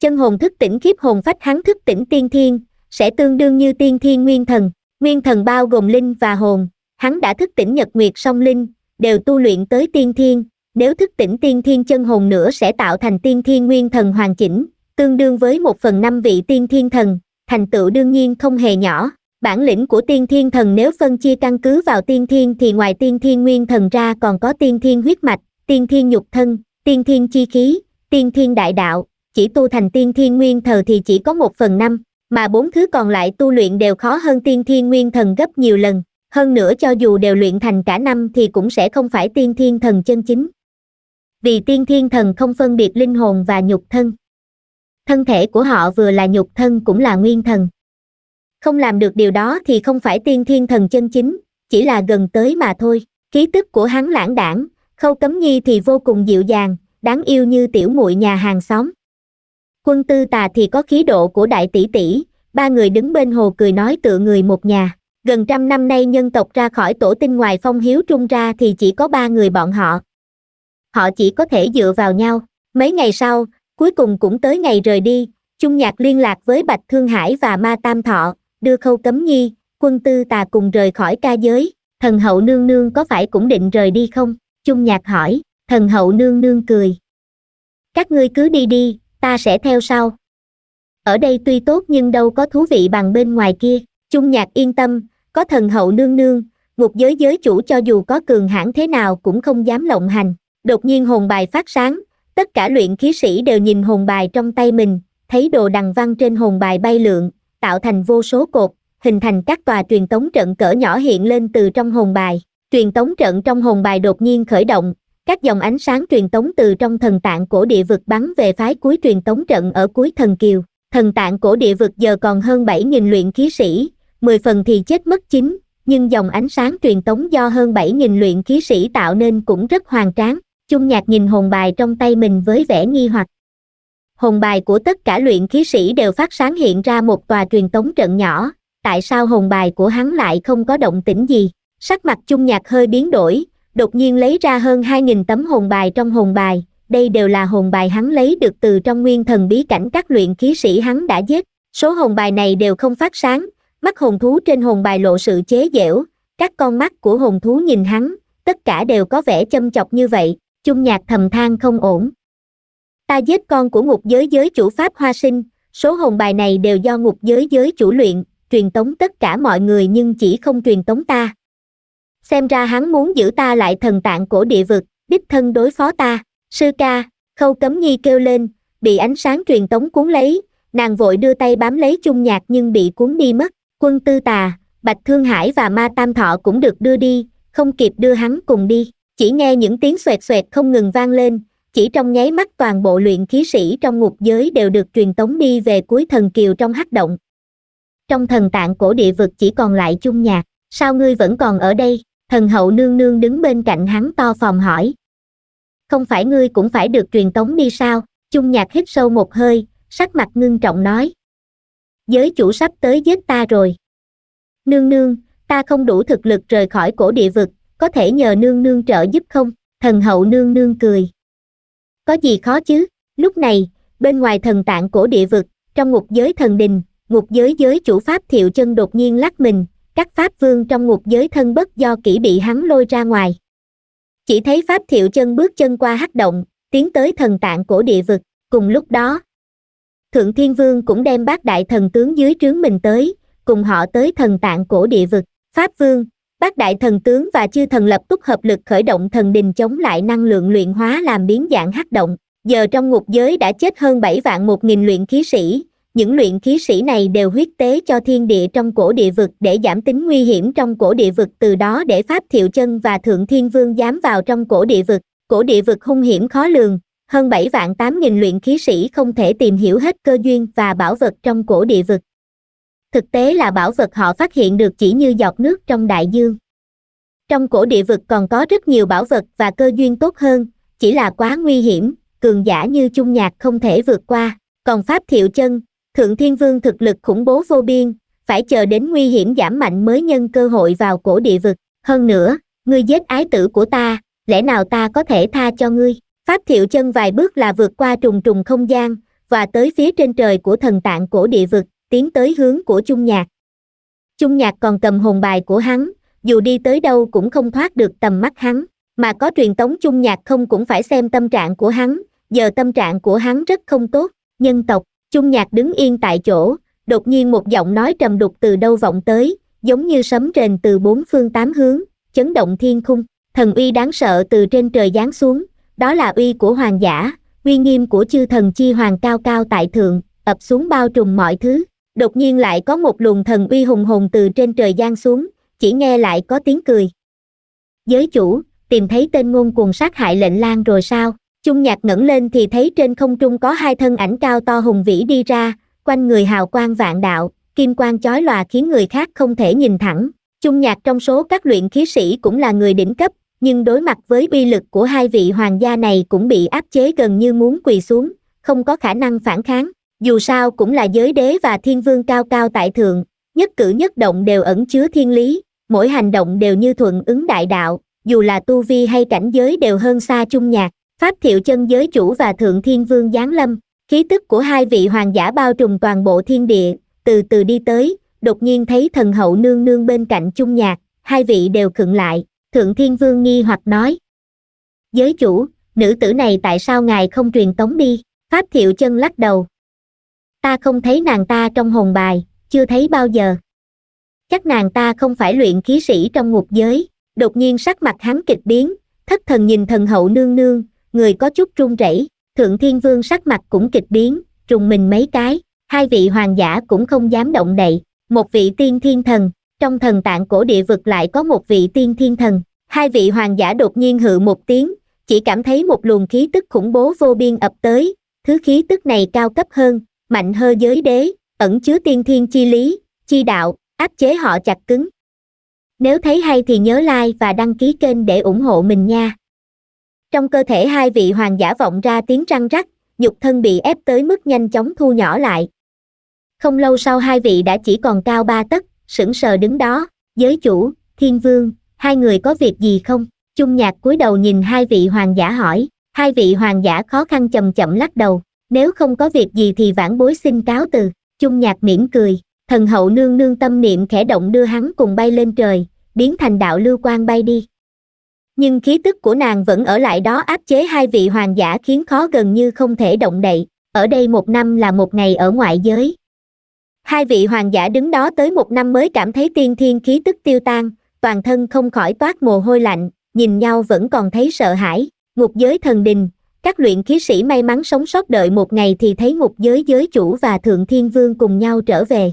A: chân hồn thức tỉnh khiếp hồn phách hắn thức tỉnh tiên thiên sẽ tương đương như tiên thiên nguyên thần nguyên thần bao gồm linh và hồn hắn đã thức tỉnh nhật nguyệt song linh đều tu luyện tới tiên thiên nếu thức tỉnh tiên thiên chân hồn nữa sẽ tạo thành tiên thiên nguyên thần hoàn chỉnh tương đương với một phần năm vị tiên thiên thần thành tựu đương nhiên không hề nhỏ bản lĩnh của tiên thiên thần nếu phân chia căn cứ vào tiên thiên thì ngoài tiên thiên nguyên thần ra còn có tiên thiên huyết mạch tiên thiên nhục thân tiên thiên chi khí tiên thiên đại đạo chỉ tu thành tiên thiên nguyên thờ thì chỉ có một phần năm mà bốn thứ còn lại tu luyện đều khó hơn tiên thiên nguyên thần gấp nhiều lần hơn nữa cho dù đều luyện thành cả năm thì cũng sẽ không phải tiên thiên thần chân chính vì tiên thiên thần không phân biệt linh hồn và nhục thân thân thể của họ vừa là nhục thân cũng là nguyên thần không làm được điều đó thì không phải tiên thiên thần chân chính chỉ là gần tới mà thôi khí tức của hắn lãng đảng khâu cấm nhi thì vô cùng dịu dàng đáng yêu như tiểu muội nhà hàng xóm quân tư tà thì có khí độ của đại tỷ tỷ ba người đứng bên hồ cười nói tựa người một nhà gần trăm năm nay nhân tộc ra khỏi tổ tinh ngoài phong hiếu trung ra thì chỉ có ba người bọn họ họ chỉ có thể dựa vào nhau mấy ngày sau cuối cùng cũng tới ngày rời đi chung nhạc liên lạc với bạch thương hải và ma tam thọ đưa khâu cấm nhi quân tư tà cùng rời khỏi ca giới thần hậu nương nương có phải cũng định rời đi không chung nhạc hỏi thần hậu nương nương cười các ngươi cứ đi đi ta sẽ theo sau ở đây tuy tốt nhưng đâu có thú vị bằng bên ngoài kia chung nhạc yên tâm có thần hậu nương nương ngục giới giới chủ cho dù có cường hãn thế nào cũng không dám lộng hành đột nhiên hồn bài phát sáng tất cả luyện khí sĩ đều nhìn hồn bài trong tay mình thấy đồ đằng văn trên hồn bài bay lượn tạo thành vô số cột, hình thành các tòa truyền tống trận cỡ nhỏ hiện lên từ trong hồn bài. Truyền tống trận trong hồn bài đột nhiên khởi động, các dòng ánh sáng truyền tống từ trong thần tạng cổ địa vực bắn về phái cuối truyền tống trận ở cuối thần kiều. Thần tạng cổ địa vực giờ còn hơn 7.000 luyện khí sĩ, 10 phần thì chết mất chính, nhưng dòng ánh sáng truyền tống do hơn 7.000 luyện khí sĩ tạo nên cũng rất hoàn tráng. Chung nhạc nhìn hồn bài trong tay mình với vẻ nghi hoặc, hồn bài của tất cả luyện khí sĩ đều phát sáng hiện ra một tòa truyền tống trận nhỏ, tại sao hồn bài của hắn lại không có động tĩnh gì? Sắc mặt chung nhạc hơi biến đổi, đột nhiên lấy ra hơn 2.000 tấm hồn bài trong hồn bài, đây đều là hồn bài hắn lấy được từ trong nguyên thần bí cảnh các luyện khí sĩ hắn đã giết. Số hồn bài này đều không phát sáng, mắt hồn thú trên hồn bài lộ sự chế dẻo các con mắt của hồn thú nhìn hắn, tất cả đều có vẻ châm chọc như vậy, chung nhạc thầm than không ổn ta giết con của ngục giới giới chủ Pháp Hoa Sinh, số hồn bài này đều do ngục giới giới chủ luyện, truyền tống tất cả mọi người nhưng chỉ không truyền tống ta. Xem ra hắn muốn giữ ta lại thần tạng cổ địa vực, đích thân đối phó ta, sư ca, khâu cấm nhi kêu lên, bị ánh sáng truyền tống cuốn lấy, nàng vội đưa tay bám lấy chung nhạc nhưng bị cuốn đi mất, quân tư tà, bạch thương hải và ma tam thọ cũng được đưa đi, không kịp đưa hắn cùng đi, chỉ nghe những tiếng xoẹt xoẹt không ngừng vang lên, chỉ trong nháy mắt toàn bộ luyện khí sĩ trong ngục giới đều được truyền tống đi về cuối thần kiều trong hắc động trong thần tạng cổ địa vực chỉ còn lại chung nhạc sao ngươi vẫn còn ở đây thần hậu nương nương đứng bên cạnh hắn to phòng hỏi không phải ngươi cũng phải được truyền tống đi sao chung nhạc hít sâu một hơi sắc mặt ngưng trọng nói giới chủ sắp tới giết ta rồi nương nương ta không đủ thực lực rời khỏi cổ địa vực có thể nhờ nương nương trợ giúp không thần hậu nương nương cười có gì khó chứ lúc này bên ngoài thần tạng cổ địa vực trong ngục giới thần đình ngục giới giới chủ pháp thiệu chân đột nhiên lắc mình các pháp vương trong ngục giới thân bất do kỹ bị hắn lôi ra ngoài chỉ thấy pháp thiệu chân bước chân qua hắc động tiến tới thần tạng cổ địa vực cùng lúc đó thượng thiên vương cũng đem bác đại thần tướng dưới trướng mình tới cùng họ tới thần tạng cổ địa vực pháp vương bác đại thần tướng và chư thần lập tức hợp lực khởi động thần đình chống lại năng lượng luyện hóa làm biến dạng hắc động giờ trong ngục giới đã chết hơn bảy vạn một nghìn luyện khí sĩ những luyện khí sĩ này đều huyết tế cho thiên địa trong cổ địa vực để giảm tính nguy hiểm trong cổ địa vực từ đó để pháp thiệu chân và thượng thiên vương dám vào trong cổ địa vực cổ địa vực hung hiểm khó lường hơn bảy vạn tám nghìn luyện khí sĩ không thể tìm hiểu hết cơ duyên và bảo vật trong cổ địa vực thực tế là bảo vật họ phát hiện được chỉ như giọt nước trong đại dương trong cổ địa vực còn có rất nhiều bảo vật và cơ duyên tốt hơn chỉ là quá nguy hiểm cường giả như chung nhạc không thể vượt qua còn pháp thiệu chân thượng thiên vương thực lực khủng bố vô biên phải chờ đến nguy hiểm giảm mạnh mới nhân cơ hội vào cổ địa vực hơn nữa ngươi giết ái tử của ta lẽ nào ta có thể tha cho ngươi pháp thiệu chân vài bước là vượt qua trùng trùng không gian và tới phía trên trời của thần tạng cổ địa vực tiến tới hướng của chung nhạc chung nhạc còn cầm hồn bài của hắn dù đi tới đâu cũng không thoát được tầm mắt hắn mà có truyền tống chung nhạc không cũng phải xem tâm trạng của hắn giờ tâm trạng của hắn rất không tốt nhân tộc chung nhạc đứng yên tại chỗ đột nhiên một giọng nói trầm đục từ đâu vọng tới giống như sấm rền từ bốn phương tám hướng chấn động thiên khung thần uy đáng sợ từ trên trời giáng xuống đó là uy của hoàng giả uy nghiêm của chư thần chi hoàng cao cao tại thượng ập xuống bao trùm mọi thứ đột nhiên lại có một luồng thần uy hùng hồn từ trên trời giang xuống chỉ nghe lại có tiếng cười giới chủ tìm thấy tên ngôn cuồng sát hại lệnh lan rồi sao chung nhạc ngẩng lên thì thấy trên không trung có hai thân ảnh cao to hùng vĩ đi ra quanh người hào quang vạn đạo kim quang chói lòa khiến người khác không thể nhìn thẳng chung nhạc trong số các luyện khí sĩ cũng là người đỉnh cấp nhưng đối mặt với uy lực của hai vị hoàng gia này cũng bị áp chế gần như muốn quỳ xuống không có khả năng phản kháng dù sao cũng là giới đế và thiên vương cao cao tại thượng nhất cử nhất động đều ẩn chứa thiên lý mỗi hành động đều như thuận ứng đại đạo dù là tu vi hay cảnh giới đều hơn xa chung nhạc pháp thiệu chân giới chủ và thượng thiên vương giáng lâm khí tức của hai vị hoàng giả bao trùm toàn bộ thiên địa từ từ đi tới đột nhiên thấy thần hậu nương nương bên cạnh chung nhạc hai vị đều khựng lại thượng thiên vương nghi hoặc nói giới chủ nữ tử này tại sao ngài không truyền tống đi pháp thiệu chân lắc đầu ta không thấy nàng ta trong hồn bài chưa thấy bao giờ chắc nàng ta không phải luyện khí sĩ trong ngục giới đột nhiên sắc mặt hắn kịch biến thất thần nhìn thần hậu nương nương người có chút run rẩy thượng thiên vương sắc mặt cũng kịch biến trùng mình mấy cái hai vị hoàng giả cũng không dám động đậy một vị tiên thiên thần trong thần tạng cổ địa vực lại có một vị tiên thiên thần hai vị hoàng giả đột nhiên hự một tiếng chỉ cảm thấy một luồng khí tức khủng bố vô biên ập tới thứ khí tức này cao cấp hơn mạnh hơ giới đế ẩn chứa tiên thiên chi lý chi đạo áp chế họ chặt cứng nếu thấy hay thì nhớ like và đăng ký kênh để ủng hộ mình nha trong cơ thể hai vị hoàng giả vọng ra tiếng răng rắc nhục thân bị ép tới mức nhanh chóng thu nhỏ lại không lâu sau hai vị đã chỉ còn cao ba tấc sững sờ đứng đó giới chủ thiên vương hai người có việc gì không chung nhạc cúi đầu nhìn hai vị hoàng giả hỏi hai vị hoàng giả khó khăn chậm chậm lắc đầu nếu không có việc gì thì vãn bối xin cáo từ chung nhạc mỉm cười thần hậu nương nương tâm niệm khẽ động đưa hắn cùng bay lên trời biến thành đạo lưu quang bay đi nhưng khí tức của nàng vẫn ở lại đó áp chế hai vị hoàng giả khiến khó gần như không thể động đậy ở đây một năm là một ngày ở ngoại giới hai vị hoàng giả đứng đó tới một năm mới cảm thấy tiên thiên khí tức tiêu tan toàn thân không khỏi toát mồ hôi lạnh nhìn nhau vẫn còn thấy sợ hãi ngục giới thần đình các luyện khí sĩ may mắn sống sót đợi một ngày thì thấy ngục giới giới chủ và thượng thiên vương cùng nhau trở về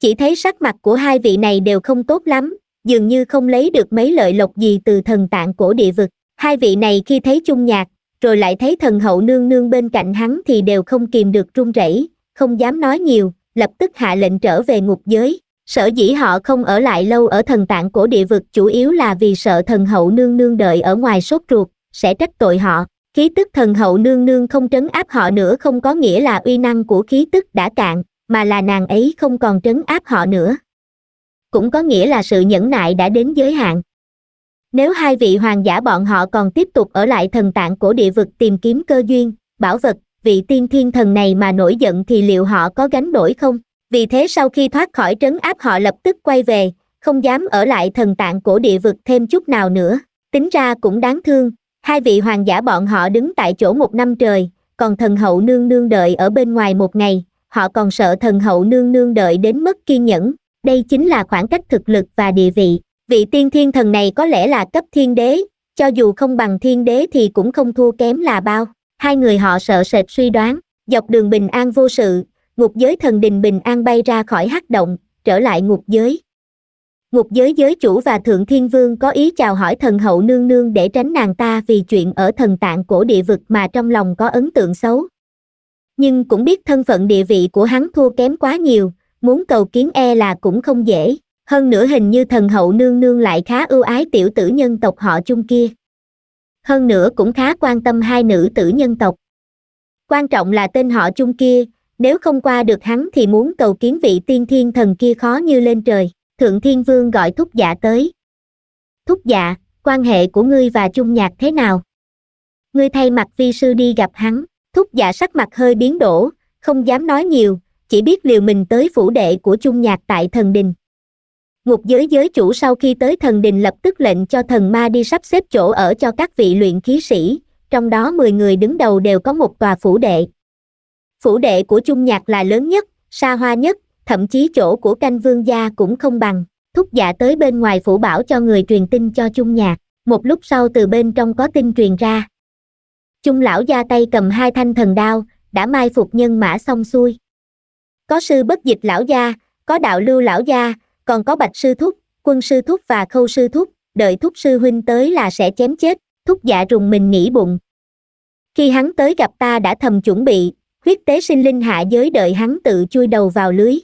A: chỉ thấy sắc mặt của hai vị này đều không tốt lắm dường như không lấy được mấy lợi lộc gì từ thần tạng cổ địa vực hai vị này khi thấy chung nhạc rồi lại thấy thần hậu nương nương bên cạnh hắn thì đều không kìm được run rẩy không dám nói nhiều lập tức hạ lệnh trở về ngục giới sở dĩ họ không ở lại lâu ở thần tạng cổ địa vực chủ yếu là vì sợ thần hậu nương nương đợi ở ngoài sốt ruột sẽ trách tội họ khí tức thần hậu nương nương không trấn áp họ nữa không có nghĩa là uy năng của khí tức đã cạn mà là nàng ấy không còn trấn áp họ nữa cũng có nghĩa là sự nhẫn nại đã đến giới hạn nếu hai vị hoàng giả bọn họ còn tiếp tục ở lại thần tạng của địa vực tìm kiếm cơ duyên bảo vật vị tiên thiên thần này mà nổi giận thì liệu họ có gánh nổi không vì thế sau khi thoát khỏi trấn áp họ lập tức quay về không dám ở lại thần tạng của địa vực thêm chút nào nữa tính ra cũng đáng thương hai vị hoàng giả bọn họ đứng tại chỗ một năm trời còn thần hậu nương nương đợi ở bên ngoài một ngày họ còn sợ thần hậu nương nương đợi đến mất kiên nhẫn đây chính là khoảng cách thực lực và địa vị vị tiên thiên thần này có lẽ là cấp thiên đế cho dù không bằng thiên đế thì cũng không thua kém là bao hai người họ sợ sệt suy đoán dọc đường bình an vô sự ngục giới thần đình bình an bay ra khỏi hắc động trở lại ngục giới ngục giới giới chủ và thượng thiên vương có ý chào hỏi thần hậu nương nương để tránh nàng ta vì chuyện ở thần tạng cổ địa vực mà trong lòng có ấn tượng xấu nhưng cũng biết thân phận địa vị của hắn thua kém quá nhiều muốn cầu kiến e là cũng không dễ hơn nữa hình như thần hậu nương nương lại khá ưu ái tiểu tử nhân tộc họ chung kia hơn nữa cũng khá quan tâm hai nữ tử nhân tộc quan trọng là tên họ chung kia nếu không qua được hắn thì muốn cầu kiến vị tiên thiên thần kia khó như lên trời Thượng Thiên Vương gọi Thúc Dạ tới. Thúc Dạ, quan hệ của ngươi và Trung Nhạc thế nào? Ngươi thay mặt vi sư đi gặp hắn, Thúc Dạ sắc mặt hơi biến đổ, không dám nói nhiều, chỉ biết liều mình tới phủ đệ của Trung Nhạc tại thần đình. Ngục giới giới chủ sau khi tới thần đình lập tức lệnh cho thần ma đi sắp xếp chỗ ở cho các vị luyện khí sĩ, trong đó 10 người đứng đầu đều có một tòa phủ đệ. Phủ đệ của Trung Nhạc là lớn nhất, xa hoa nhất, thậm chí chỗ của canh vương gia cũng không bằng thúc giả tới bên ngoài phủ bảo cho người truyền tin cho chung nhạc một lúc sau từ bên trong có tin truyền ra chung lão gia tay cầm hai thanh thần đao đã mai phục nhân mã xong xuôi có sư bất dịch lão gia có đạo lưu lão gia còn có bạch sư thúc quân sư thúc và khâu sư thúc đợi thúc sư huynh tới là sẽ chém chết thúc giả rùng mình nghĩ bụng khi hắn tới gặp ta đã thầm chuẩn bị huyết tế sinh linh hạ giới đợi hắn tự chui đầu vào lưới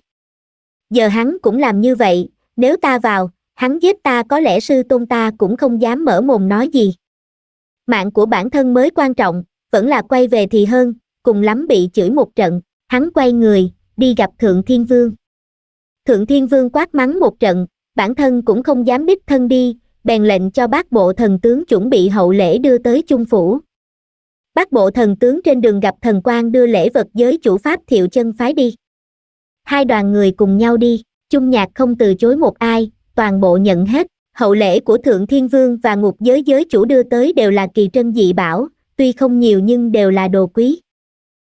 A: giờ hắn cũng làm như vậy nếu ta vào hắn giết ta có lẽ sư tôn ta cũng không dám mở mồm nói gì mạng của bản thân mới quan trọng vẫn là quay về thì hơn cùng lắm bị chửi một trận hắn quay người đi gặp thượng thiên vương thượng thiên vương quát mắng một trận bản thân cũng không dám đích thân đi bèn lệnh cho bác bộ thần tướng chuẩn bị hậu lễ đưa tới chung phủ bác bộ thần tướng trên đường gặp thần quan đưa lễ vật giới chủ pháp thiệu chân phái đi hai đoàn người cùng nhau đi chung nhạc không từ chối một ai toàn bộ nhận hết hậu lễ của thượng thiên vương và ngục giới giới chủ đưa tới đều là kỳ trân dị bảo tuy không nhiều nhưng đều là đồ quý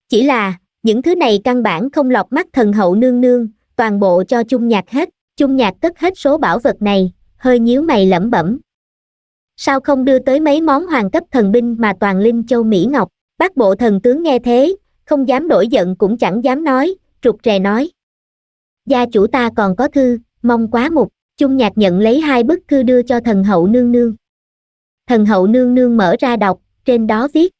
A: chỉ là những thứ này căn bản không lọt mắt thần hậu nương nương toàn bộ cho chung nhạc hết chung nhạc tất hết số bảo vật này hơi nhíu mày lẩm bẩm sao không đưa tới mấy món hoàng cấp thần binh mà toàn linh châu mỹ ngọc bác bộ thần tướng nghe thế không dám đổi giận cũng chẳng dám nói rụt rè nói gia chủ ta còn có thư mong quá mục chung nhạc nhận lấy hai bức thư đưa cho thần hậu nương nương thần hậu nương nương mở ra đọc trên đó viết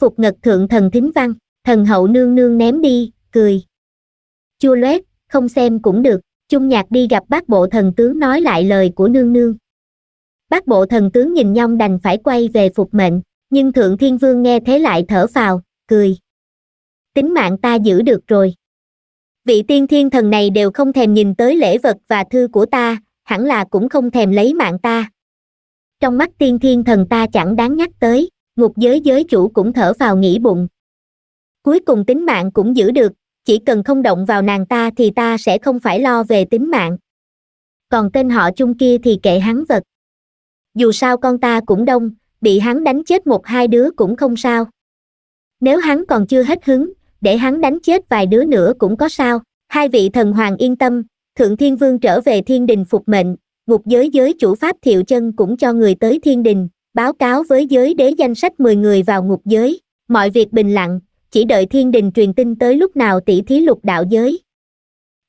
A: phục ngật thượng thần thính văn thần hậu nương nương ném đi cười chua loét không xem cũng được chung nhạc đi gặp bác bộ thần tướng nói lại lời của nương nương bác bộ thần tướng nhìn nhong đành phải quay về phục mệnh nhưng thượng thiên vương nghe thế lại thở phào cười tính mạng ta giữ được rồi vị tiên thiên thần này đều không thèm nhìn tới lễ vật và thư của ta hẳn là cũng không thèm lấy mạng ta trong mắt tiên thiên thần ta chẳng đáng nhắc tới ngục giới giới chủ cũng thở vào nghỉ bụng cuối cùng tính mạng cũng giữ được chỉ cần không động vào nàng ta thì ta sẽ không phải lo về tính mạng còn tên họ chung kia thì kệ hắn vật dù sao con ta cũng đông bị hắn đánh chết một hai đứa cũng không sao nếu hắn còn chưa hết hứng để hắn đánh chết vài đứa nữa cũng có sao hai vị thần hoàng yên tâm thượng thiên vương trở về thiên đình phục mệnh ngục giới giới chủ pháp thiệu chân cũng cho người tới thiên đình báo cáo với giới đế danh sách 10 người vào ngục giới mọi việc bình lặng chỉ đợi thiên đình truyền tin tới lúc nào tỷ thí lục đạo giới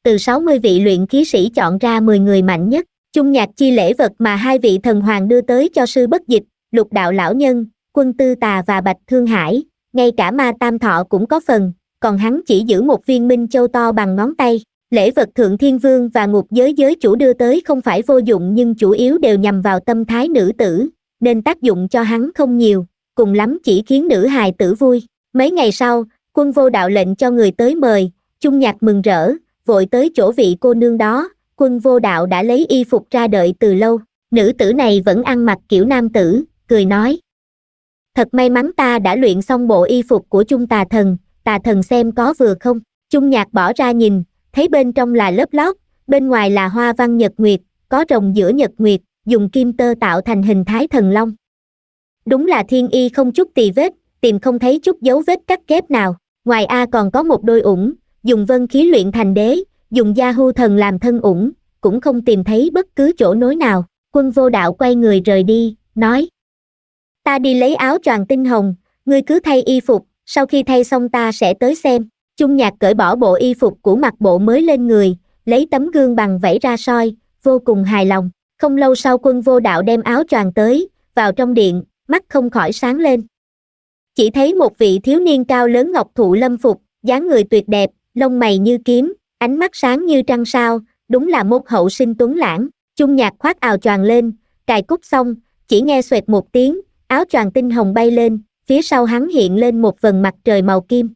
A: từ 60 vị luyện khí sĩ chọn ra 10 người mạnh nhất chung nhạc chi lễ vật mà hai vị thần hoàng đưa tới cho sư bất dịch lục đạo lão nhân quân tư tà và bạch thương hải ngay cả ma tam thọ cũng có phần còn hắn chỉ giữ một viên minh châu to bằng ngón tay lễ vật thượng thiên vương và ngục giới giới chủ đưa tới không phải vô dụng nhưng chủ yếu đều nhằm vào tâm thái nữ tử nên tác dụng cho hắn không nhiều cùng lắm chỉ khiến nữ hài tử vui mấy ngày sau quân vô đạo lệnh cho người tới mời chung nhạc mừng rỡ vội tới chỗ vị cô nương đó quân vô đạo đã lấy y phục ra đợi từ lâu nữ tử này vẫn ăn mặc kiểu nam tử cười nói thật may mắn ta đã luyện xong bộ y phục của chung tà thần tà thần xem có vừa không chung nhạc bỏ ra nhìn thấy bên trong là lớp lót bên ngoài là hoa văn nhật nguyệt có rồng giữa nhật nguyệt dùng kim tơ tạo thành hình thái thần long đúng là thiên y không chút tì vết tìm không thấy chút dấu vết cắt kép nào ngoài a còn có một đôi ủng dùng vân khí luyện thành đế dùng gia hưu thần làm thân ủng cũng không tìm thấy bất cứ chỗ nối nào quân vô đạo quay người rời đi nói ta đi lấy áo choàng tinh hồng ngươi cứ thay y phục sau khi thay xong ta sẽ tới xem chung nhạc cởi bỏ bộ y phục của mặt bộ mới lên người lấy tấm gương bằng vẫy ra soi vô cùng hài lòng không lâu sau quân vô đạo đem áo choàng tới vào trong điện mắt không khỏi sáng lên chỉ thấy một vị thiếu niên cao lớn ngọc thụ lâm phục dáng người tuyệt đẹp lông mày như kiếm ánh mắt sáng như trăng sao đúng là môn hậu sinh tuấn lãng chung nhạc khoác áo choàng lên cài cúc xong chỉ nghe xoẹt một tiếng áo choàng tinh hồng bay lên phía sau hắn hiện lên một vần mặt trời màu kim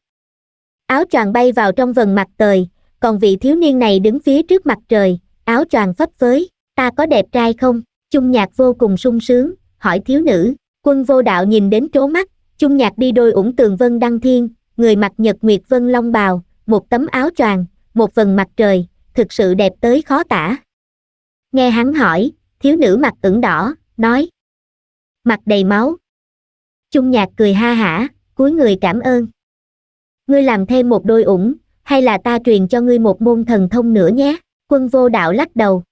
A: áo choàng bay vào trong vần mặt trời còn vị thiếu niên này đứng phía trước mặt trời áo choàng phấp phới ta có đẹp trai không chung nhạc vô cùng sung sướng hỏi thiếu nữ quân vô đạo nhìn đến trố mắt chung nhạc đi đôi ủng tường vân đăng thiên người mặc nhật nguyệt vân long bào một tấm áo choàng một vần mặt trời thực sự đẹp tới khó tả nghe hắn hỏi thiếu nữ mặt ửng đỏ nói mặt đầy máu Trung nhạc cười ha hả cúi người cảm ơn ngươi làm thêm một đôi ủng hay là ta truyền cho ngươi một môn thần thông nữa nhé quân vô đạo lắc đầu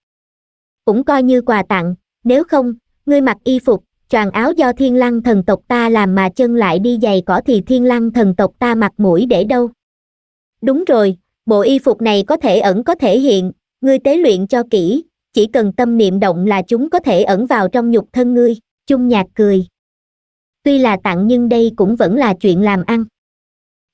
A: cũng coi như quà tặng nếu không ngươi mặc y phục tròn áo do thiên lăng thần tộc ta làm mà chân lại đi giày cỏ thì thiên lăng thần tộc ta mặc mũi để đâu đúng rồi bộ y phục này có thể ẩn có thể hiện ngươi tế luyện cho kỹ chỉ cần tâm niệm động là chúng có thể ẩn vào trong nhục thân ngươi chung nhạc cười tuy là tặng nhưng đây cũng vẫn là chuyện làm ăn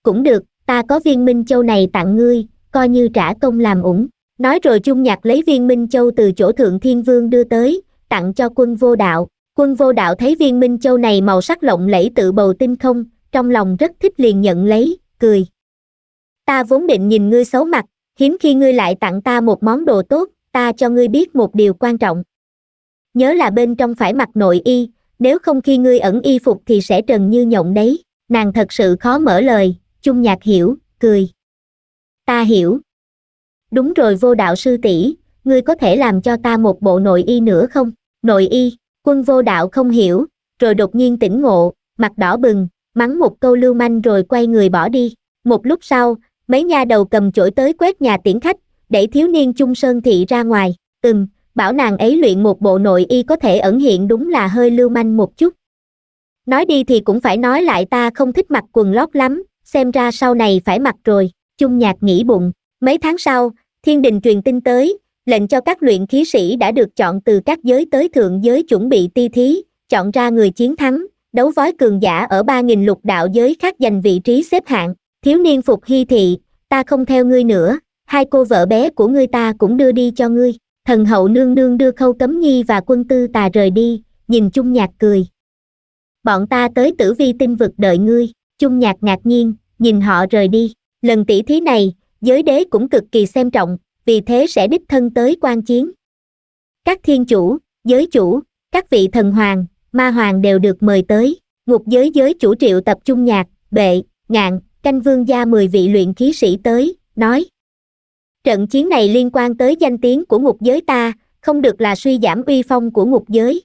A: cũng được ta có viên minh châu này tặng ngươi coi như trả công làm ủng nói rồi chung nhạc lấy viên minh châu từ chỗ thượng thiên vương đưa tới tặng cho quân vô đạo quân vô đạo thấy viên minh châu này màu sắc lộng lẫy tự bầu tinh không trong lòng rất thích liền nhận lấy cười ta vốn định nhìn ngươi xấu mặt hiếm khi ngươi lại tặng ta một món đồ tốt ta cho ngươi biết một điều quan trọng nhớ là bên trong phải mặc nội y nếu không khi ngươi ẩn y phục thì sẽ trần như nhộng đấy, nàng thật sự khó mở lời, chung nhạc hiểu, cười. Ta hiểu. Đúng rồi vô đạo sư tỷ ngươi có thể làm cho ta một bộ nội y nữa không? Nội y, quân vô đạo không hiểu, rồi đột nhiên tỉnh ngộ, mặt đỏ bừng, mắng một câu lưu manh rồi quay người bỏ đi. Một lúc sau, mấy nha đầu cầm chổi tới quét nhà tiễn khách, đẩy thiếu niên chung sơn thị ra ngoài, ừm, bảo nàng ấy luyện một bộ nội y có thể ẩn hiện đúng là hơi lưu manh một chút. Nói đi thì cũng phải nói lại ta không thích mặc quần lót lắm, xem ra sau này phải mặc rồi, chung nhạc nghĩ bụng. Mấy tháng sau, thiên đình truyền tin tới, lệnh cho các luyện khí sĩ đã được chọn từ các giới tới thượng giới chuẩn bị ti thí, chọn ra người chiến thắng, đấu vói cường giả ở 3.000 lục đạo giới khác giành vị trí xếp hạng, thiếu niên phục hy thị, ta không theo ngươi nữa, hai cô vợ bé của ngươi ta cũng đưa đi cho ngươi thần hậu nương nương đưa khâu cấm nhi và quân tư tà rời đi nhìn chung nhạc cười bọn ta tới tử vi tinh vực đợi ngươi chung nhạc ngạc nhiên nhìn họ rời đi lần tỷ thí này giới đế cũng cực kỳ xem trọng vì thế sẽ đích thân tới quan chiến các thiên chủ giới chủ các vị thần hoàng ma hoàng đều được mời tới ngục giới giới chủ triệu tập trung nhạc bệ ngạn canh vương gia mười vị luyện khí sĩ tới nói trận chiến này liên quan tới danh tiếng của ngục giới ta không được là suy giảm uy phong của ngục giới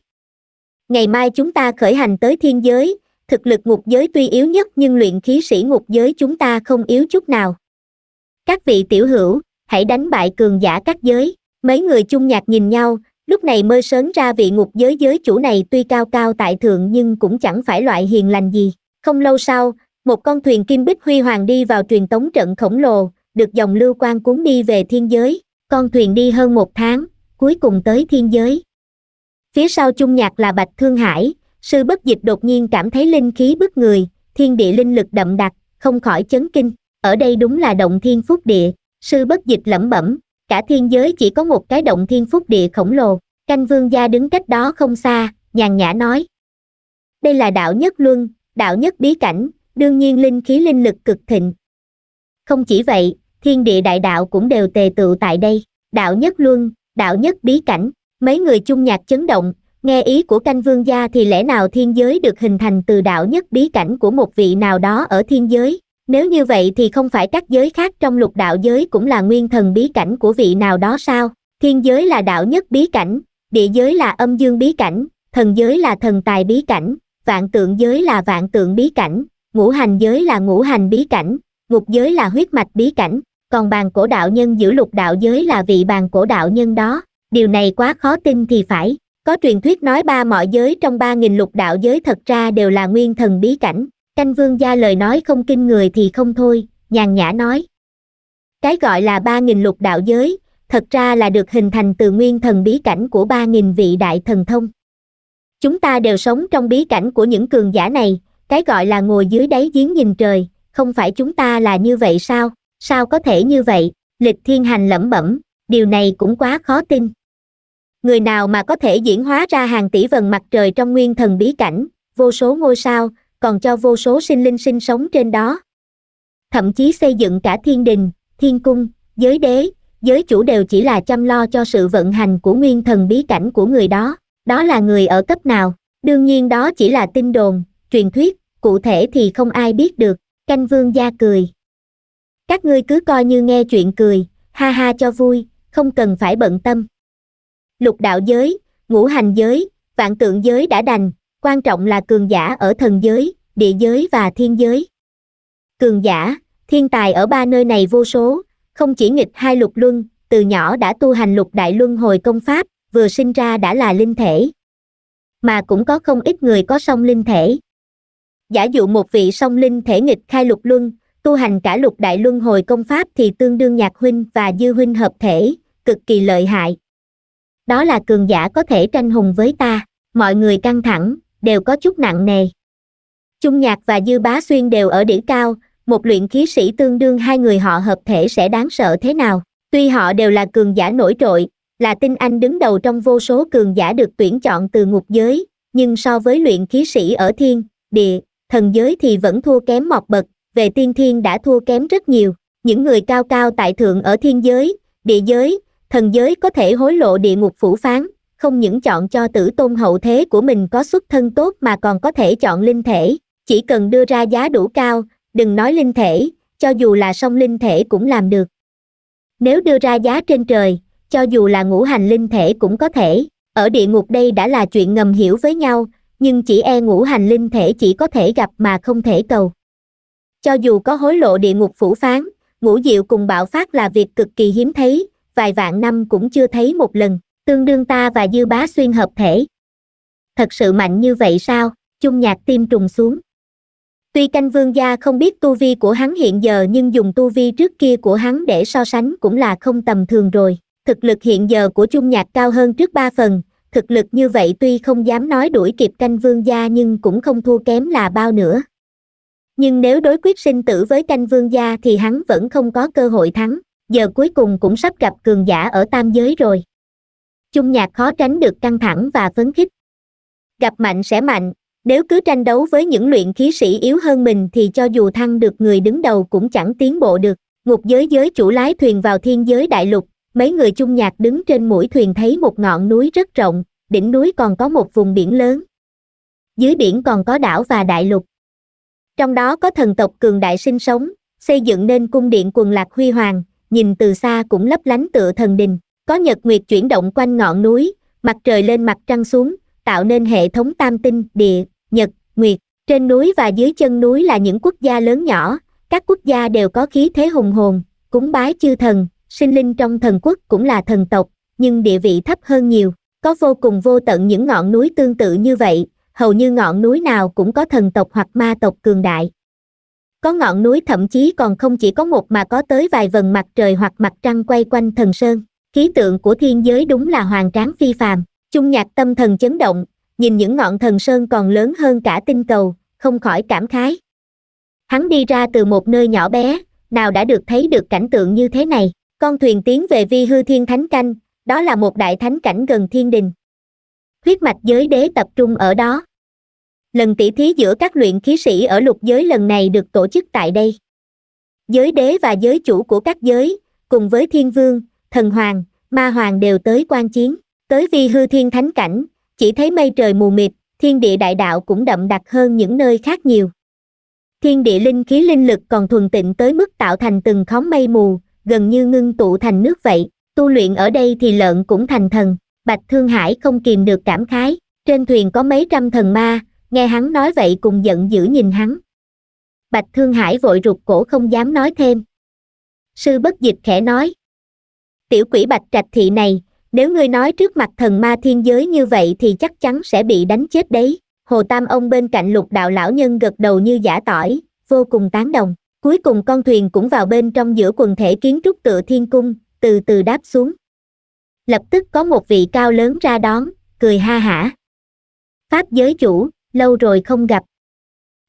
A: ngày mai chúng ta khởi hành tới thiên giới thực lực ngục giới tuy yếu nhất nhưng luyện khí sĩ ngục giới chúng ta không yếu chút nào các vị tiểu hữu hãy đánh bại cường giả các giới mấy người chung nhạc nhìn nhau lúc này mơ sớn ra vị ngục giới giới chủ này tuy cao cao tại thượng nhưng cũng chẳng phải loại hiền lành gì không lâu sau một con thuyền kim bích huy hoàng đi vào truyền tống trận khổng lồ được dòng lưu quan cuốn đi về thiên giới con thuyền đi hơn một tháng cuối cùng tới thiên giới phía sau chung nhạc là bạch thương hải sư bất dịch đột nhiên cảm thấy linh khí bức người thiên địa linh lực đậm đặc không khỏi chấn kinh ở đây đúng là động thiên phúc địa sư bất dịch lẩm bẩm cả thiên giới chỉ có một cái động thiên phúc địa khổng lồ canh vương gia đứng cách đó không xa nhàn nhã nói đây là đạo nhất luân đạo nhất bí cảnh đương nhiên linh khí linh lực cực thịnh không chỉ vậy thiên địa đại đạo cũng đều tề tự tại đây đạo nhất luân đạo nhất bí cảnh mấy người chung nhạc chấn động nghe ý của canh vương gia thì lẽ nào thiên giới được hình thành từ đạo nhất bí cảnh của một vị nào đó ở thiên giới nếu như vậy thì không phải các giới khác trong lục đạo giới cũng là nguyên thần bí cảnh của vị nào đó sao thiên giới là đạo nhất bí cảnh địa giới là âm dương bí cảnh thần giới là thần tài bí cảnh vạn tượng giới là vạn tượng bí cảnh ngũ hành giới là ngũ hành bí cảnh ngục giới là huyết mạch bí cảnh còn bàn cổ đạo nhân giữ lục đạo giới là vị bàn cổ đạo nhân đó điều này quá khó tin thì phải có truyền thuyết nói ba mọi giới trong ba nghìn lục đạo giới thật ra đều là nguyên thần bí cảnh canh vương gia lời nói không kinh người thì không thôi nhàn nhã nói cái gọi là ba nghìn lục đạo giới thật ra là được hình thành từ nguyên thần bí cảnh của ba nghìn vị đại thần thông chúng ta đều sống trong bí cảnh của những cường giả này cái gọi là ngồi dưới đáy giếng nhìn trời không phải chúng ta là như vậy sao sao có thể như vậy lịch thiên hành lẩm bẩm điều này cũng quá khó tin người nào mà có thể diễn hóa ra hàng tỷ vần mặt trời trong nguyên thần bí cảnh vô số ngôi sao còn cho vô số sinh linh sinh sống trên đó thậm chí xây dựng cả thiên đình thiên cung giới đế giới chủ đều chỉ là chăm lo cho sự vận hành của nguyên thần bí cảnh của người đó đó là người ở cấp nào đương nhiên đó chỉ là tin đồn truyền thuyết cụ thể thì không ai biết được canh vương gia cười các ngươi cứ coi như nghe chuyện cười ha ha cho vui không cần phải bận tâm lục đạo giới ngũ hành giới vạn tượng giới đã đành quan trọng là cường giả ở thần giới địa giới và thiên giới cường giả thiên tài ở ba nơi này vô số không chỉ nghịch hai lục luân từ nhỏ đã tu hành lục đại luân hồi công pháp vừa sinh ra đã là linh thể mà cũng có không ít người có song linh thể giả dụ một vị song linh thể nghịch khai lục luân tu hành cả lục đại luân hồi công pháp thì tương đương nhạc huynh và dư huynh hợp thể, cực kỳ lợi hại. Đó là cường giả có thể tranh hùng với ta, mọi người căng thẳng, đều có chút nặng nề. Trung nhạc và dư bá xuyên đều ở đỉnh cao, một luyện khí sĩ tương đương hai người họ hợp thể sẽ đáng sợ thế nào. Tuy họ đều là cường giả nổi trội, là tinh anh đứng đầu trong vô số cường giả được tuyển chọn từ ngục giới, nhưng so với luyện khí sĩ ở thiên, địa, thần giới thì vẫn thua kém mọc bậc, về tiên thiên đã thua kém rất nhiều những người cao cao tại thượng ở thiên giới địa giới thần giới có thể hối lộ địa ngục phủ phán không những chọn cho tử tôn hậu thế của mình có xuất thân tốt mà còn có thể chọn linh thể chỉ cần đưa ra giá đủ cao đừng nói linh thể cho dù là song linh thể cũng làm được nếu đưa ra giá trên trời cho dù là ngũ hành linh thể cũng có thể ở địa ngục đây đã là chuyện ngầm hiểu với nhau nhưng chỉ e ngũ hành linh thể chỉ có thể gặp mà không thể cầu cho dù có hối lộ địa ngục phủ phán ngũ diệu cùng bạo phát là việc cực kỳ hiếm thấy vài vạn năm cũng chưa thấy một lần tương đương ta và dư bá xuyên hợp thể thật sự mạnh như vậy sao chung nhạc tim trùng xuống tuy canh vương gia không biết tu vi của hắn hiện giờ nhưng dùng tu vi trước kia của hắn để so sánh cũng là không tầm thường rồi thực lực hiện giờ của chung nhạc cao hơn trước ba phần thực lực như vậy tuy không dám nói đuổi kịp canh vương gia nhưng cũng không thua kém là bao nữa nhưng nếu đối quyết sinh tử với canh vương gia thì hắn vẫn không có cơ hội thắng giờ cuối cùng cũng sắp gặp cường giả ở tam giới rồi chung nhạc khó tránh được căng thẳng và phấn khích gặp mạnh sẽ mạnh nếu cứ tranh đấu với những luyện khí sĩ yếu hơn mình thì cho dù thăng được người đứng đầu cũng chẳng tiến bộ được ngục giới giới chủ lái thuyền vào thiên giới đại lục mấy người chung nhạc đứng trên mũi thuyền thấy một ngọn núi rất rộng đỉnh núi còn có một vùng biển lớn dưới biển còn có đảo và đại lục trong đó có thần tộc cường đại sinh sống xây dựng nên cung điện quần lạc huy hoàng nhìn từ xa cũng lấp lánh tựa thần đình có nhật nguyệt chuyển động quanh ngọn núi mặt trời lên mặt trăng xuống tạo nên hệ thống tam tinh địa nhật nguyệt trên núi và dưới chân núi là những quốc gia lớn nhỏ các quốc gia đều có khí thế hùng hồn cúng bái chư thần sinh linh trong thần quốc cũng là thần tộc nhưng địa vị thấp hơn nhiều có vô cùng vô tận những ngọn núi tương tự như vậy hầu như ngọn núi nào cũng có thần tộc hoặc ma tộc cường đại. Có ngọn núi thậm chí còn không chỉ có một mà có tới vài vần mặt trời hoặc mặt trăng quay quanh thần sơn, khí tượng của thiên giới đúng là hoàng tráng phi phàm, chung nhạc tâm thần chấn động, nhìn những ngọn thần sơn còn lớn hơn cả tinh cầu, không khỏi cảm khái. Hắn đi ra từ một nơi nhỏ bé, nào đã được thấy được cảnh tượng như thế này, con thuyền tiến về vi hư thiên thánh canh, đó là một đại thánh cảnh gần thiên đình, huyết mạch giới đế tập trung ở đó lần tỉ thí giữa các luyện khí sĩ ở lục giới lần này được tổ chức tại đây giới đế và giới chủ của các giới cùng với thiên vương thần hoàng ma hoàng đều tới quan chiến tới vi hư thiên thánh cảnh chỉ thấy mây trời mù mịt thiên địa đại đạo cũng đậm đặc hơn những nơi khác nhiều thiên địa linh khí linh lực còn thuần tịnh tới mức tạo thành từng khóm mây mù gần như ngưng tụ thành nước vậy tu luyện ở đây thì lợn cũng thành thần bạch thương hải không kìm được cảm khái trên thuyền có mấy trăm thần ma nghe hắn nói vậy cùng giận dữ nhìn hắn bạch thương hải vội rụt cổ không dám nói thêm sư bất dịch khẽ nói tiểu quỷ bạch trạch thị này nếu ngươi nói trước mặt thần ma thiên giới như vậy thì chắc chắn sẽ bị đánh chết đấy hồ tam ông bên cạnh lục đạo lão nhân gật đầu như giả tỏi vô cùng tán đồng cuối cùng con thuyền cũng vào bên trong giữa quần thể kiến trúc tựa thiên cung từ từ đáp xuống lập tức có một vị cao lớn ra đón cười ha hả pháp giới chủ lâu rồi không gặp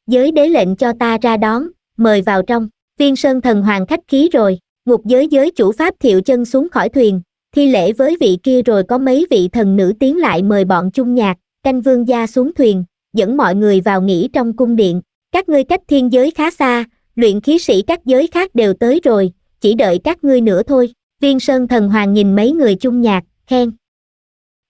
A: giới đế lệnh cho ta ra đón mời vào trong viên sơn thần hoàng khách khí rồi ngục giới giới chủ pháp thiệu chân xuống khỏi thuyền thi lễ với vị kia rồi có mấy vị thần nữ tiến lại mời bọn chung nhạc canh vương gia xuống thuyền dẫn mọi người vào nghỉ trong cung điện các ngươi cách thiên giới khá xa luyện khí sĩ các giới khác đều tới rồi chỉ đợi các ngươi nữa thôi viên sơn thần hoàng nhìn mấy người chung nhạc khen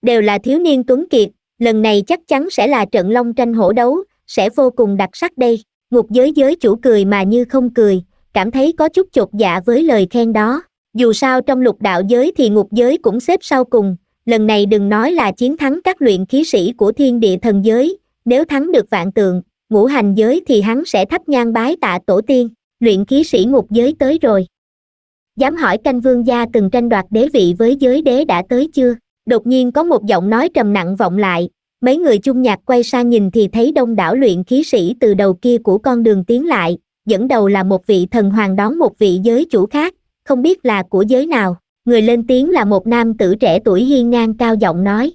A: đều là thiếu niên tuấn kiệt lần này chắc chắn sẽ là trận long tranh hổ đấu sẽ vô cùng đặc sắc đây ngục giới giới chủ cười mà như không cười cảm thấy có chút chột dạ với lời khen đó dù sao trong lục đạo giới thì ngục giới cũng xếp sau cùng lần này đừng nói là chiến thắng các luyện khí sĩ của thiên địa thần giới nếu thắng được vạn tượng ngũ hành giới thì hắn sẽ thắp nhang bái tạ tổ tiên luyện khí sĩ ngục giới tới rồi dám hỏi canh vương gia từng tranh đoạt đế vị với giới đế đã tới chưa đột nhiên có một giọng nói trầm nặng vọng lại mấy người chung nhạc quay sang nhìn thì thấy đông đảo luyện khí sĩ từ đầu kia của con đường tiến lại dẫn đầu là một vị thần hoàng đón một vị giới chủ khác không biết là của giới nào người lên tiếng là một nam tử trẻ tuổi hiên ngang cao giọng nói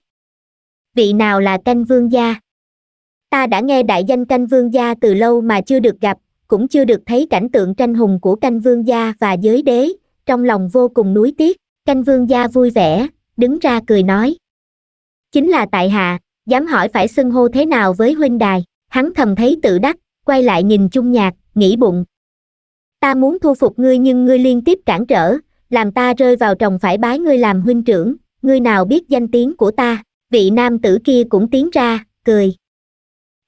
A: vị nào là canh vương gia ta đã nghe đại danh canh vương gia từ lâu mà chưa được gặp cũng chưa được thấy cảnh tượng tranh hùng của canh vương gia và giới đế trong lòng vô cùng nuối tiếc canh vương gia vui vẻ đứng ra cười nói chính là tại hạ dám hỏi phải xưng hô thế nào với huynh đài hắn thầm thấy tự đắc quay lại nhìn chung nhạc nghĩ bụng ta muốn thu phục ngươi nhưng ngươi liên tiếp cản trở làm ta rơi vào tròng phải bái ngươi làm huynh trưởng ngươi nào biết danh tiếng của ta vị nam tử kia cũng tiến ra cười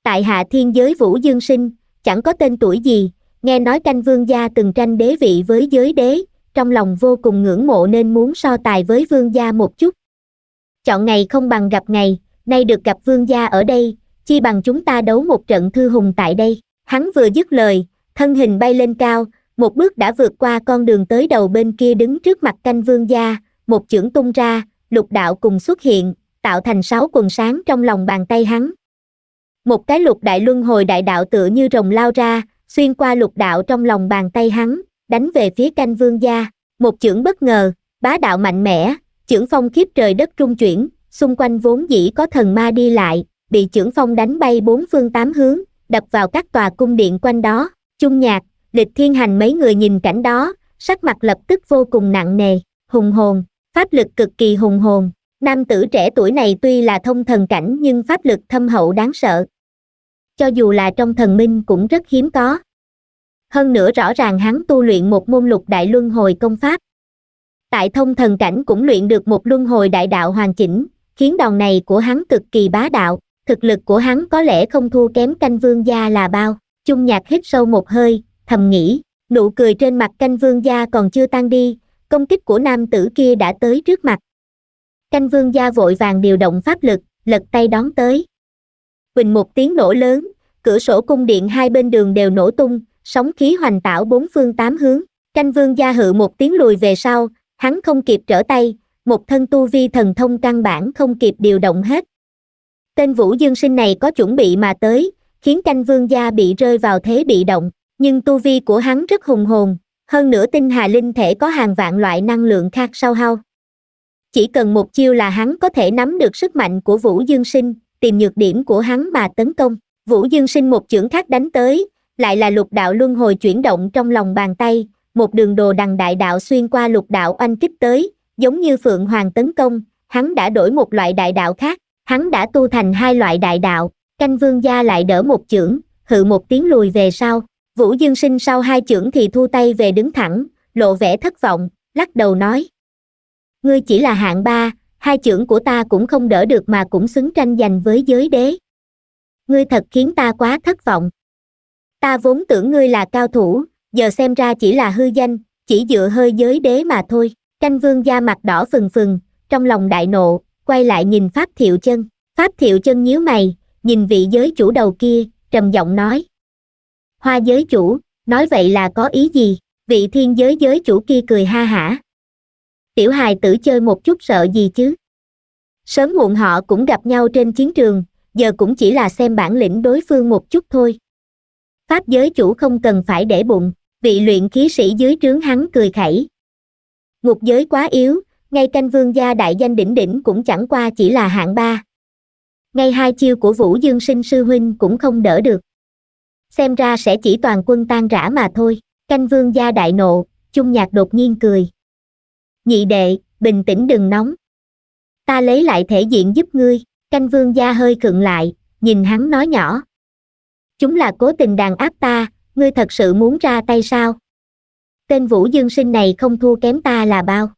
A: tại hạ thiên giới vũ dương sinh chẳng có tên tuổi gì nghe nói canh vương gia từng tranh đế vị với giới đế trong lòng vô cùng ngưỡng mộ nên muốn so tài với vương gia một chút chọn ngày không bằng gặp ngày nay được gặp vương gia ở đây chi bằng chúng ta đấu một trận thư hùng tại đây hắn vừa dứt lời thân hình bay lên cao một bước đã vượt qua con đường tới đầu bên kia đứng trước mặt canh vương gia một chưởng tung ra lục đạo cùng xuất hiện tạo thành sáu quần sáng trong lòng bàn tay hắn một cái lục đại luân hồi đại đạo tựa như rồng lao ra xuyên qua lục đạo trong lòng bàn tay hắn đánh về phía canh vương gia một chưởng bất ngờ bá đạo mạnh mẽ chưởng phong khiếp trời đất trung chuyển xung quanh vốn dĩ có thần ma đi lại bị chưởng phong đánh bay bốn phương tám hướng đập vào các tòa cung điện quanh đó chung nhạc lịch thiên hành mấy người nhìn cảnh đó sắc mặt lập tức vô cùng nặng nề hùng hồn pháp lực cực kỳ hùng hồn nam tử trẻ tuổi này tuy là thông thần cảnh nhưng pháp lực thâm hậu đáng sợ cho dù là trong thần minh cũng rất hiếm có hơn nữa rõ ràng hắn tu luyện một môn lục đại luân hồi công pháp tại thông thần cảnh cũng luyện được một luân hồi đại đạo hoàn chỉnh khiến đòn này của hắn cực kỳ bá đạo thực lực của hắn có lẽ không thua kém canh vương gia là bao chung nhạc hít sâu một hơi thầm nghĩ nụ cười trên mặt canh vương gia còn chưa tan đi công kích của nam tử kia đã tới trước mặt canh vương gia vội vàng điều động pháp lực lật tay đón tới bình một tiếng nổ lớn cửa sổ cung điện hai bên đường đều nổ tung sóng khí hoành tảo bốn phương tám hướng canh vương gia hự một tiếng lùi về sau hắn không kịp trở tay một thân tu vi thần thông căn bản không kịp điều động hết tên vũ dương sinh này có chuẩn bị mà tới khiến canh vương gia bị rơi vào thế bị động nhưng tu vi của hắn rất hùng hồn hơn nữa tinh hà linh thể có hàng vạn loại năng lượng khác sau hao chỉ cần một chiêu là hắn có thể nắm được sức mạnh của vũ dương sinh tìm nhược điểm của hắn mà tấn công vũ dương sinh một chưởng khác đánh tới lại là lục đạo luân hồi chuyển động trong lòng bàn tay, một đường đồ đằng đại đạo xuyên qua lục đạo oanh kích tới, giống như Phượng Hoàng tấn công, hắn đã đổi một loại đại đạo khác, hắn đã tu thành hai loại đại đạo, canh vương gia lại đỡ một chưởng, hự một tiếng lùi về sau, Vũ Dương Sinh sau hai chưởng thì thu tay về đứng thẳng, lộ vẻ thất vọng, lắc đầu nói. Ngươi chỉ là hạng ba, hai chưởng của ta cũng không đỡ được mà cũng xứng tranh giành với giới đế. Ngươi thật khiến ta quá thất vọng ta vốn tưởng ngươi là cao thủ giờ xem ra chỉ là hư danh chỉ dựa hơi giới đế mà thôi canh vương da mặt đỏ phừng phừng trong lòng đại nộ quay lại nhìn pháp thiệu chân pháp thiệu chân nhíu mày nhìn vị giới chủ đầu kia trầm giọng nói hoa giới chủ nói vậy là có ý gì vị thiên giới giới chủ kia cười ha hả tiểu hài tử chơi một chút sợ gì chứ sớm muộn họ cũng gặp nhau trên chiến trường giờ cũng chỉ là xem bản lĩnh đối phương một chút thôi pháp giới chủ không cần phải để bụng vị luyện khí sĩ dưới trướng hắn cười khẩy ngục giới quá yếu ngay canh vương gia đại danh đỉnh đỉnh cũng chẳng qua chỉ là hạng ba ngay hai chiêu của vũ dương sinh sư huynh cũng không đỡ được xem ra sẽ chỉ toàn quân tan rã mà thôi canh vương gia đại nộ chung nhạc đột nhiên cười nhị đệ bình tĩnh đừng nóng ta lấy lại thể diện giúp ngươi canh vương gia hơi khựng lại nhìn hắn nói nhỏ chúng là cố tình đàn áp ta ngươi thật sự muốn ra tay sao tên vũ dương sinh này không thua kém ta là bao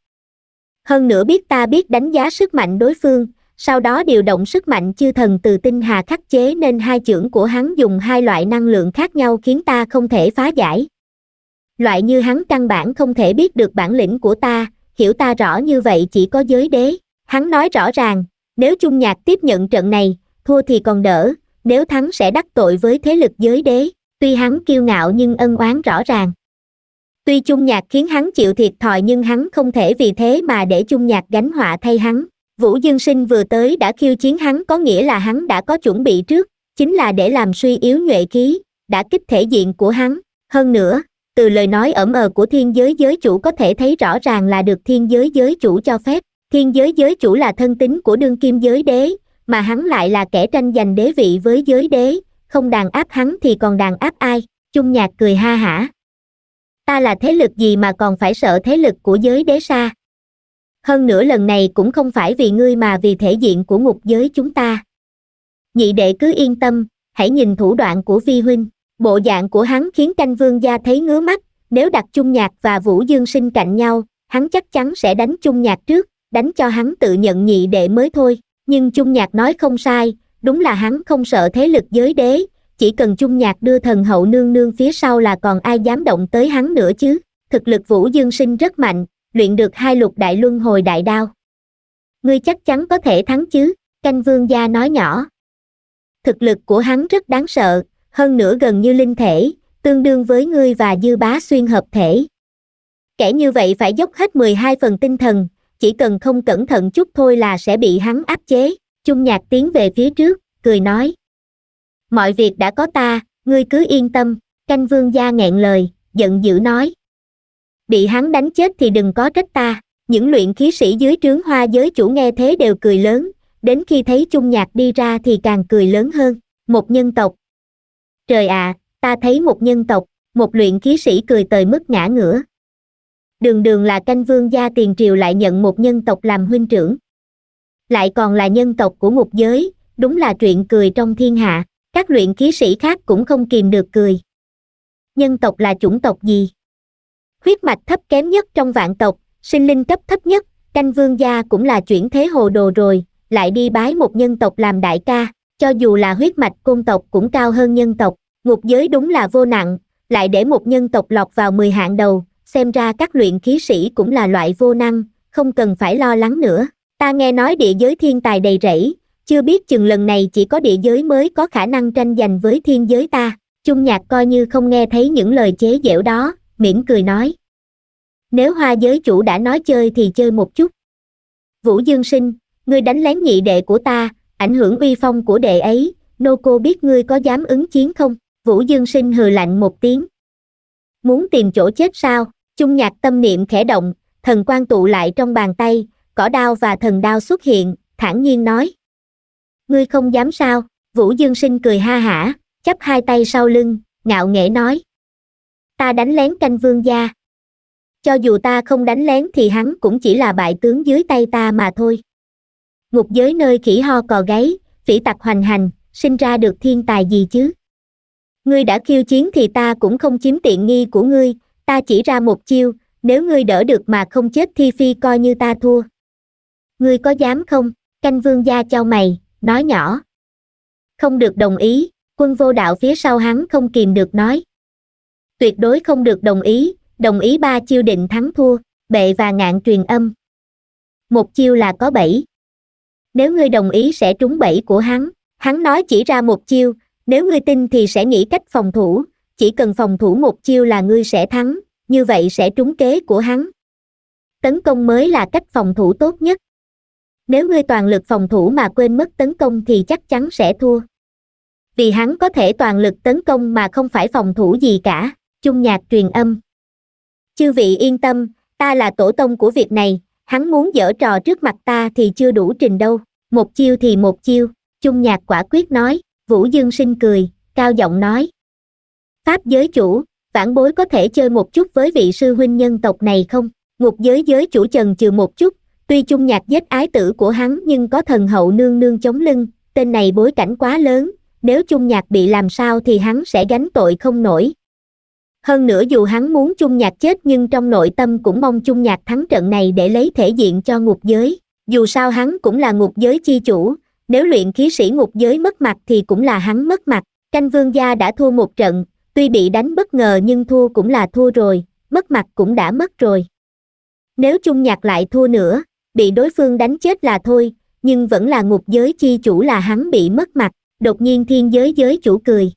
A: hơn nữa biết ta biết đánh giá sức mạnh đối phương sau đó điều động sức mạnh chư thần từ tinh hà khắc chế nên hai trưởng của hắn dùng hai loại năng lượng khác nhau khiến ta không thể phá giải loại như hắn căn bản không thể biết được bản lĩnh của ta hiểu ta rõ như vậy chỉ có giới đế hắn nói rõ ràng nếu chung nhạc tiếp nhận trận này thua thì còn đỡ nếu thắng sẽ đắc tội với thế lực giới đế tuy hắn kiêu ngạo nhưng ân oán rõ ràng tuy chung nhạc khiến hắn chịu thiệt thòi nhưng hắn không thể vì thế mà để chung nhạc gánh họa thay hắn vũ dương sinh vừa tới đã khiêu chiến hắn có nghĩa là hắn đã có chuẩn bị trước chính là để làm suy yếu nhuệ khí đã kích thể diện của hắn hơn nữa từ lời nói ẩm ờ của thiên giới giới chủ có thể thấy rõ ràng là được thiên giới giới chủ cho phép thiên giới giới chủ là thân tín của đương kim giới đế mà hắn lại là kẻ tranh giành đế vị với giới đế không đàn áp hắn thì còn đàn áp ai chung nhạc cười ha hả ta là thế lực gì mà còn phải sợ thế lực của giới đế xa hơn nữa lần này cũng không phải vì ngươi mà vì thể diện của ngục giới chúng ta nhị đệ cứ yên tâm hãy nhìn thủ đoạn của vi huynh bộ dạng của hắn khiến canh vương gia thấy ngứa mắt nếu đặt chung nhạc và vũ dương sinh cạnh nhau hắn chắc chắn sẽ đánh chung nhạc trước đánh cho hắn tự nhận nhị đệ mới thôi nhưng chung nhạc nói không sai đúng là hắn không sợ thế lực giới đế chỉ cần chung nhạc đưa thần hậu nương nương phía sau là còn ai dám động tới hắn nữa chứ thực lực vũ dương sinh rất mạnh luyện được hai lục đại luân hồi đại đao ngươi chắc chắn có thể thắng chứ canh vương gia nói nhỏ thực lực của hắn rất đáng sợ hơn nữa gần như linh thể tương đương với ngươi và dư bá xuyên hợp thể kẻ như vậy phải dốc hết mười hai phần tinh thần chỉ cần không cẩn thận chút thôi là sẽ bị hắn áp chế Trung nhạc tiến về phía trước cười nói mọi việc đã có ta ngươi cứ yên tâm canh vương gia nghẹn lời giận dữ nói bị hắn đánh chết thì đừng có trách ta những luyện khí sĩ dưới trướng hoa giới chủ nghe thế đều cười lớn đến khi thấy Trung nhạc đi ra thì càng cười lớn hơn một nhân tộc trời ạ à, ta thấy một nhân tộc một luyện khí sĩ cười tới mức ngã ngửa đường đường là canh vương gia tiền triều lại nhận một nhân tộc làm huynh trưởng lại còn là nhân tộc của ngục giới đúng là chuyện cười trong thiên hạ các luyện khí sĩ khác cũng không kìm được cười nhân tộc là chủng tộc gì huyết mạch thấp kém nhất trong vạn tộc sinh linh cấp thấp nhất canh vương gia cũng là chuyển thế hồ đồ rồi lại đi bái một nhân tộc làm đại ca cho dù là huyết mạch côn tộc cũng cao hơn nhân tộc ngục giới đúng là vô nặng lại để một nhân tộc lọt vào mười hạng đầu xem ra các luyện khí sĩ cũng là loại vô năng, không cần phải lo lắng nữa. Ta nghe nói địa giới thiên tài đầy rẫy, chưa biết chừng lần này chỉ có địa giới mới có khả năng tranh giành với thiên giới ta. Chung nhạc coi như không nghe thấy những lời chế giễu đó, mỉm cười nói. Nếu hoa giới chủ đã nói chơi thì chơi một chút. Vũ Dương Sinh, ngươi đánh lén nhị đệ của ta, ảnh hưởng uy phong của đệ ấy, nô cô biết ngươi có dám ứng chiến không? Vũ Dương Sinh hừ lạnh một tiếng. Muốn tìm chỗ chết sao? chung nhạc tâm niệm khẽ động thần quan tụ lại trong bàn tay cỏ đao và thần đao xuất hiện thản nhiên nói ngươi không dám sao vũ dương sinh cười ha hả chắp hai tay sau lưng ngạo nghễ nói ta đánh lén canh vương gia cho dù ta không đánh lén thì hắn cũng chỉ là bại tướng dưới tay ta mà thôi ngục giới nơi khỉ ho cò gáy phỉ tặc hoành hành sinh ra được thiên tài gì chứ ngươi đã khiêu chiến thì ta cũng không chiếm tiện nghi của ngươi ta chỉ ra một chiêu nếu ngươi đỡ được mà không chết thi phi coi như ta thua ngươi có dám không canh vương gia cho mày nói nhỏ không được đồng ý quân vô đạo phía sau hắn không kìm được nói tuyệt đối không được đồng ý đồng ý ba chiêu định thắng thua bệ và ngạn truyền âm một chiêu là có bảy. nếu ngươi đồng ý sẽ trúng bảy của hắn hắn nói chỉ ra một chiêu nếu ngươi tin thì sẽ nghĩ cách phòng thủ chỉ cần phòng thủ một chiêu là ngươi sẽ thắng như vậy sẽ trúng kế của hắn tấn công mới là cách phòng thủ tốt nhất nếu ngươi toàn lực phòng thủ mà quên mất tấn công thì chắc chắn sẽ thua vì hắn có thể toàn lực tấn công mà không phải phòng thủ gì cả chung nhạc truyền âm chư vị yên tâm ta là tổ tông của việc này hắn muốn dở trò trước mặt ta thì chưa đủ trình đâu một chiêu thì một chiêu chung nhạc quả quyết nói vũ dương sinh cười cao giọng nói pháp giới chủ vãn bối có thể chơi một chút với vị sư huynh nhân tộc này không ngục giới giới chủ trần trừ một chút tuy chung nhạc giết ái tử của hắn nhưng có thần hậu nương nương chống lưng tên này bối cảnh quá lớn nếu chung nhạc bị làm sao thì hắn sẽ gánh tội không nổi hơn nữa dù hắn muốn chung nhạc chết nhưng trong nội tâm cũng mong chung nhạc thắng trận này để lấy thể diện cho ngục giới dù sao hắn cũng là ngục giới chi chủ nếu luyện khí sĩ ngục giới mất mặt thì cũng là hắn mất mặt canh vương gia đã thua một trận tuy bị đánh bất ngờ nhưng thua cũng là thua rồi mất mặt cũng đã mất rồi nếu chung nhạc lại thua nữa bị đối phương đánh chết là thôi nhưng vẫn là ngục giới chi chủ là hắn bị mất mặt đột nhiên thiên giới giới chủ cười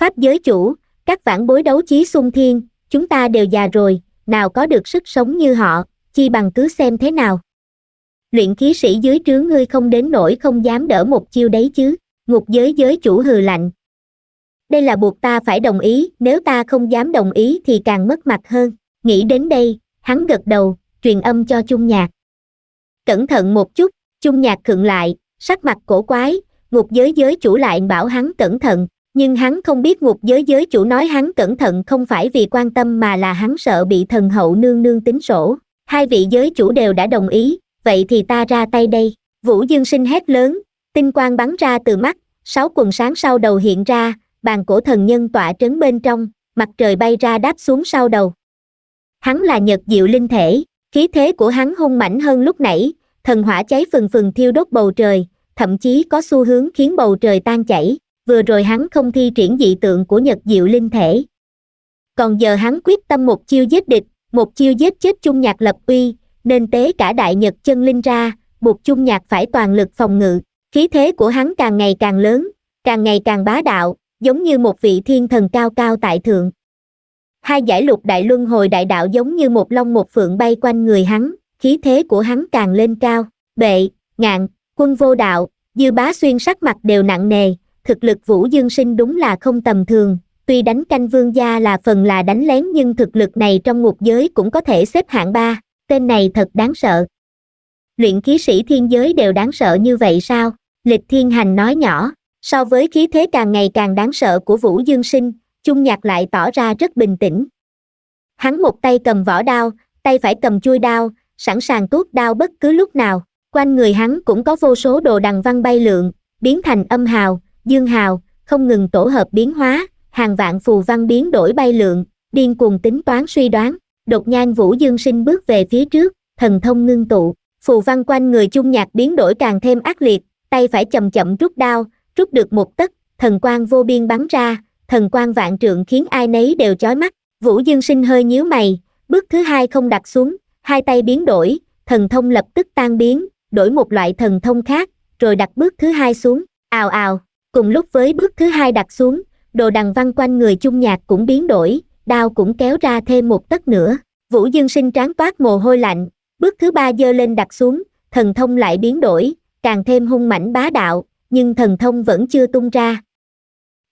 A: pháp giới chủ các vãn bối đấu chí xung thiên chúng ta đều già rồi nào có được sức sống như họ chi bằng cứ xem thế nào luyện khí sĩ dưới trướng ngươi không đến nổi không dám đỡ một chiêu đấy chứ ngục giới giới chủ hừ lạnh đây là buộc ta phải đồng ý nếu ta không dám đồng ý thì càng mất mặt hơn nghĩ đến đây hắn gật đầu truyền âm cho chung nhạc cẩn thận một chút chung nhạc khựng lại sắc mặt cổ quái ngục giới giới chủ lại bảo hắn cẩn thận nhưng hắn không biết ngục giới giới chủ nói hắn cẩn thận không phải vì quan tâm mà là hắn sợ bị thần hậu nương nương tính sổ hai vị giới chủ đều đã đồng ý vậy thì ta ra tay đây vũ dương sinh hét lớn tinh quang bắn ra từ mắt sáu quần sáng sau đầu hiện ra bàn cổ thần nhân tọa trấn bên trong mặt trời bay ra đáp xuống sau đầu hắn là nhật diệu linh thể khí thế của hắn hung mãnh hơn lúc nãy thần hỏa cháy phừng phừng thiêu đốt bầu trời thậm chí có xu hướng khiến bầu trời tan chảy vừa rồi hắn không thi triển dị tượng của nhật diệu linh thể còn giờ hắn quyết tâm một chiêu giết địch một chiêu giết chết chung nhạc lập uy nên tế cả đại nhật chân linh ra buộc chung nhạc phải toàn lực phòng ngự khí thế của hắn càng ngày càng lớn càng ngày càng bá đạo giống như một vị thiên thần cao cao tại thượng hai giải lục đại luân hồi đại đạo giống như một long một phượng bay quanh người hắn khí thế của hắn càng lên cao bệ ngạn quân vô đạo dư bá xuyên sắc mặt đều nặng nề thực lực vũ dương sinh đúng là không tầm thường tuy đánh canh vương gia là phần là đánh lén nhưng thực lực này trong ngục giới cũng có thể xếp hạng ba tên này thật đáng sợ luyện khí sĩ thiên giới đều đáng sợ như vậy sao lịch thiên hành nói nhỏ so với khí thế càng ngày càng đáng sợ của vũ dương sinh chung nhạc lại tỏ ra rất bình tĩnh hắn một tay cầm vỏ đao tay phải cầm chui đao sẵn sàng tuốt đao bất cứ lúc nào quanh người hắn cũng có vô số đồ đằng văn bay lượn biến thành âm hào dương hào không ngừng tổ hợp biến hóa hàng vạn phù văn biến đổi bay lượn điên cuồng tính toán suy đoán đột nhan vũ dương sinh bước về phía trước thần thông ngưng tụ phù văn quanh người chung nhạc biến đổi càng thêm ác liệt tay phải chậm chậm rút đao rút được một tấc thần quang vô biên bắn ra thần quang vạn trượng khiến ai nấy đều chói mắt vũ dương sinh hơi nhíu mày bước thứ hai không đặt xuống hai tay biến đổi thần thông lập tức tan biến đổi một loại thần thông khác rồi đặt bước thứ hai xuống ào ào cùng lúc với bước thứ hai đặt xuống đồ đằng văn quanh người chung nhạc cũng biến đổi đao cũng kéo ra thêm một tấc nữa vũ dương sinh tráng toát mồ hôi lạnh bước thứ ba giơ lên đặt xuống thần thông lại biến đổi càng thêm hung mảnh bá đạo nhưng thần thông vẫn chưa tung ra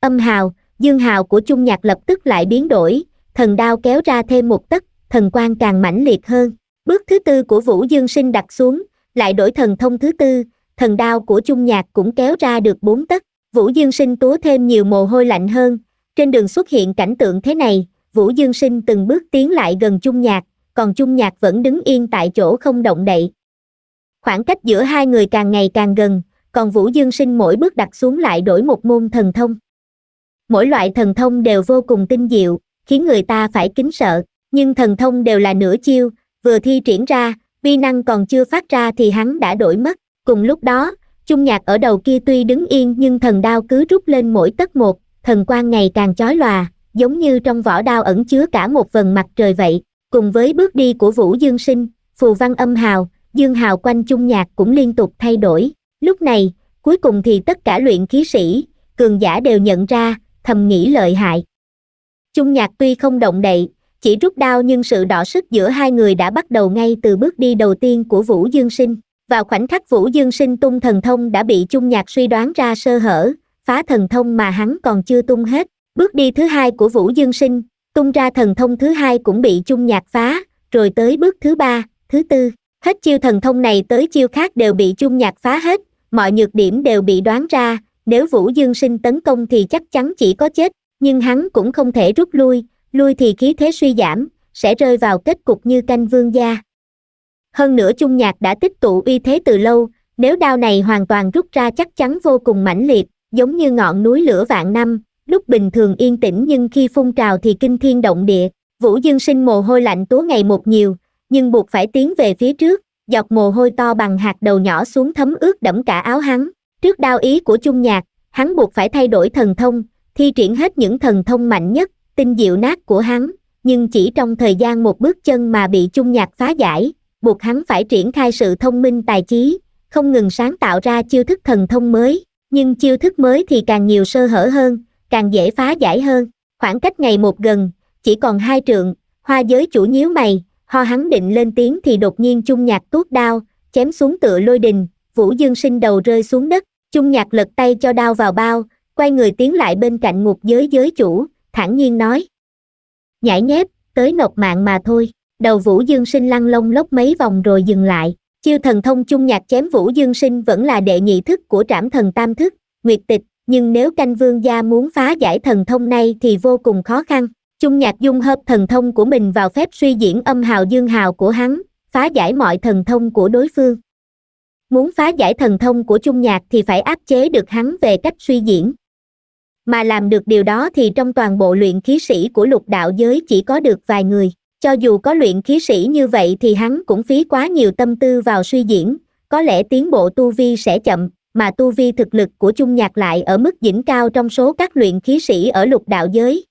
A: âm hào dương hào của chung nhạc lập tức lại biến đổi thần đao kéo ra thêm một tấc thần quan càng mãnh liệt hơn bước thứ tư của vũ dương sinh đặt xuống lại đổi thần thông thứ tư thần đao của chung nhạc cũng kéo ra được bốn tấc vũ dương sinh túa thêm nhiều mồ hôi lạnh hơn trên đường xuất hiện cảnh tượng thế này vũ dương sinh từng bước tiến lại gần chung nhạc còn chung nhạc vẫn đứng yên tại chỗ không động đậy khoảng cách giữa hai người càng ngày càng gần còn Vũ Dương Sinh mỗi bước đặt xuống lại đổi một môn thần thông. Mỗi loại thần thông đều vô cùng tinh diệu, khiến người ta phải kính sợ, nhưng thần thông đều là nửa chiêu, vừa thi triển ra, vi năng còn chưa phát ra thì hắn đã đổi mất. Cùng lúc đó, chung nhạc ở đầu kia tuy đứng yên nhưng thần đao cứ rút lên mỗi tấc một, thần quang ngày càng chói lòa, giống như trong vỏ đao ẩn chứa cả một vần mặt trời vậy. Cùng với bước đi của Vũ Dương Sinh, phù văn âm hào, dương hào quanh chung nhạc cũng liên tục thay đổi lúc này cuối cùng thì tất cả luyện khí sĩ cường giả đều nhận ra thầm nghĩ lợi hại trung nhạc tuy không động đậy chỉ rút đao nhưng sự đỏ sức giữa hai người đã bắt đầu ngay từ bước đi đầu tiên của vũ dương sinh vào khoảnh khắc vũ dương sinh tung thần thông đã bị trung nhạc suy đoán ra sơ hở phá thần thông mà hắn còn chưa tung hết bước đi thứ hai của vũ dương sinh tung ra thần thông thứ hai cũng bị trung nhạc phá rồi tới bước thứ ba thứ tư hết chiêu thần thông này tới chiêu khác đều bị trung nhạc phá hết mọi nhược điểm đều bị đoán ra nếu vũ dương sinh tấn công thì chắc chắn chỉ có chết nhưng hắn cũng không thể rút lui lui thì khí thế suy giảm sẽ rơi vào kết cục như canh vương gia hơn nữa Trung nhạc đã tích tụ uy thế từ lâu nếu đao này hoàn toàn rút ra chắc chắn vô cùng mãnh liệt giống như ngọn núi lửa vạn năm lúc bình thường yên tĩnh nhưng khi phun trào thì kinh thiên động địa vũ dương sinh mồ hôi lạnh túa ngày một nhiều nhưng buộc phải tiến về phía trước giọt mồ hôi to bằng hạt đầu nhỏ xuống thấm ướt đẫm cả áo hắn trước đao ý của chung nhạc hắn buộc phải thay đổi thần thông thi triển hết những thần thông mạnh nhất tinh diệu nát của hắn nhưng chỉ trong thời gian một bước chân mà bị chung nhạc phá giải buộc hắn phải triển khai sự thông minh tài trí không ngừng sáng tạo ra chiêu thức thần thông mới nhưng chiêu thức mới thì càng nhiều sơ hở hơn càng dễ phá giải hơn khoảng cách ngày một gần chỉ còn hai trượng hoa giới chủ nhíu mày ho hắn định lên tiếng thì đột nhiên chung nhạc tuốt đao chém xuống tựa lôi đình vũ dương sinh đầu rơi xuống đất chung nhạc lật tay cho đao vào bao quay người tiến lại bên cạnh ngục giới giới chủ thản nhiên nói nhảy nhép tới nộp mạng mà thôi đầu vũ dương sinh lăn lông lốc mấy vòng rồi dừng lại chiêu thần thông chung nhạc chém vũ dương sinh vẫn là đệ nhị thức của trảm thần tam thức nguyệt tịch nhưng nếu canh vương gia muốn phá giải thần thông này thì vô cùng khó khăn chung nhạc dung hợp thần thông của mình vào phép suy diễn âm hào dương hào của hắn phá giải mọi thần thông của đối phương muốn phá giải thần thông của chung nhạc thì phải áp chế được hắn về cách suy diễn mà làm được điều đó thì trong toàn bộ luyện khí sĩ của lục đạo giới chỉ có được vài người cho dù có luyện khí sĩ như vậy thì hắn cũng phí quá nhiều tâm tư vào suy diễn có lẽ tiến bộ tu vi sẽ chậm mà tu vi thực lực của chung nhạc lại ở mức đỉnh cao trong số các luyện khí sĩ ở lục đạo giới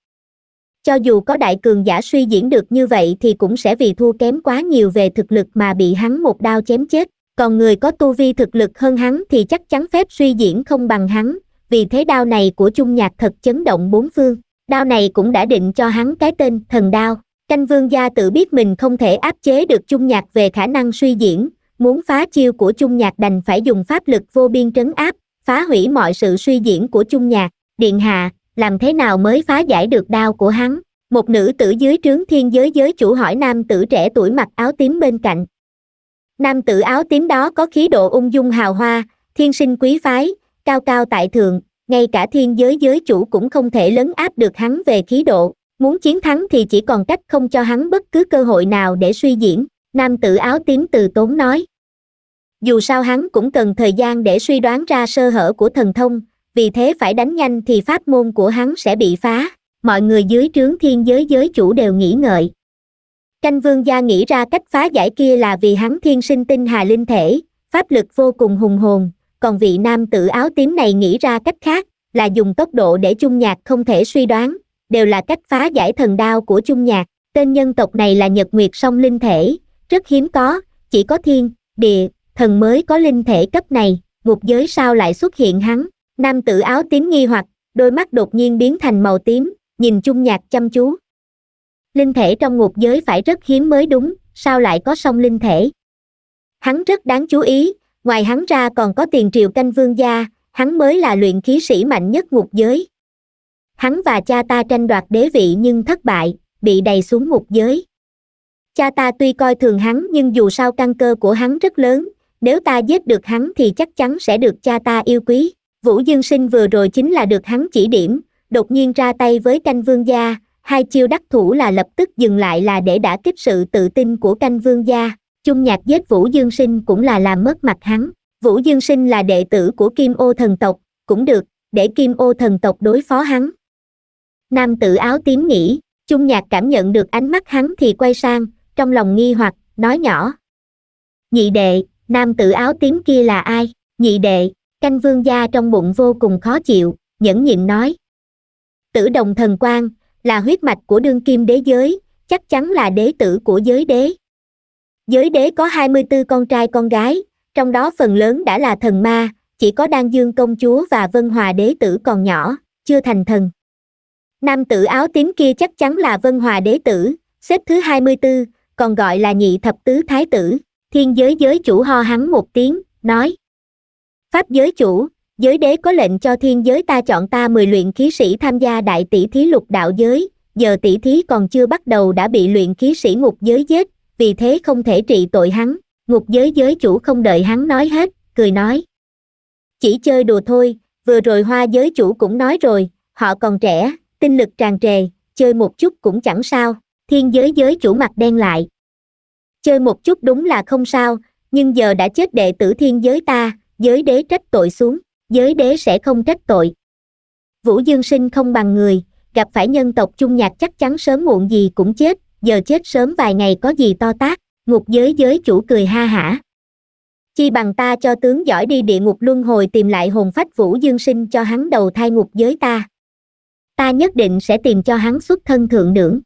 A: cho dù có đại cường giả suy diễn được như vậy thì cũng sẽ vì thua kém quá nhiều về thực lực mà bị hắn một đao chém chết còn người có tu vi thực lực hơn hắn thì chắc chắn phép suy diễn không bằng hắn vì thế đao này của chung nhạc thật chấn động bốn phương đao này cũng đã định cho hắn cái tên thần đao canh vương gia tự biết mình không thể áp chế được chung nhạc về khả năng suy diễn muốn phá chiêu của chung nhạc đành phải dùng pháp lực vô biên trấn áp phá hủy mọi sự suy diễn của chung nhạc điện hạ làm thế nào mới phá giải được đao của hắn một nữ tử dưới trướng thiên giới giới chủ hỏi nam tử trẻ tuổi mặc áo tím bên cạnh nam tử áo tím đó có khí độ ung dung hào hoa thiên sinh quý phái cao cao tại thượng ngay cả thiên giới giới chủ cũng không thể lấn áp được hắn về khí độ muốn chiến thắng thì chỉ còn cách không cho hắn bất cứ cơ hội nào để suy diễn nam tử áo tím từ tốn nói dù sao hắn cũng cần thời gian để suy đoán ra sơ hở của thần thông vì thế phải đánh nhanh thì pháp môn của hắn sẽ bị phá, mọi người dưới trướng thiên giới giới chủ đều nghĩ ngợi. Canh vương gia nghĩ ra cách phá giải kia là vì hắn thiên sinh tinh hà linh thể, pháp lực vô cùng hùng hồn, còn vị nam tử áo tím này nghĩ ra cách khác, là dùng tốc độ để chung nhạc không thể suy đoán, đều là cách phá giải thần đao của chung nhạc. Tên nhân tộc này là Nhật Nguyệt song linh thể, rất hiếm có, chỉ có thiên, địa, thần mới có linh thể cấp này, ngục giới sao lại xuất hiện hắn nam tử áo tím nghi hoặc đôi mắt đột nhiên biến thành màu tím nhìn chung nhạc chăm chú linh thể trong ngục giới phải rất hiếm mới đúng sao lại có song linh thể hắn rất đáng chú ý ngoài hắn ra còn có tiền triều canh vương gia hắn mới là luyện khí sĩ mạnh nhất ngục giới hắn và cha ta tranh đoạt đế vị nhưng thất bại bị đầy xuống ngục giới cha ta tuy coi thường hắn nhưng dù sao căn cơ của hắn rất lớn nếu ta giết được hắn thì chắc chắn sẽ được cha ta yêu quý vũ dương sinh vừa rồi chính là được hắn chỉ điểm đột nhiên ra tay với canh vương gia hai chiêu đắc thủ là lập tức dừng lại là để đã kích sự tự tin của canh vương gia chung nhạc giết vũ dương sinh cũng là làm mất mặt hắn vũ dương sinh là đệ tử của kim ô thần tộc cũng được để kim ô thần tộc đối phó hắn nam tử áo tím nghĩ chung nhạc cảm nhận được ánh mắt hắn thì quay sang trong lòng nghi hoặc nói nhỏ nhị đệ nam tử áo tím kia là ai nhị đệ canh vương gia trong bụng vô cùng khó chịu nhẫn nhịn nói tử đồng thần quan là huyết mạch của đương kim đế giới chắc chắn là đế tử của giới đế giới đế có hai mươi bốn con trai con gái trong đó phần lớn đã là thần ma chỉ có đan dương công chúa và vân hòa đế tử còn nhỏ chưa thành thần nam tử áo tím kia chắc chắn là vân hòa đế tử xếp thứ hai mươi bốn còn gọi là nhị thập tứ thái tử thiên giới giới chủ ho hắn một tiếng nói pháp giới chủ giới đế có lệnh cho thiên giới ta chọn ta mười luyện khí sĩ tham gia đại tỷ thí lục đạo giới giờ tỷ thí còn chưa bắt đầu đã bị luyện khí sĩ ngục giới giết vì thế không thể trị tội hắn ngục giới giới chủ không đợi hắn nói hết cười nói chỉ chơi đùa thôi vừa rồi hoa giới chủ cũng nói rồi họ còn trẻ tinh lực tràn trề chơi một chút cũng chẳng sao thiên giới giới chủ mặt đen lại chơi một chút đúng là không sao nhưng giờ đã chết đệ tử thiên giới ta giới đế trách tội xuống giới đế sẽ không trách tội vũ dương sinh không bằng người gặp phải nhân tộc chung nhạc chắc chắn sớm muộn gì cũng chết giờ chết sớm vài ngày có gì to tác ngục giới giới chủ cười ha hả chi bằng ta cho tướng giỏi đi địa ngục luân hồi tìm lại hồn phách vũ dương sinh cho hắn đầu thai ngục giới ta ta nhất định sẽ tìm cho hắn xuất thân thượng nưỡng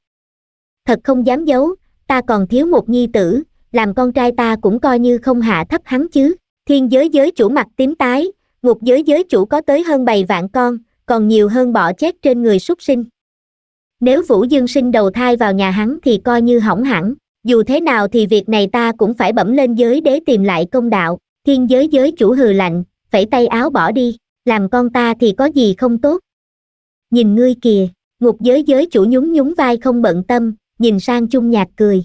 A: thật không dám giấu ta còn thiếu một nhi tử làm con trai ta cũng coi như không hạ thấp hắn chứ thiên giới giới chủ mặt tím tái ngục giới giới chủ có tới hơn bảy vạn con còn nhiều hơn bỏ chết trên người súc sinh nếu vũ dương sinh đầu thai vào nhà hắn thì coi như hỏng hẳn dù thế nào thì việc này ta cũng phải bẩm lên giới để tìm lại công đạo thiên giới giới chủ hừ lạnh phẩy tay áo bỏ đi làm con ta thì có gì không tốt nhìn ngươi kìa ngục giới giới chủ nhún nhún vai không bận tâm nhìn sang chung nhạc cười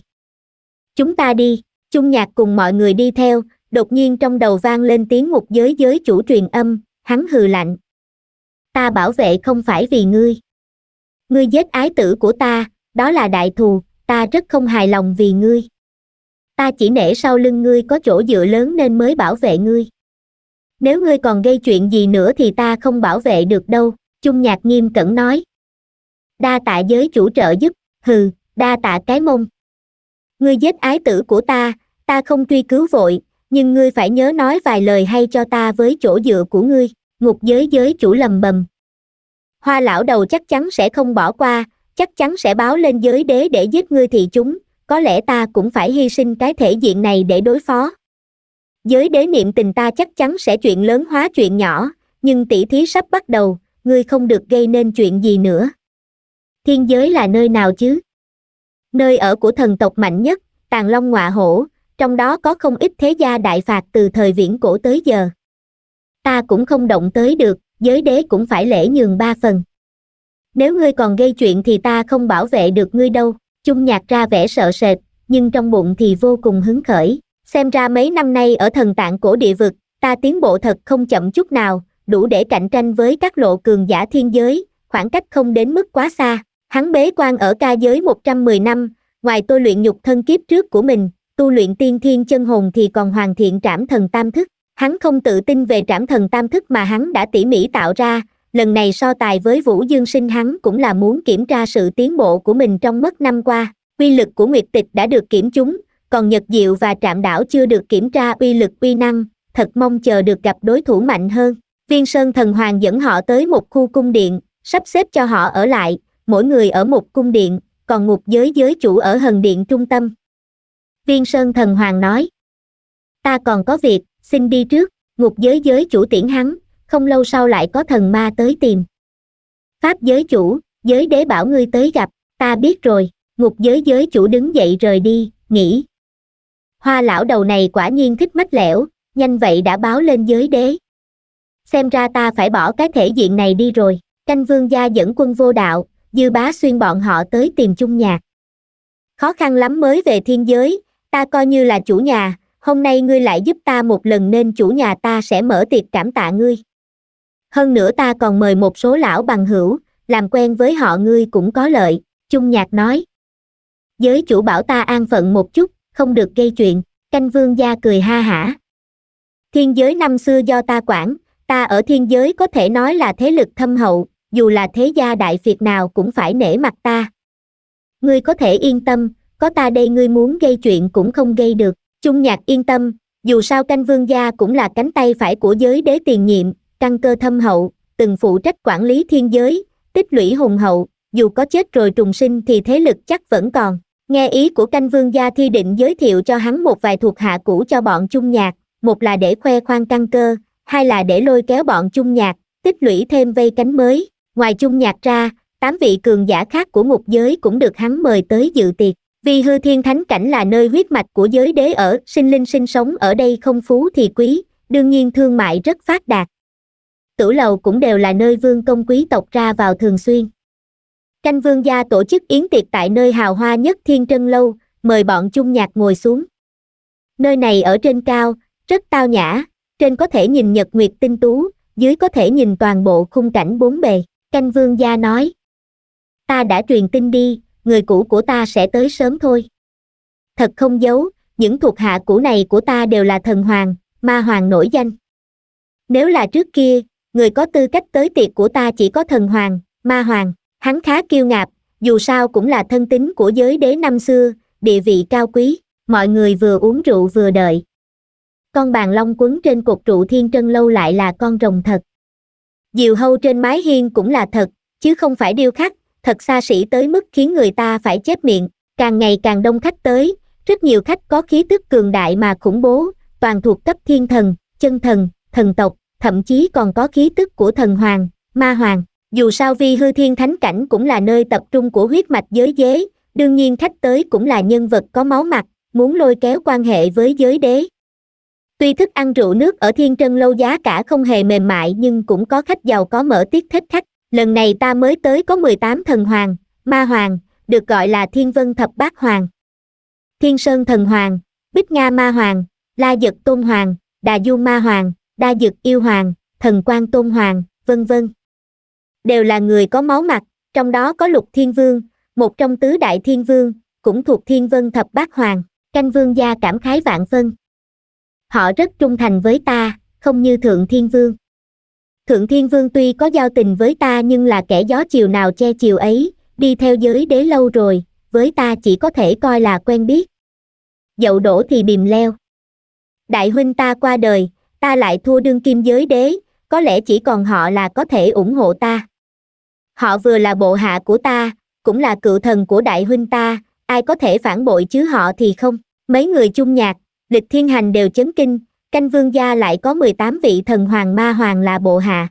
A: chúng ta đi chung nhạc cùng mọi người đi theo đột nhiên trong đầu vang lên tiếng ngục giới giới chủ truyền âm hắn hừ lạnh ta bảo vệ không phải vì ngươi ngươi giết ái tử của ta đó là đại thù ta rất không hài lòng vì ngươi ta chỉ nể sau lưng ngươi có chỗ dựa lớn nên mới bảo vệ ngươi nếu ngươi còn gây chuyện gì nữa thì ta không bảo vệ được đâu chung nhạc nghiêm cẩn nói đa tạ giới chủ trợ giúp hừ đa tạ cái mông ngươi giết ái tử của ta ta không truy cứu vội nhưng ngươi phải nhớ nói vài lời hay cho ta với chỗ dựa của ngươi ngục giới giới chủ lầm bầm hoa lão đầu chắc chắn sẽ không bỏ qua chắc chắn sẽ báo lên giới đế để giết ngươi thì chúng có lẽ ta cũng phải hy sinh cái thể diện này để đối phó giới đế niệm tình ta chắc chắn sẽ chuyện lớn hóa chuyện nhỏ nhưng tỷ thí sắp bắt đầu ngươi không được gây nên chuyện gì nữa thiên giới là nơi nào chứ nơi ở của thần tộc mạnh nhất tàng long ngọa hổ trong đó có không ít thế gia đại phạt từ thời viễn cổ tới giờ ta cũng không động tới được giới đế cũng phải lễ nhường ba phần nếu ngươi còn gây chuyện thì ta không bảo vệ được ngươi đâu chung nhạc ra vẻ sợ sệt nhưng trong bụng thì vô cùng hứng khởi xem ra mấy năm nay ở thần tạng cổ địa vực ta tiến bộ thật không chậm chút nào đủ để cạnh tranh với các lộ cường giả thiên giới khoảng cách không đến mức quá xa hắn bế quan ở ca giới 110 năm ngoài tôi luyện nhục thân kiếp trước của mình tu luyện tiên thiên chân hồn thì còn hoàn thiện trảm thần tam thức hắn không tự tin về trảm thần tam thức mà hắn đã tỉ mỉ tạo ra lần này so tài với vũ dương sinh hắn cũng là muốn kiểm tra sự tiến bộ của mình trong mất năm qua quy lực của nguyệt tịch đã được kiểm chúng còn nhật diệu và trạm đảo chưa được kiểm tra uy lực quy năng thật mong chờ được gặp đối thủ mạnh hơn viên sơn thần hoàng dẫn họ tới một khu cung điện sắp xếp cho họ ở lại mỗi người ở một cung điện còn ngục giới giới chủ ở hần điện trung tâm Viên Sơn Thần Hoàng nói. Ta còn có việc, xin đi trước, ngục giới giới chủ tiễn hắn, không lâu sau lại có thần ma tới tìm. Pháp giới chủ, giới đế bảo ngươi tới gặp, ta biết rồi, ngục giới giới chủ đứng dậy rời đi, nghĩ. Hoa lão đầu này quả nhiên thích mách lẻo, nhanh vậy đã báo lên giới đế. Xem ra ta phải bỏ cái thể diện này đi rồi, canh vương gia dẫn quân vô đạo, dư bá xuyên bọn họ tới tìm chung nhạc. Khó khăn lắm mới về thiên giới, ta coi như là chủ nhà hôm nay ngươi lại giúp ta một lần nên chủ nhà ta sẽ mở tiệc cảm tạ ngươi hơn nữa ta còn mời một số lão bằng hữu làm quen với họ ngươi cũng có lợi chung nhạc nói giới chủ bảo ta an phận một chút không được gây chuyện canh vương gia cười ha hả thiên giới năm xưa do ta quản ta ở thiên giới có thể nói là thế lực thâm hậu dù là thế gia đại việt nào cũng phải nể mặt ta ngươi có thể yên tâm có ta đây ngươi muốn gây chuyện cũng không gây được trung nhạc yên tâm dù sao canh vương gia cũng là cánh tay phải của giới đế tiền nhiệm căn cơ thâm hậu từng phụ trách quản lý thiên giới tích lũy hùng hậu dù có chết rồi trùng sinh thì thế lực chắc vẫn còn nghe ý của canh vương gia thi định giới thiệu cho hắn một vài thuộc hạ cũ cho bọn trung nhạc một là để khoe khoang căn cơ hai là để lôi kéo bọn trung nhạc tích lũy thêm vây cánh mới ngoài trung nhạc ra tám vị cường giả khác của ngục giới cũng được hắn mời tới dự tiệc vì hư thiên thánh cảnh là nơi huyết mạch của giới đế ở sinh linh sinh sống ở đây không phú thì quý đương nhiên thương mại rất phát đạt tử lầu cũng đều là nơi vương công quý tộc ra vào thường xuyên canh vương gia tổ chức yến tiệc tại nơi hào hoa nhất thiên trân lâu mời bọn chung nhạc ngồi xuống nơi này ở trên cao rất tao nhã trên có thể nhìn nhật nguyệt tinh tú dưới có thể nhìn toàn bộ khung cảnh bốn bề canh vương gia nói ta đã truyền tin đi người cũ của ta sẽ tới sớm thôi thật không giấu những thuộc hạ cũ này của ta đều là thần hoàng ma hoàng nổi danh nếu là trước kia người có tư cách tới tiệc của ta chỉ có thần hoàng ma hoàng hắn khá kiêu ngạp dù sao cũng là thân tín của giới đế năm xưa địa vị cao quý mọi người vừa uống rượu vừa đợi con bàn long quấn trên cột trụ thiên trân lâu lại là con rồng thật diều hâu trên mái hiên cũng là thật chứ không phải điêu khắc thật xa xỉ tới mức khiến người ta phải chép miệng càng ngày càng đông khách tới rất nhiều khách có khí tức cường đại mà khủng bố toàn thuộc cấp thiên thần chân thần thần tộc thậm chí còn có khí tức của thần hoàng ma hoàng dù sao vi hư thiên thánh cảnh cũng là nơi tập trung của huyết mạch giới dế đương nhiên khách tới cũng là nhân vật có máu mặt muốn lôi kéo quan hệ với giới đế tuy thức ăn rượu nước ở thiên trân lâu giá cả không hề mềm mại nhưng cũng có khách giàu có mở tiết thích khách lần này ta mới tới có 18 thần hoàng ma hoàng được gọi là thiên vân thập bát hoàng thiên sơn thần hoàng bích nga ma hoàng la dật tôn hoàng đà du ma hoàng đa dực yêu hoàng thần quan tôn hoàng vân vân đều là người có máu mặt trong đó có lục thiên vương một trong tứ đại thiên vương cũng thuộc thiên vân thập bát hoàng canh vương gia cảm khái vạn phân họ rất trung thành với ta không như thượng thiên vương Thượng Thiên Vương tuy có giao tình với ta nhưng là kẻ gió chiều nào che chiều ấy, đi theo giới đế lâu rồi, với ta chỉ có thể coi là quen biết. Dậu đổ thì bìm leo. Đại huynh ta qua đời, ta lại thua đương kim giới đế, có lẽ chỉ còn họ là có thể ủng hộ ta. Họ vừa là bộ hạ của ta, cũng là cựu thần của đại huynh ta, ai có thể phản bội chứ họ thì không. Mấy người chung nhạc, lịch thiên hành đều chấn kinh, canh vương gia lại có 18 vị thần hoàng ma hoàng là bộ hạ.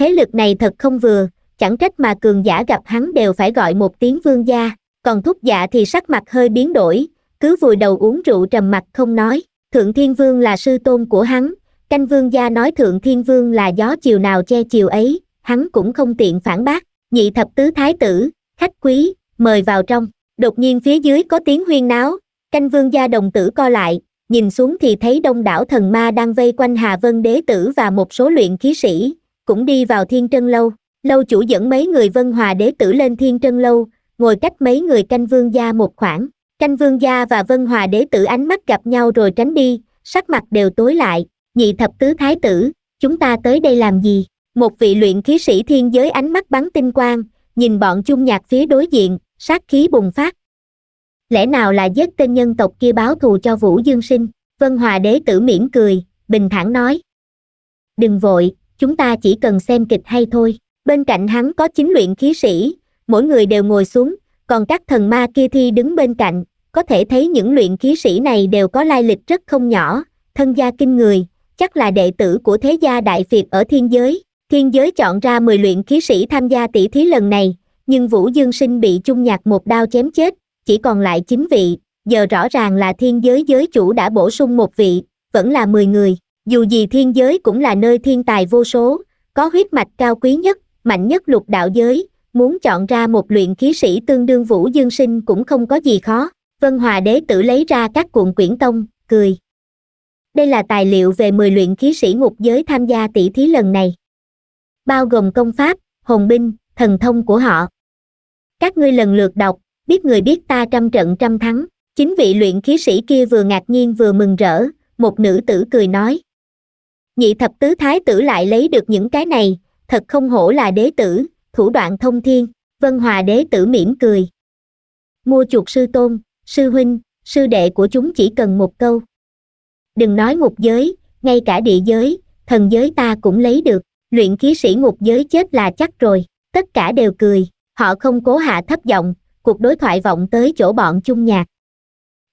A: Thế lực này thật không vừa, chẳng trách mà cường giả gặp hắn đều phải gọi một tiếng vương gia, còn thúc giả thì sắc mặt hơi biến đổi, cứ vùi đầu uống rượu trầm mặt không nói, thượng thiên vương là sư tôn của hắn, canh vương gia nói thượng thiên vương là gió chiều nào che chiều ấy, hắn cũng không tiện phản bác, nhị thập tứ thái tử, khách quý, mời vào trong, đột nhiên phía dưới có tiếng huyên náo, canh vương gia đồng tử co lại, nhìn xuống thì thấy đông đảo thần ma đang vây quanh Hà Vân Đế Tử và một số luyện khí sĩ, cũng đi vào Thiên Trân Lâu. Lâu chủ dẫn mấy người Vân Hòa Đế Tử lên Thiên Trân Lâu, ngồi cách mấy người canh vương gia một khoảng. Canh vương gia và Vân Hòa Đế Tử ánh mắt gặp nhau rồi tránh đi, sắc mặt đều tối lại. Nhị thập tứ thái tử, chúng ta tới đây làm gì? Một vị luyện khí sĩ thiên giới ánh mắt bắn tinh quang, nhìn bọn chung nhạc phía đối diện, sát khí bùng phát lẽ nào là giết tên nhân tộc kia báo thù cho Vũ Dương Sinh, Vân Hòa Đế tử mỉm cười, bình thản nói. Đừng vội, chúng ta chỉ cần xem kịch hay thôi, bên cạnh hắn có chính luyện khí sĩ, mỗi người đều ngồi xuống, còn các thần ma kia thi đứng bên cạnh, có thể thấy những luyện khí sĩ này đều có lai lịch rất không nhỏ, thân gia kinh người, chắc là đệ tử của thế gia đại Việt ở thiên giới. Thiên giới chọn ra 10 luyện khí sĩ tham gia tỷ thí lần này, nhưng Vũ Dương Sinh bị chung Nhạc một đao chém chết, chỉ còn lại 9 vị, giờ rõ ràng là thiên giới giới chủ đã bổ sung một vị, vẫn là 10 người. Dù gì thiên giới cũng là nơi thiên tài vô số, có huyết mạch cao quý nhất, mạnh nhất lục đạo giới, muốn chọn ra một luyện khí sĩ tương đương Vũ Dương Sinh cũng không có gì khó. Vân Hòa Đế tử lấy ra các cuộn quyển tông, cười. Đây là tài liệu về 10 luyện khí sĩ ngục giới tham gia tỷ thí lần này. Bao gồm công pháp, hồn binh, thần thông của họ. Các ngươi lần lượt đọc, biết người biết ta trăm trận trăm thắng chính vị luyện khí sĩ kia vừa ngạc nhiên vừa mừng rỡ một nữ tử cười nói nhị thập tứ thái tử lại lấy được những cái này thật không hổ là đế tử thủ đoạn thông thiên vân hòa đế tử mỉm cười mua chuột sư tôn sư huynh sư đệ của chúng chỉ cần một câu đừng nói ngục giới ngay cả địa giới thần giới ta cũng lấy được luyện khí sĩ ngục giới chết là chắc rồi tất cả đều cười họ không cố hạ thấp giọng cuộc đối thoại vọng tới chỗ bọn chung nhạc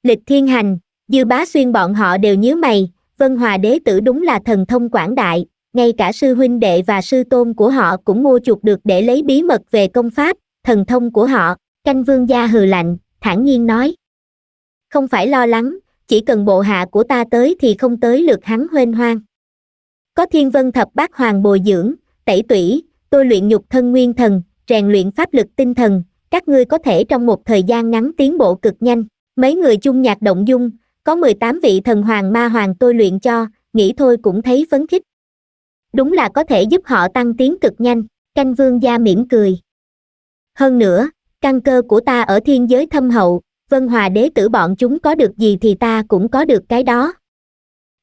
A: lịch thiên hành dư bá xuyên bọn họ đều nhớ mày vân hòa đế tử đúng là thần thông quảng đại ngay cả sư huynh đệ và sư tôn của họ cũng mua chuộc được để lấy bí mật về công pháp thần thông của họ canh vương gia hừ lạnh thản nhiên nói không phải lo lắng chỉ cần bộ hạ của ta tới thì không tới lượt hắn huênh hoang có thiên vân thập bát hoàng bồi dưỡng tẩy tủy tôi luyện nhục thân nguyên thần rèn luyện pháp lực tinh thần các ngươi có thể trong một thời gian ngắn tiến bộ cực nhanh mấy người chung nhạc động dung có mười tám vị thần hoàng ma hoàng tôi luyện cho nghĩ thôi cũng thấy phấn khích đúng là có thể giúp họ tăng tiến cực nhanh canh vương gia mỉm cười hơn nữa căn cơ của ta ở thiên giới thâm hậu vân hòa đế tử bọn chúng có được gì thì ta cũng có được cái đó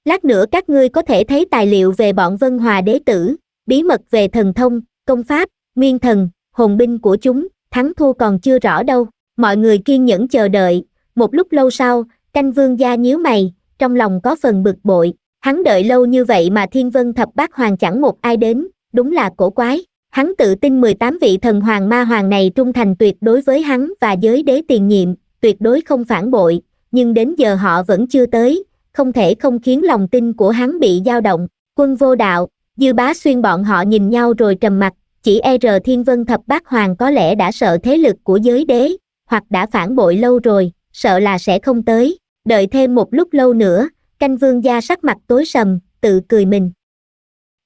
A: lát nữa các ngươi có thể thấy tài liệu về bọn vân hòa đế tử bí mật về thần thông công pháp nguyên thần hồn binh của chúng thắng thua còn chưa rõ đâu mọi người kiên nhẫn chờ đợi một lúc lâu sau canh vương gia nhíu mày trong lòng có phần bực bội hắn đợi lâu như vậy mà thiên vân thập bát hoàng chẳng một ai đến đúng là cổ quái hắn tự tin 18 vị thần hoàng ma hoàng này trung thành tuyệt đối với hắn và giới đế tiền nhiệm tuyệt đối không phản bội nhưng đến giờ họ vẫn chưa tới không thể không khiến lòng tin của hắn bị dao động quân vô đạo dư bá xuyên bọn họ nhìn nhau rồi trầm mặt chỉ e r thiên vân thập bát hoàng có lẽ đã sợ thế lực của giới đế hoặc đã phản bội lâu rồi sợ là sẽ không tới đợi thêm một lúc lâu nữa canh vương gia sắc mặt tối sầm tự cười mình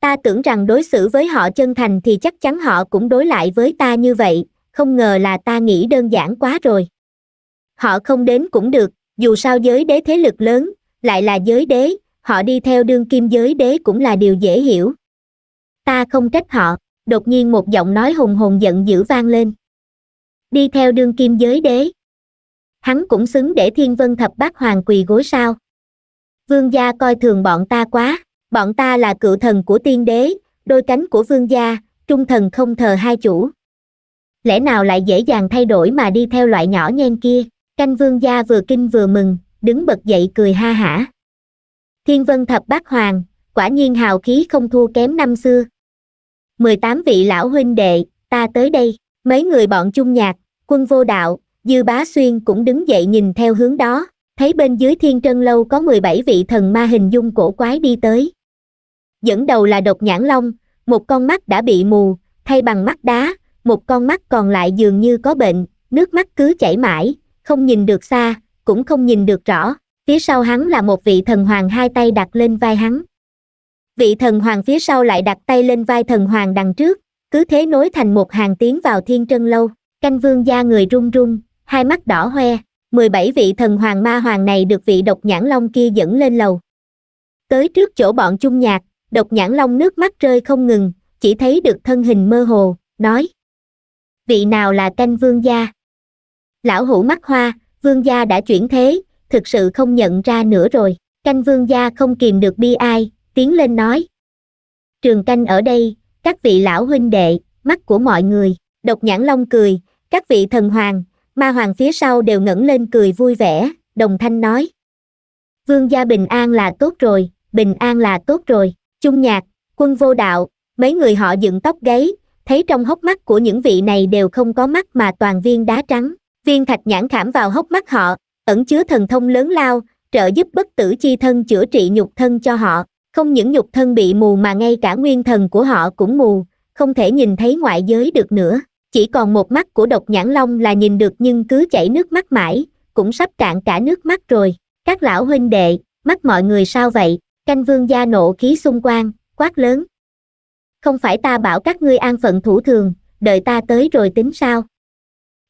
A: ta tưởng rằng đối xử với họ chân thành thì chắc chắn họ cũng đối lại với ta như vậy không ngờ là ta nghĩ đơn giản quá rồi họ không đến cũng được dù sao giới đế thế lực lớn lại là giới đế họ đi theo đương kim giới đế cũng là điều dễ hiểu ta không trách họ đột nhiên một giọng nói hùng hồn giận dữ vang lên đi theo đương kim giới đế hắn cũng xứng để thiên vân thập bát hoàng quỳ gối sao vương gia coi thường bọn ta quá bọn ta là cựu thần của tiên đế đôi cánh của vương gia trung thần không thờ hai chủ lẽ nào lại dễ dàng thay đổi mà đi theo loại nhỏ nhen kia canh vương gia vừa kinh vừa mừng đứng bật dậy cười ha hả thiên vân thập bát hoàng quả nhiên hào khí không thua kém năm xưa mười tám vị lão huynh đệ ta tới đây mấy người bọn chung nhạc quân vô đạo dư bá xuyên cũng đứng dậy nhìn theo hướng đó thấy bên dưới thiên trân lâu có mười bảy vị thần ma hình dung cổ quái đi tới dẫn đầu là độc nhãn long một con mắt đã bị mù thay bằng mắt đá một con mắt còn lại dường như có bệnh nước mắt cứ chảy mãi không nhìn được xa cũng không nhìn được rõ phía sau hắn là một vị thần hoàng hai tay đặt lên vai hắn vị thần hoàng phía sau lại đặt tay lên vai thần hoàng đằng trước cứ thế nối thành một hàng tiến vào thiên trân lâu canh vương gia người run run hai mắt đỏ hoe mười bảy vị thần hoàng ma hoàng này được vị độc nhãn long kia dẫn lên lầu tới trước chỗ bọn chung nhạc độc nhãn long nước mắt rơi không ngừng chỉ thấy được thân hình mơ hồ nói vị nào là canh vương gia lão hủ mắt hoa vương gia đã chuyển thế thực sự không nhận ra nữa rồi canh vương gia không kìm được bi ai tiến lên nói trường canh ở đây các vị lão huynh đệ mắt của mọi người độc nhãn long cười các vị thần hoàng ma hoàng phía sau đều ngẩng lên cười vui vẻ đồng thanh nói vương gia bình an là tốt rồi bình an là tốt rồi chung nhạc quân vô đạo mấy người họ dựng tóc gáy thấy trong hốc mắt của những vị này đều không có mắt mà toàn viên đá trắng viên thạch nhãn khảm vào hốc mắt họ ẩn chứa thần thông lớn lao trợ giúp bất tử chi thân chữa trị nhục thân cho họ không những nhục thân bị mù mà ngay cả nguyên thần của họ cũng mù không thể nhìn thấy ngoại giới được nữa chỉ còn một mắt của độc nhãn long là nhìn được nhưng cứ chảy nước mắt mãi cũng sắp cạn cả nước mắt rồi các lão huynh đệ mắt mọi người sao vậy canh vương gia nộ khí xung quanh quát lớn không phải ta bảo các ngươi an phận thủ thường đợi ta tới rồi tính sao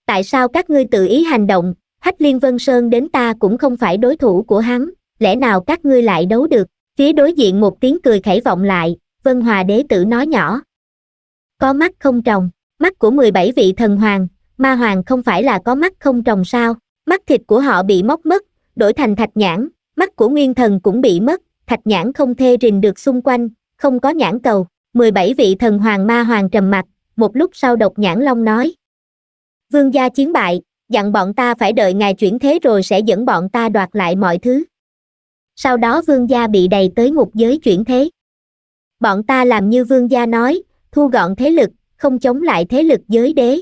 A: tại sao các ngươi tự ý hành động hách liên vân sơn đến ta cũng không phải đối thủ của hắn lẽ nào các ngươi lại đấu được phía đối diện một tiếng cười khẩy vọng lại vân hòa đế tử nói nhỏ có mắt không trồng mắt của mười bảy vị thần hoàng ma hoàng không phải là có mắt không trồng sao mắt thịt của họ bị móc mất đổi thành thạch nhãn mắt của nguyên thần cũng bị mất thạch nhãn không thê rình được xung quanh không có nhãn cầu mười bảy vị thần hoàng ma hoàng trầm mặt một lúc sau độc nhãn long nói vương gia chiến bại dặn bọn ta phải đợi ngài chuyển thế rồi sẽ dẫn bọn ta đoạt lại mọi thứ sau đó vương gia bị đầy tới ngục giới chuyển thế. Bọn ta làm như vương gia nói, thu gọn thế lực, không chống lại thế lực giới đế.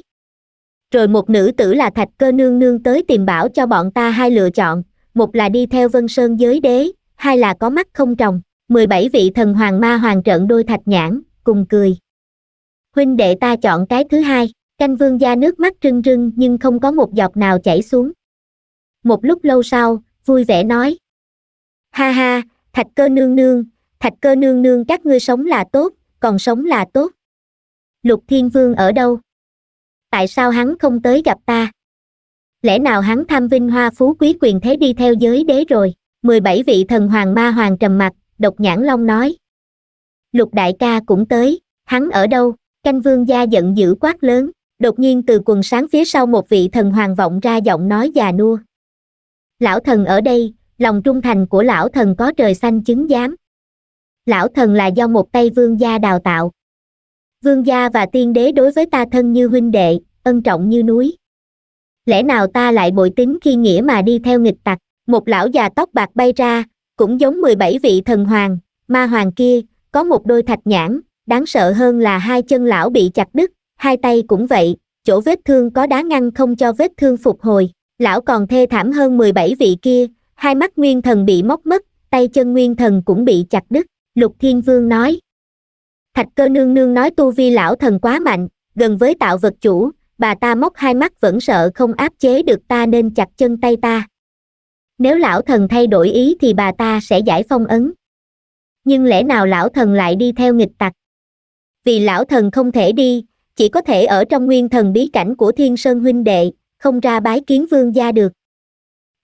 A: Rồi một nữ tử là thạch cơ nương nương tới tìm bảo cho bọn ta hai lựa chọn, một là đi theo vân sơn giới đế, hai là có mắt không trồng, 17 vị thần hoàng ma hoàng trận đôi thạch nhãn, cùng cười. Huynh đệ ta chọn cái thứ hai, canh vương gia nước mắt rưng rưng nhưng không có một giọt nào chảy xuống. Một lúc lâu sau, vui vẻ nói, ha ha thạch cơ nương nương thạch cơ nương nương các ngươi sống là tốt còn sống là tốt lục thiên vương ở đâu tại sao hắn không tới gặp ta lẽ nào hắn tham vinh hoa phú quý quyền thế đi theo giới đế rồi mười bảy vị thần hoàng ma hoàng trầm mặt độc nhãn long nói lục đại ca cũng tới hắn ở đâu canh vương gia giận dữ quát lớn đột nhiên từ quần sáng phía sau một vị thần hoàng vọng ra giọng nói già nua lão thần ở đây lòng trung thành của lão thần có trời xanh chứng giám lão thần là do một tay vương gia đào tạo vương gia và tiên đế đối với ta thân như huynh đệ ân trọng như núi lẽ nào ta lại bội tính khi nghĩa mà đi theo nghịch tặc một lão già tóc bạc bay ra cũng giống mười bảy vị thần hoàng ma hoàng kia có một đôi thạch nhãn đáng sợ hơn là hai chân lão bị chặt đứt hai tay cũng vậy chỗ vết thương có đá ngăn không cho vết thương phục hồi lão còn thê thảm hơn mười bảy vị kia hai mắt nguyên thần bị móc mất tay chân nguyên thần cũng bị chặt đứt lục thiên vương nói thạch cơ nương nương nói tu vi lão thần quá mạnh gần với tạo vật chủ bà ta móc hai mắt vẫn sợ không áp chế được ta nên chặt chân tay ta nếu lão thần thay đổi ý thì bà ta sẽ giải phong ấn nhưng lẽ nào lão thần lại đi theo nghịch tặc vì lão thần không thể đi chỉ có thể ở trong nguyên thần bí cảnh của thiên sơn huynh đệ không ra bái kiến vương gia được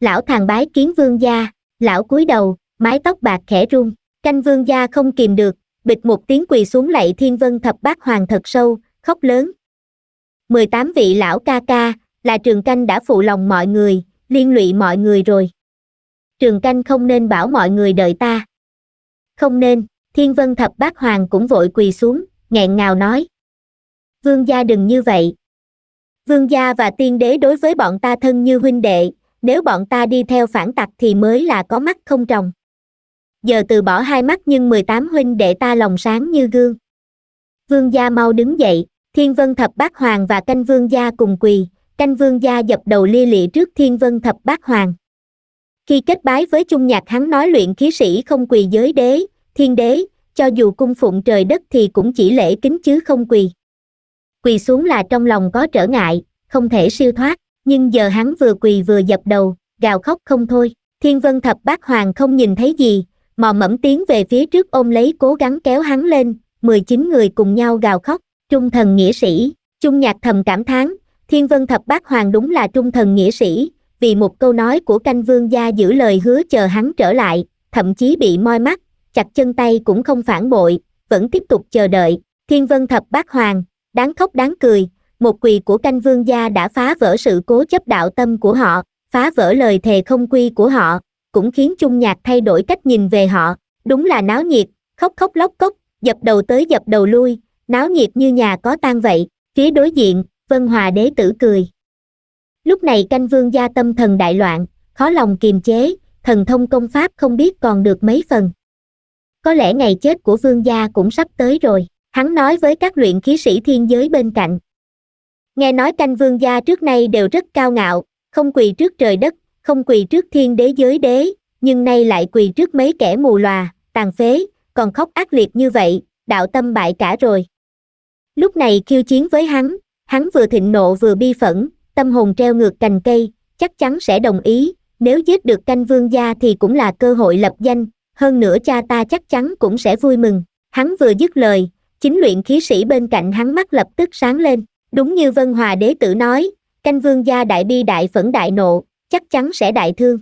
A: lão thằng bái kiến vương gia lão cúi đầu mái tóc bạc khẽ rung canh vương gia không kìm được bịch một tiếng quỳ xuống lạy thiên vân thập bát hoàng thật sâu khóc lớn mười tám vị lão ca ca là trường canh đã phụ lòng mọi người liên lụy mọi người rồi trường canh không nên bảo mọi người đợi ta không nên thiên vân thập bát hoàng cũng vội quỳ xuống nghẹn ngào nói vương gia đừng như vậy vương gia và tiên đế đối với bọn ta thân như huynh đệ nếu bọn ta đi theo phản tặc thì mới là có mắt không trồng giờ từ bỏ hai mắt nhưng mười tám huynh để ta lòng sáng như gương vương gia mau đứng dậy thiên vân thập bát hoàng và canh vương gia cùng quỳ canh vương gia dập đầu lia lịa trước thiên vân thập bát hoàng khi kết bái với chung nhạc hắn nói luyện khí sĩ không quỳ giới đế thiên đế cho dù cung phụng trời đất thì cũng chỉ lễ kính chứ không quỳ quỳ xuống là trong lòng có trở ngại không thể siêu thoát nhưng giờ hắn vừa quỳ vừa dập đầu gào khóc không thôi thiên vân thập bát hoàng không nhìn thấy gì mò mẫm tiến về phía trước ôm lấy cố gắng kéo hắn lên mười chín người cùng nhau gào khóc trung thần nghĩa sĩ trung nhạc thầm cảm thán thiên vân thập bát hoàng đúng là trung thần nghĩa sĩ vì một câu nói của canh vương gia giữ lời hứa chờ hắn trở lại thậm chí bị moi mắt chặt chân tay cũng không phản bội vẫn tiếp tục chờ đợi thiên vân thập bát hoàng đáng khóc đáng cười một quỳ của canh vương gia đã phá vỡ sự cố chấp đạo tâm của họ, phá vỡ lời thề không quy của họ, cũng khiến chung nhạc thay đổi cách nhìn về họ, đúng là náo nhiệt, khóc khóc lóc cốc, dập đầu tới dập đầu lui, náo nhiệt như nhà có tan vậy, phía đối diện, Vân Hòa đế tử cười. Lúc này canh vương gia tâm thần đại loạn, khó lòng kiềm chế, thần thông công pháp không biết còn được mấy phần. Có lẽ ngày chết của vương gia cũng sắp tới rồi, hắn nói với các luyện khí sĩ thiên giới bên cạnh, nghe nói canh vương gia trước nay đều rất cao ngạo không quỳ trước trời đất không quỳ trước thiên đế giới đế nhưng nay lại quỳ trước mấy kẻ mù lòa tàn phế còn khóc ác liệt như vậy đạo tâm bại cả rồi lúc này khiêu chiến với hắn hắn vừa thịnh nộ vừa bi phẫn tâm hồn treo ngược cành cây chắc chắn sẽ đồng ý nếu giết được canh vương gia thì cũng là cơ hội lập danh hơn nữa cha ta chắc chắn cũng sẽ vui mừng hắn vừa dứt lời chính luyện khí sĩ bên cạnh hắn mắt lập tức sáng lên đúng như vân hòa đế tử nói canh vương gia đại bi đại phẫn đại nộ chắc chắn sẽ đại thương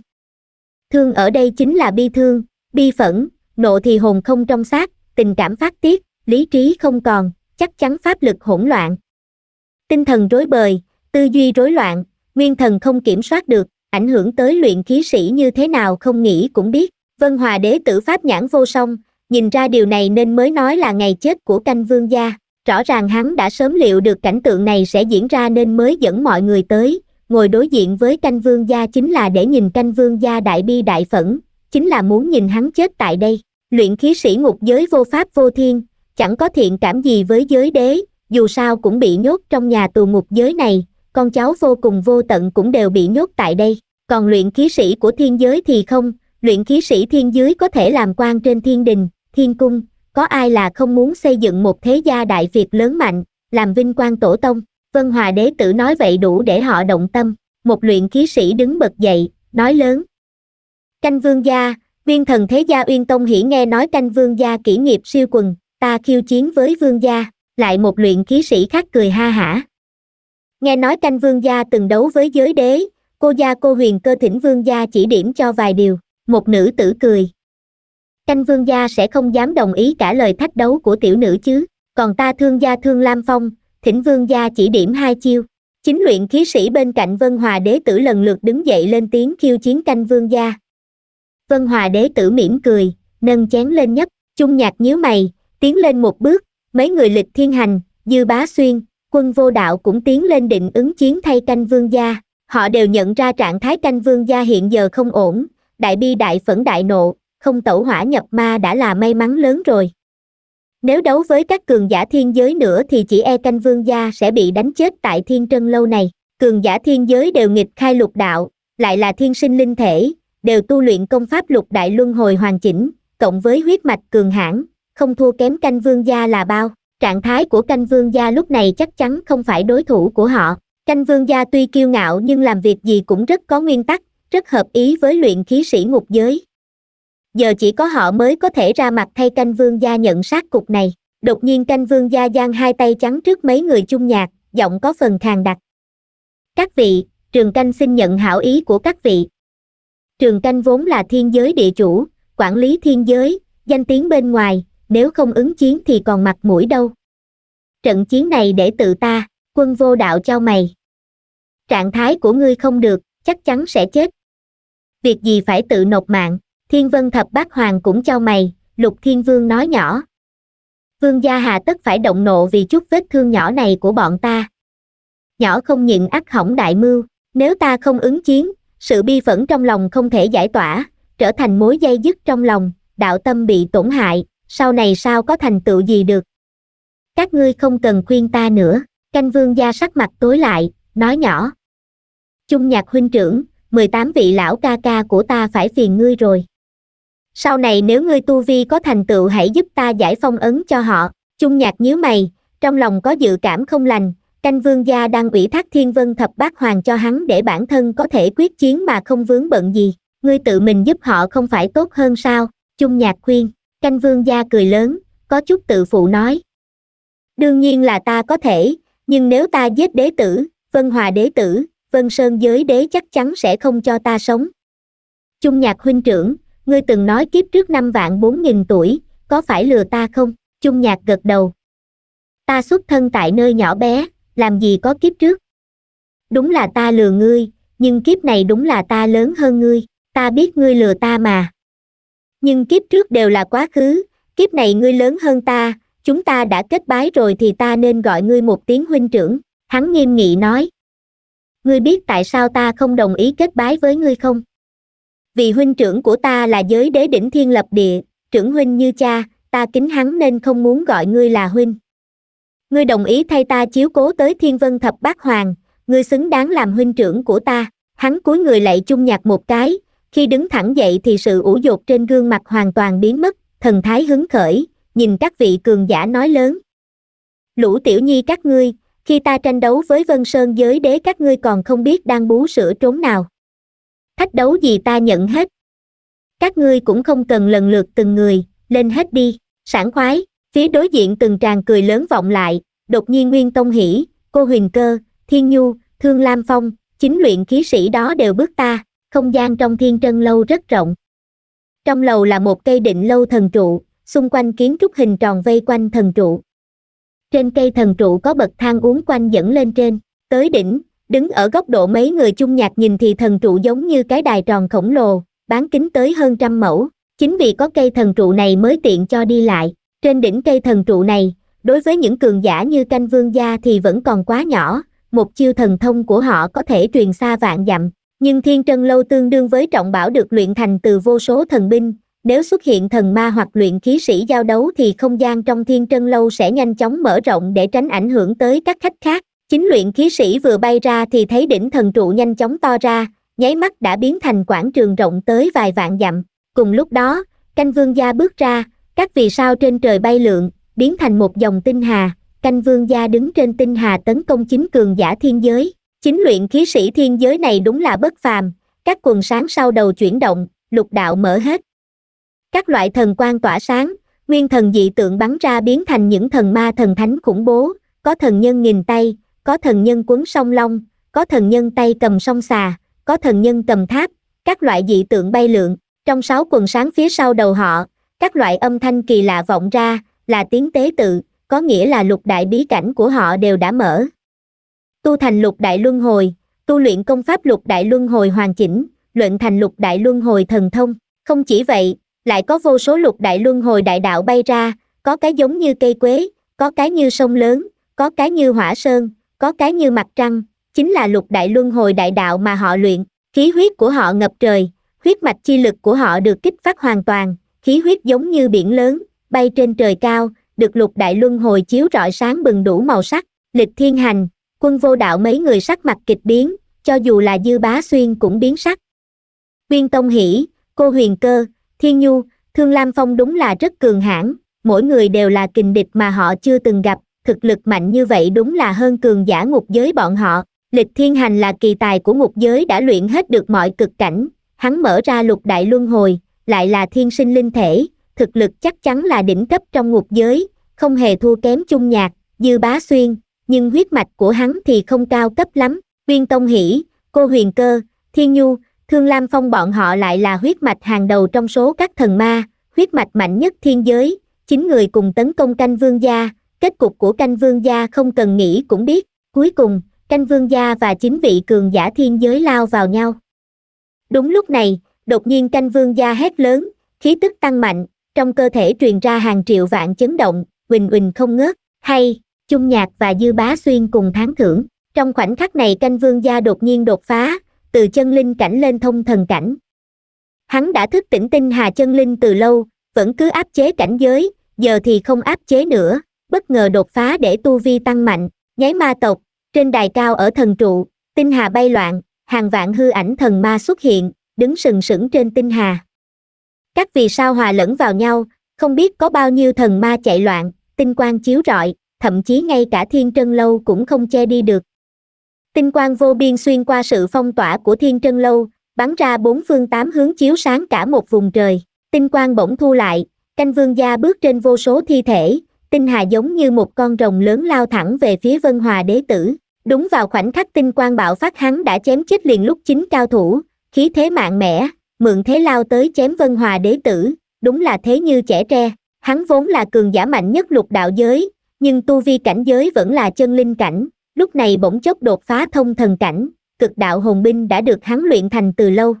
A: thương ở đây chính là bi thương bi phẫn nộ thì hồn không trong xác tình cảm phát tiết lý trí không còn chắc chắn pháp lực hỗn loạn tinh thần rối bời tư duy rối loạn nguyên thần không kiểm soát được ảnh hưởng tới luyện khí sĩ như thế nào không nghĩ cũng biết vân hòa đế tử pháp nhãn vô song nhìn ra điều này nên mới nói là ngày chết của canh vương gia Rõ ràng hắn đã sớm liệu được cảnh tượng này sẽ diễn ra nên mới dẫn mọi người tới, ngồi đối diện với canh vương gia chính là để nhìn canh vương gia đại bi đại phẫn, chính là muốn nhìn hắn chết tại đây. Luyện khí sĩ ngục giới vô pháp vô thiên, chẳng có thiện cảm gì với giới đế, dù sao cũng bị nhốt trong nhà tù ngục giới này, con cháu vô cùng vô tận cũng đều bị nhốt tại đây. Còn luyện khí sĩ của thiên giới thì không, luyện khí sĩ thiên dưới có thể làm quan trên thiên đình, thiên cung, có ai là không muốn xây dựng một thế gia đại việt lớn mạnh làm vinh quang tổ tông vân hòa đế tử nói vậy đủ để họ động tâm một luyện khí sĩ đứng bật dậy nói lớn canh vương gia viên thần thế gia uyên tông hỉ nghe nói canh vương gia kỷ nghiệp siêu quần ta khiêu chiến với vương gia lại một luyện khí sĩ khác cười ha hả nghe nói canh vương gia từng đấu với giới đế cô gia cô huyền cơ thỉnh vương gia chỉ điểm cho vài điều một nữ tử cười canh vương gia sẽ không dám đồng ý cả lời thách đấu của tiểu nữ chứ còn ta thương gia thương lam phong thỉnh vương gia chỉ điểm hai chiêu chính luyện khí sĩ bên cạnh vân hòa đế tử lần lượt đứng dậy lên tiếng khiêu chiến canh vương gia vân hòa đế tử mỉm cười nâng chén lên nhấp chung nhạc nhíu mày tiến lên một bước mấy người lịch thiên hành dư bá xuyên quân vô đạo cũng tiến lên định ứng chiến thay canh vương gia họ đều nhận ra trạng thái canh vương gia hiện giờ không ổn đại bi đại phẫn đại nộ không tẩu hỏa nhập ma đã là may mắn lớn rồi nếu đấu với các cường giả thiên giới nữa thì chỉ e canh vương gia sẽ bị đánh chết tại thiên trân lâu này cường giả thiên giới đều nghịch khai lục đạo lại là thiên sinh linh thể đều tu luyện công pháp lục đại luân hồi hoàn chỉnh cộng với huyết mạch cường hãn không thua kém canh vương gia là bao trạng thái của canh vương gia lúc này chắc chắn không phải đối thủ của họ canh vương gia tuy kiêu ngạo nhưng làm việc gì cũng rất có nguyên tắc rất hợp ý với luyện khí sĩ ngục giới giờ chỉ có họ mới có thể ra mặt thay canh vương gia nhận sát cục này đột nhiên canh vương gia giang hai tay trắng trước mấy người chung nhạc giọng có phần khàn đặc các vị trường canh xin nhận hảo ý của các vị trường canh vốn là thiên giới địa chủ quản lý thiên giới danh tiếng bên ngoài nếu không ứng chiến thì còn mặt mũi đâu trận chiến này để tự ta quân vô đạo cho mày trạng thái của ngươi không được chắc chắn sẽ chết việc gì phải tự nộp mạng thiên vân thập bát hoàng cũng chau mày lục thiên vương nói nhỏ vương gia hà tất phải động nộ vì chút vết thương nhỏ này của bọn ta nhỏ không nhịn ác hỏng đại mưu nếu ta không ứng chiến sự bi phẫn trong lòng không thể giải tỏa trở thành mối dây dứt trong lòng đạo tâm bị tổn hại sau này sao có thành tựu gì được các ngươi không cần khuyên ta nữa canh vương gia sắc mặt tối lại nói nhỏ Trung nhạc huynh trưởng mười tám vị lão ca ca của ta phải phiền ngươi rồi sau này nếu ngươi tu vi có thành tựu hãy giúp ta giải phong ấn cho họ chung nhạc nhíu mày trong lòng có dự cảm không lành canh vương gia đang ủy thác thiên vân thập bát hoàng cho hắn để bản thân có thể quyết chiến mà không vướng bận gì ngươi tự mình giúp họ không phải tốt hơn sao chung nhạc khuyên canh vương gia cười lớn có chút tự phụ nói đương nhiên là ta có thể nhưng nếu ta giết đế tử vân hòa đế tử vân sơn giới đế chắc chắn sẽ không cho ta sống chung nhạc huynh trưởng ngươi từng nói kiếp trước năm vạn bốn nghìn tuổi có phải lừa ta không chung nhạc gật đầu ta xuất thân tại nơi nhỏ bé làm gì có kiếp trước đúng là ta lừa ngươi nhưng kiếp này đúng là ta lớn hơn ngươi ta biết ngươi lừa ta mà nhưng kiếp trước đều là quá khứ kiếp này ngươi lớn hơn ta chúng ta đã kết bái rồi thì ta nên gọi ngươi một tiếng huynh trưởng hắn nghiêm nghị nói ngươi biết tại sao ta không đồng ý kết bái với ngươi không vì huynh trưởng của ta là giới đế đỉnh thiên lập địa trưởng huynh như cha ta kính hắn nên không muốn gọi ngươi là huynh ngươi đồng ý thay ta chiếu cố tới thiên vân thập bát hoàng ngươi xứng đáng làm huynh trưởng của ta hắn cúi người lạy chung nhạc một cái khi đứng thẳng dậy thì sự ủ dột trên gương mặt hoàn toàn biến mất thần thái hứng khởi nhìn các vị cường giả nói lớn lũ tiểu nhi các ngươi khi ta tranh đấu với vân sơn giới đế các ngươi còn không biết đang bú sữa trốn nào thách đấu gì ta nhận hết các ngươi cũng không cần lần lượt từng người lên hết đi sảng khoái phía đối diện từng tràng cười lớn vọng lại đột nhiên nguyên tông hỉ cô huỳnh cơ thiên nhu thương lam phong chính luyện khí sĩ đó đều bước ta không gian trong thiên trân lâu rất rộng trong lầu là một cây định lâu thần trụ xung quanh kiến trúc hình tròn vây quanh thần trụ trên cây thần trụ có bậc thang uốn quanh dẫn lên trên tới đỉnh đứng ở góc độ mấy người chung nhạc nhìn thì thần trụ giống như cái đài tròn khổng lồ bán kính tới hơn trăm mẫu chính vì có cây thần trụ này mới tiện cho đi lại trên đỉnh cây thần trụ này đối với những cường giả như canh vương gia thì vẫn còn quá nhỏ một chiêu thần thông của họ có thể truyền xa vạn dặm nhưng thiên trân lâu tương đương với trọng bảo được luyện thành từ vô số thần binh nếu xuất hiện thần ma hoặc luyện khí sĩ giao đấu thì không gian trong thiên trân lâu sẽ nhanh chóng mở rộng để tránh ảnh hưởng tới các khách khác Chính luyện khí sĩ vừa bay ra thì thấy đỉnh thần trụ nhanh chóng to ra, nháy mắt đã biến thành quảng trường rộng tới vài vạn dặm. Cùng lúc đó, canh vương gia bước ra, các vì sao trên trời bay lượn, biến thành một dòng tinh hà. Canh vương gia đứng trên tinh hà tấn công chính cường giả thiên giới. Chính luyện khí sĩ thiên giới này đúng là bất phàm, các quần sáng sau đầu chuyển động, lục đạo mở hết. Các loại thần quang tỏa sáng, nguyên thần dị tượng bắn ra biến thành những thần ma thần thánh khủng bố, có thần nhân nghìn tay, có thần nhân quấn song long, có thần nhân tay cầm song xà, có thần nhân cầm tháp, các loại dị tượng bay lượn, trong sáu quần sáng phía sau đầu họ, các loại âm thanh kỳ lạ vọng ra, là tiếng tế tự, có nghĩa là lục đại bí cảnh của họ đều đã mở. Tu thành lục đại luân hồi, tu luyện công pháp lục đại luân hồi hoàn chỉnh, luyện thành lục đại luân hồi thần thông, không chỉ vậy, lại có vô số lục đại luân hồi đại đạo bay ra, có cái giống như cây quế, có cái như sông lớn, có cái như hỏa sơn, có cái như mặt trăng chính là lục đại luân hồi đại đạo mà họ luyện khí huyết của họ ngập trời huyết mạch chi lực của họ được kích phát hoàn toàn khí huyết giống như biển lớn bay trên trời cao được lục đại luân hồi chiếu rọi sáng bừng đủ màu sắc lịch thiên hành quân vô đạo mấy người sắc mặt kịch biến cho dù là dư bá xuyên cũng biến sắc nguyên tông hỷ cô huyền cơ thiên nhu thương lam phong đúng là rất cường hãn mỗi người đều là kình địch mà họ chưa từng gặp thực lực mạnh như vậy đúng là hơn cường giả ngục giới bọn họ lịch thiên hành là kỳ tài của ngục giới đã luyện hết được mọi cực cảnh hắn mở ra lục đại luân hồi lại là thiên sinh linh thể thực lực chắc chắn là đỉnh cấp trong ngục giới không hề thua kém chung nhạc dư bá xuyên nhưng huyết mạch của hắn thì không cao cấp lắm viên tông hỷ cô huyền cơ thiên nhu thương lam phong bọn họ lại là huyết mạch hàng đầu trong số các thần ma huyết mạch mạnh nhất thiên giới chính người cùng tấn công canh vương gia kết cục của canh vương gia không cần nghĩ cũng biết cuối cùng canh vương gia và chính vị cường giả thiên giới lao vào nhau đúng lúc này đột nhiên canh vương gia hét lớn khí tức tăng mạnh trong cơ thể truyền ra hàng triệu vạn chấn động huỳnh huỳnh không ngớt hay chung nhạc và dư bá xuyên cùng tháng thưởng trong khoảnh khắc này canh vương gia đột nhiên đột phá từ chân linh cảnh lên thông thần cảnh hắn đã thức tỉnh tinh hà chân linh từ lâu vẫn cứ áp chế cảnh giới giờ thì không áp chế nữa bất ngờ đột phá để tu vi tăng mạnh nháy ma tộc trên đài cao ở thần trụ tinh hà bay loạn hàng vạn hư ảnh thần ma xuất hiện đứng sừng sững trên tinh hà các vì sao hòa lẫn vào nhau không biết có bao nhiêu thần ma chạy loạn tinh quang chiếu rọi thậm chí ngay cả thiên trân lâu cũng không che đi được tinh quang vô biên xuyên qua sự phong tỏa của thiên trân lâu bắn ra bốn phương tám hướng chiếu sáng cả một vùng trời tinh quang bỗng thu lại canh vương gia bước trên vô số thi thể tinh hà giống như một con rồng lớn lao thẳng về phía vân hòa đế tử đúng vào khoảnh khắc tinh quang bạo phát hắn đã chém chết liền lúc chính cao thủ khí thế mạnh mẽ mượn thế lao tới chém vân hòa đế tử đúng là thế như trẻ tre hắn vốn là cường giả mạnh nhất lục đạo giới nhưng tu vi cảnh giới vẫn là chân linh cảnh lúc này bỗng chốc đột phá thông thần cảnh cực đạo hồn binh đã được hắn luyện thành từ lâu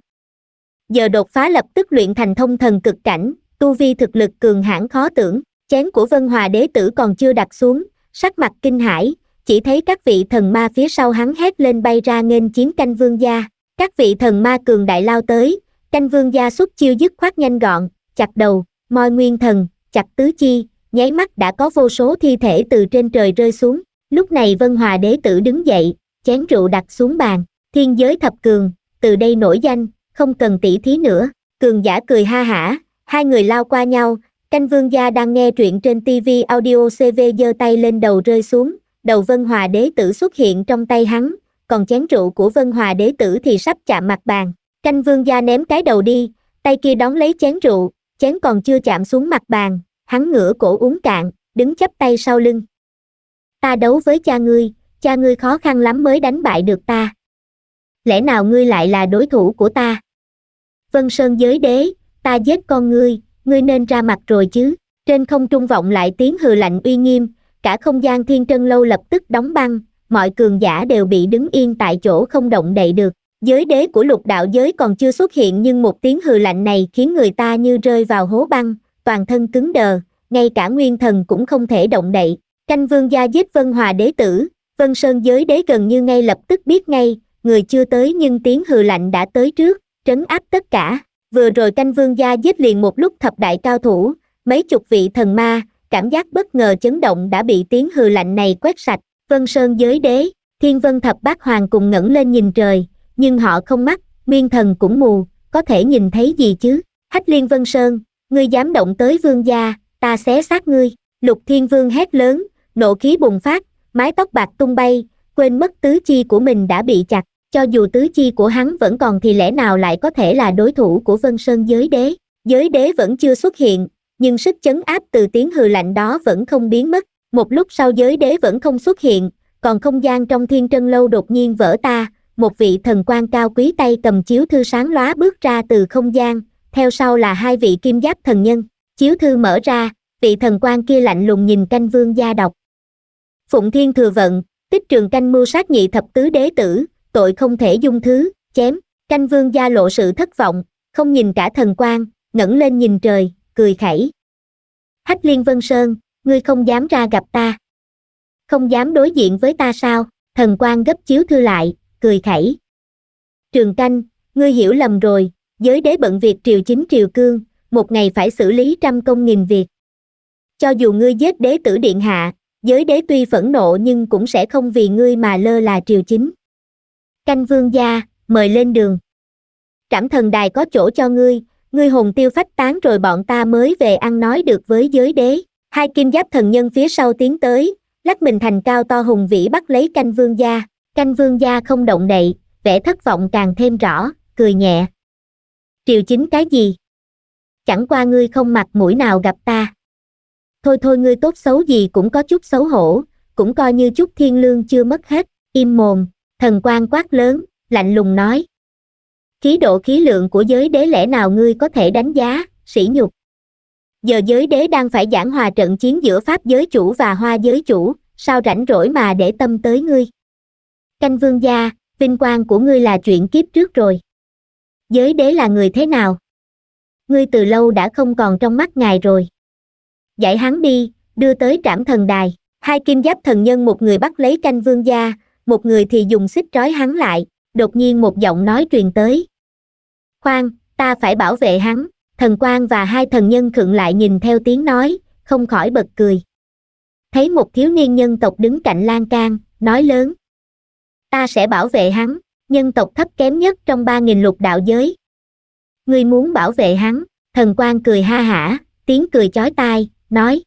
A: giờ đột phá lập tức luyện thành thông thần cực cảnh tu vi thực lực cường hãn khó tưởng chén của vân hòa đế tử còn chưa đặt xuống sắc mặt kinh hãi chỉ thấy các vị thần ma phía sau hắn hét lên bay ra nghênh chiến canh vương gia các vị thần ma cường đại lao tới canh vương gia xuất chiêu dứt khoát nhanh gọn chặt đầu moi nguyên thần chặt tứ chi nháy mắt đã có vô số thi thể từ trên trời rơi xuống lúc này vân hòa đế tử đứng dậy chén rượu đặt xuống bàn thiên giới thập cường từ đây nổi danh không cần tỉ thí nữa cường giả cười ha hả hai người lao qua nhau Canh vương gia đang nghe truyện trên TV audio CV giơ tay lên đầu rơi xuống, đầu Vân Hòa đế tử xuất hiện trong tay hắn, còn chén rượu của Vân Hòa đế tử thì sắp chạm mặt bàn. Canh vương gia ném cái đầu đi, tay kia đón lấy chén rượu, chén còn chưa chạm xuống mặt bàn, hắn ngửa cổ uống cạn, đứng chắp tay sau lưng. Ta đấu với cha ngươi, cha ngươi khó khăn lắm mới đánh bại được ta. Lẽ nào ngươi lại là đối thủ của ta? Vân Sơn giới đế, ta giết con ngươi, ngươi nên ra mặt rồi chứ trên không trung vọng lại tiếng hừ lạnh uy nghiêm cả không gian thiên trân lâu lập tức đóng băng mọi cường giả đều bị đứng yên tại chỗ không động đậy được giới đế của lục đạo giới còn chưa xuất hiện nhưng một tiếng hừ lạnh này khiến người ta như rơi vào hố băng toàn thân cứng đờ ngay cả nguyên thần cũng không thể động đậy canh vương gia giết vân hòa đế tử vân sơn giới đế gần như ngay lập tức biết ngay người chưa tới nhưng tiếng hừ lạnh đã tới trước trấn áp tất cả vừa rồi canh vương gia giết liền một lúc thập đại cao thủ, mấy chục vị thần ma, cảm giác bất ngờ chấn động đã bị tiếng hừ lạnh này quét sạch, vân sơn giới đế, thiên vân thập bát hoàng cùng ngẩng lên nhìn trời, nhưng họ không mắt, nguyên thần cũng mù, có thể nhìn thấy gì chứ, hách liên vân sơn, ngươi dám động tới vương gia, ta xé xác ngươi, lục thiên vương hét lớn, nộ khí bùng phát, mái tóc bạc tung bay, quên mất tứ chi của mình đã bị chặt, cho dù tứ chi của hắn vẫn còn thì lẽ nào lại có thể là đối thủ của vân sơn giới đế giới đế vẫn chưa xuất hiện nhưng sức chấn áp từ tiếng hừ lạnh đó vẫn không biến mất một lúc sau giới đế vẫn không xuất hiện còn không gian trong thiên trân lâu đột nhiên vỡ ta một vị thần quan cao quý tay cầm chiếu thư sáng lóa bước ra từ không gian theo sau là hai vị kim giáp thần nhân chiếu thư mở ra vị thần quan kia lạnh lùng nhìn canh vương gia đọc phụng thiên thừa vận tích trường canh mưu sát nhị thập tứ đế tử tội không thể dung thứ chém canh vương gia lộ sự thất vọng không nhìn cả thần quan ngẩng lên nhìn trời cười khẩy hách liên vân sơn ngươi không dám ra gặp ta không dám đối diện với ta sao thần quan gấp chiếu thư lại cười khẩy trường canh ngươi hiểu lầm rồi giới đế bận việc triều chính triều cương một ngày phải xử lý trăm công nghìn việc cho dù ngươi giết đế tử điện hạ giới đế tuy phẫn nộ nhưng cũng sẽ không vì ngươi mà lơ là triều chính canh vương gia mời lên đường trảm thần đài có chỗ cho ngươi ngươi hồn tiêu phách tán rồi bọn ta mới về ăn nói được với giới đế hai kim giáp thần nhân phía sau tiến tới lắc mình thành cao to hùng vĩ bắt lấy canh vương gia canh vương gia không động đậy vẻ thất vọng càng thêm rõ cười nhẹ triều chính cái gì chẳng qua ngươi không mặt mũi nào gặp ta thôi thôi ngươi tốt xấu gì cũng có chút xấu hổ cũng coi như chút thiên lương chưa mất hết im mồm thần quan quát lớn lạnh lùng nói khí độ khí lượng của giới đế lẽ nào ngươi có thể đánh giá sỉ nhục giờ giới đế đang phải giảng hòa trận chiến giữa pháp giới chủ và hoa giới chủ sao rảnh rỗi mà để tâm tới ngươi canh vương gia vinh quang của ngươi là chuyện kiếp trước rồi giới đế là người thế nào ngươi từ lâu đã không còn trong mắt ngài rồi dạy hắn đi đưa tới trảm thần đài hai kim giáp thần nhân một người bắt lấy canh vương gia một người thì dùng xích trói hắn lại đột nhiên một giọng nói truyền tới khoan ta phải bảo vệ hắn thần quan và hai thần nhân khựng lại nhìn theo tiếng nói không khỏi bật cười thấy một thiếu niên nhân tộc đứng cạnh lan can nói lớn ta sẽ bảo vệ hắn nhân tộc thấp kém nhất trong ba nghìn lục đạo giới ngươi muốn bảo vệ hắn thần quan cười ha hả tiếng cười chói tai nói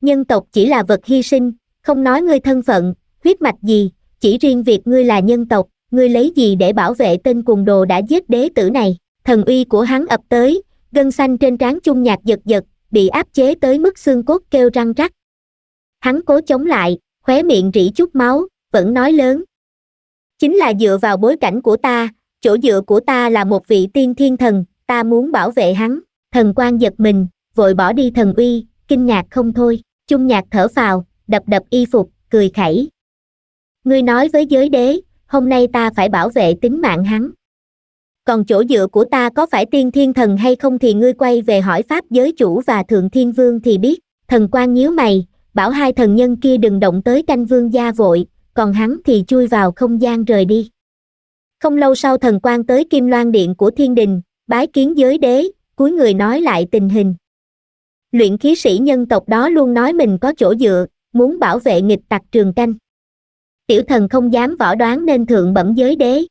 A: nhân tộc chỉ là vật hy sinh không nói ngươi thân phận huyết mạch gì chỉ riêng việc ngươi là nhân tộc ngươi lấy gì để bảo vệ tên cuồng đồ đã giết đế tử này thần uy của hắn ập tới gân xanh trên trán chung nhạc giật giật bị áp chế tới mức xương cốt kêu răng rắc hắn cố chống lại khóe miệng rỉ chút máu vẫn nói lớn chính là dựa vào bối cảnh của ta chỗ dựa của ta là một vị tiên thiên thần ta muốn bảo vệ hắn thần quan giật mình vội bỏ đi thần uy kinh ngạc không thôi chung nhạc thở phào đập đập y phục cười khẩy ngươi nói với giới đế hôm nay ta phải bảo vệ tính mạng hắn còn chỗ dựa của ta có phải tiên thiên thần hay không thì ngươi quay về hỏi pháp giới chủ và thượng thiên vương thì biết thần quan nhíu mày bảo hai thần nhân kia đừng động tới canh vương gia vội còn hắn thì chui vào không gian rời đi không lâu sau thần quan tới kim loan điện của thiên đình bái kiến giới đế cuối người nói lại tình hình luyện khí sĩ nhân tộc đó luôn nói mình có chỗ dựa muốn bảo vệ nghịch tặc trường canh tiểu thần không dám võ đoán nên thượng bẩm giới đế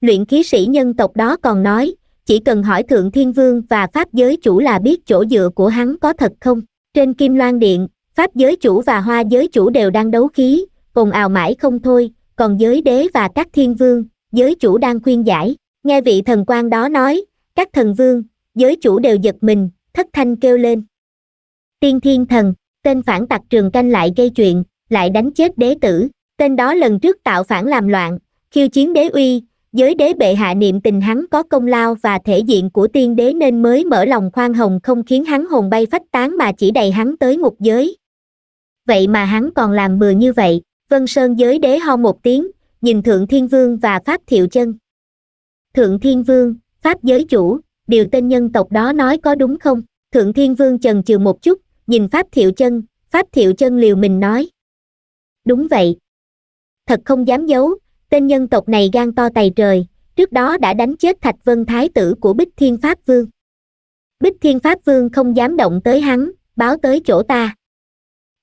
A: luyện khí sĩ nhân tộc đó còn nói chỉ cần hỏi thượng thiên vương và pháp giới chủ là biết chỗ dựa của hắn có thật không trên kim loan điện pháp giới chủ và hoa giới chủ đều đang đấu khí ồn ào mãi không thôi còn giới đế và các thiên vương giới chủ đang khuyên giải nghe vị thần quan đó nói các thần vương giới chủ đều giật mình thất thanh kêu lên tiên thiên thần tên phản tặc trường canh lại gây chuyện lại đánh chết đế tử tên đó lần trước tạo phản làm loạn khiêu chiến đế uy giới đế bệ hạ niệm tình hắn có công lao và thể diện của tiên đế nên mới mở lòng khoan hồng không khiến hắn hồn bay phách tán mà chỉ đầy hắn tới ngục giới vậy mà hắn còn làm bừa như vậy vân sơn giới đế ho một tiếng nhìn thượng thiên vương và pháp thiệu chân thượng thiên vương pháp giới chủ điều tên nhân tộc đó nói có đúng không thượng thiên vương chần chừ một chút nhìn pháp thiệu chân pháp thiệu chân liều mình nói đúng vậy thật không dám giấu tên nhân tộc này gan to tày trời trước đó đã đánh chết thạch vân thái tử của bích thiên pháp vương bích thiên pháp vương không dám động tới hắn báo tới chỗ ta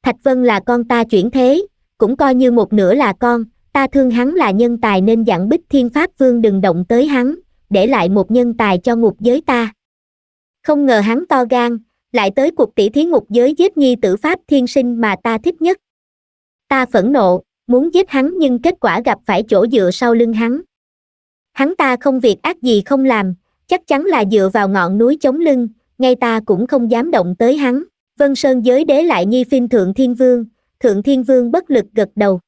A: thạch vân là con ta chuyển thế cũng coi như một nửa là con ta thương hắn là nhân tài nên dặn bích thiên pháp vương đừng động tới hắn để lại một nhân tài cho ngục giới ta không ngờ hắn to gan lại tới cuộc tỷ thí ngục giới giết nhi tử pháp thiên sinh mà ta thích nhất ta phẫn nộ muốn giết hắn nhưng kết quả gặp phải chỗ dựa sau lưng hắn hắn ta không việc ác gì không làm chắc chắn là dựa vào ngọn núi chống lưng ngay ta cũng không dám động tới hắn vân sơn giới đế lại nhi phim thượng thiên vương thượng thiên vương bất lực gật đầu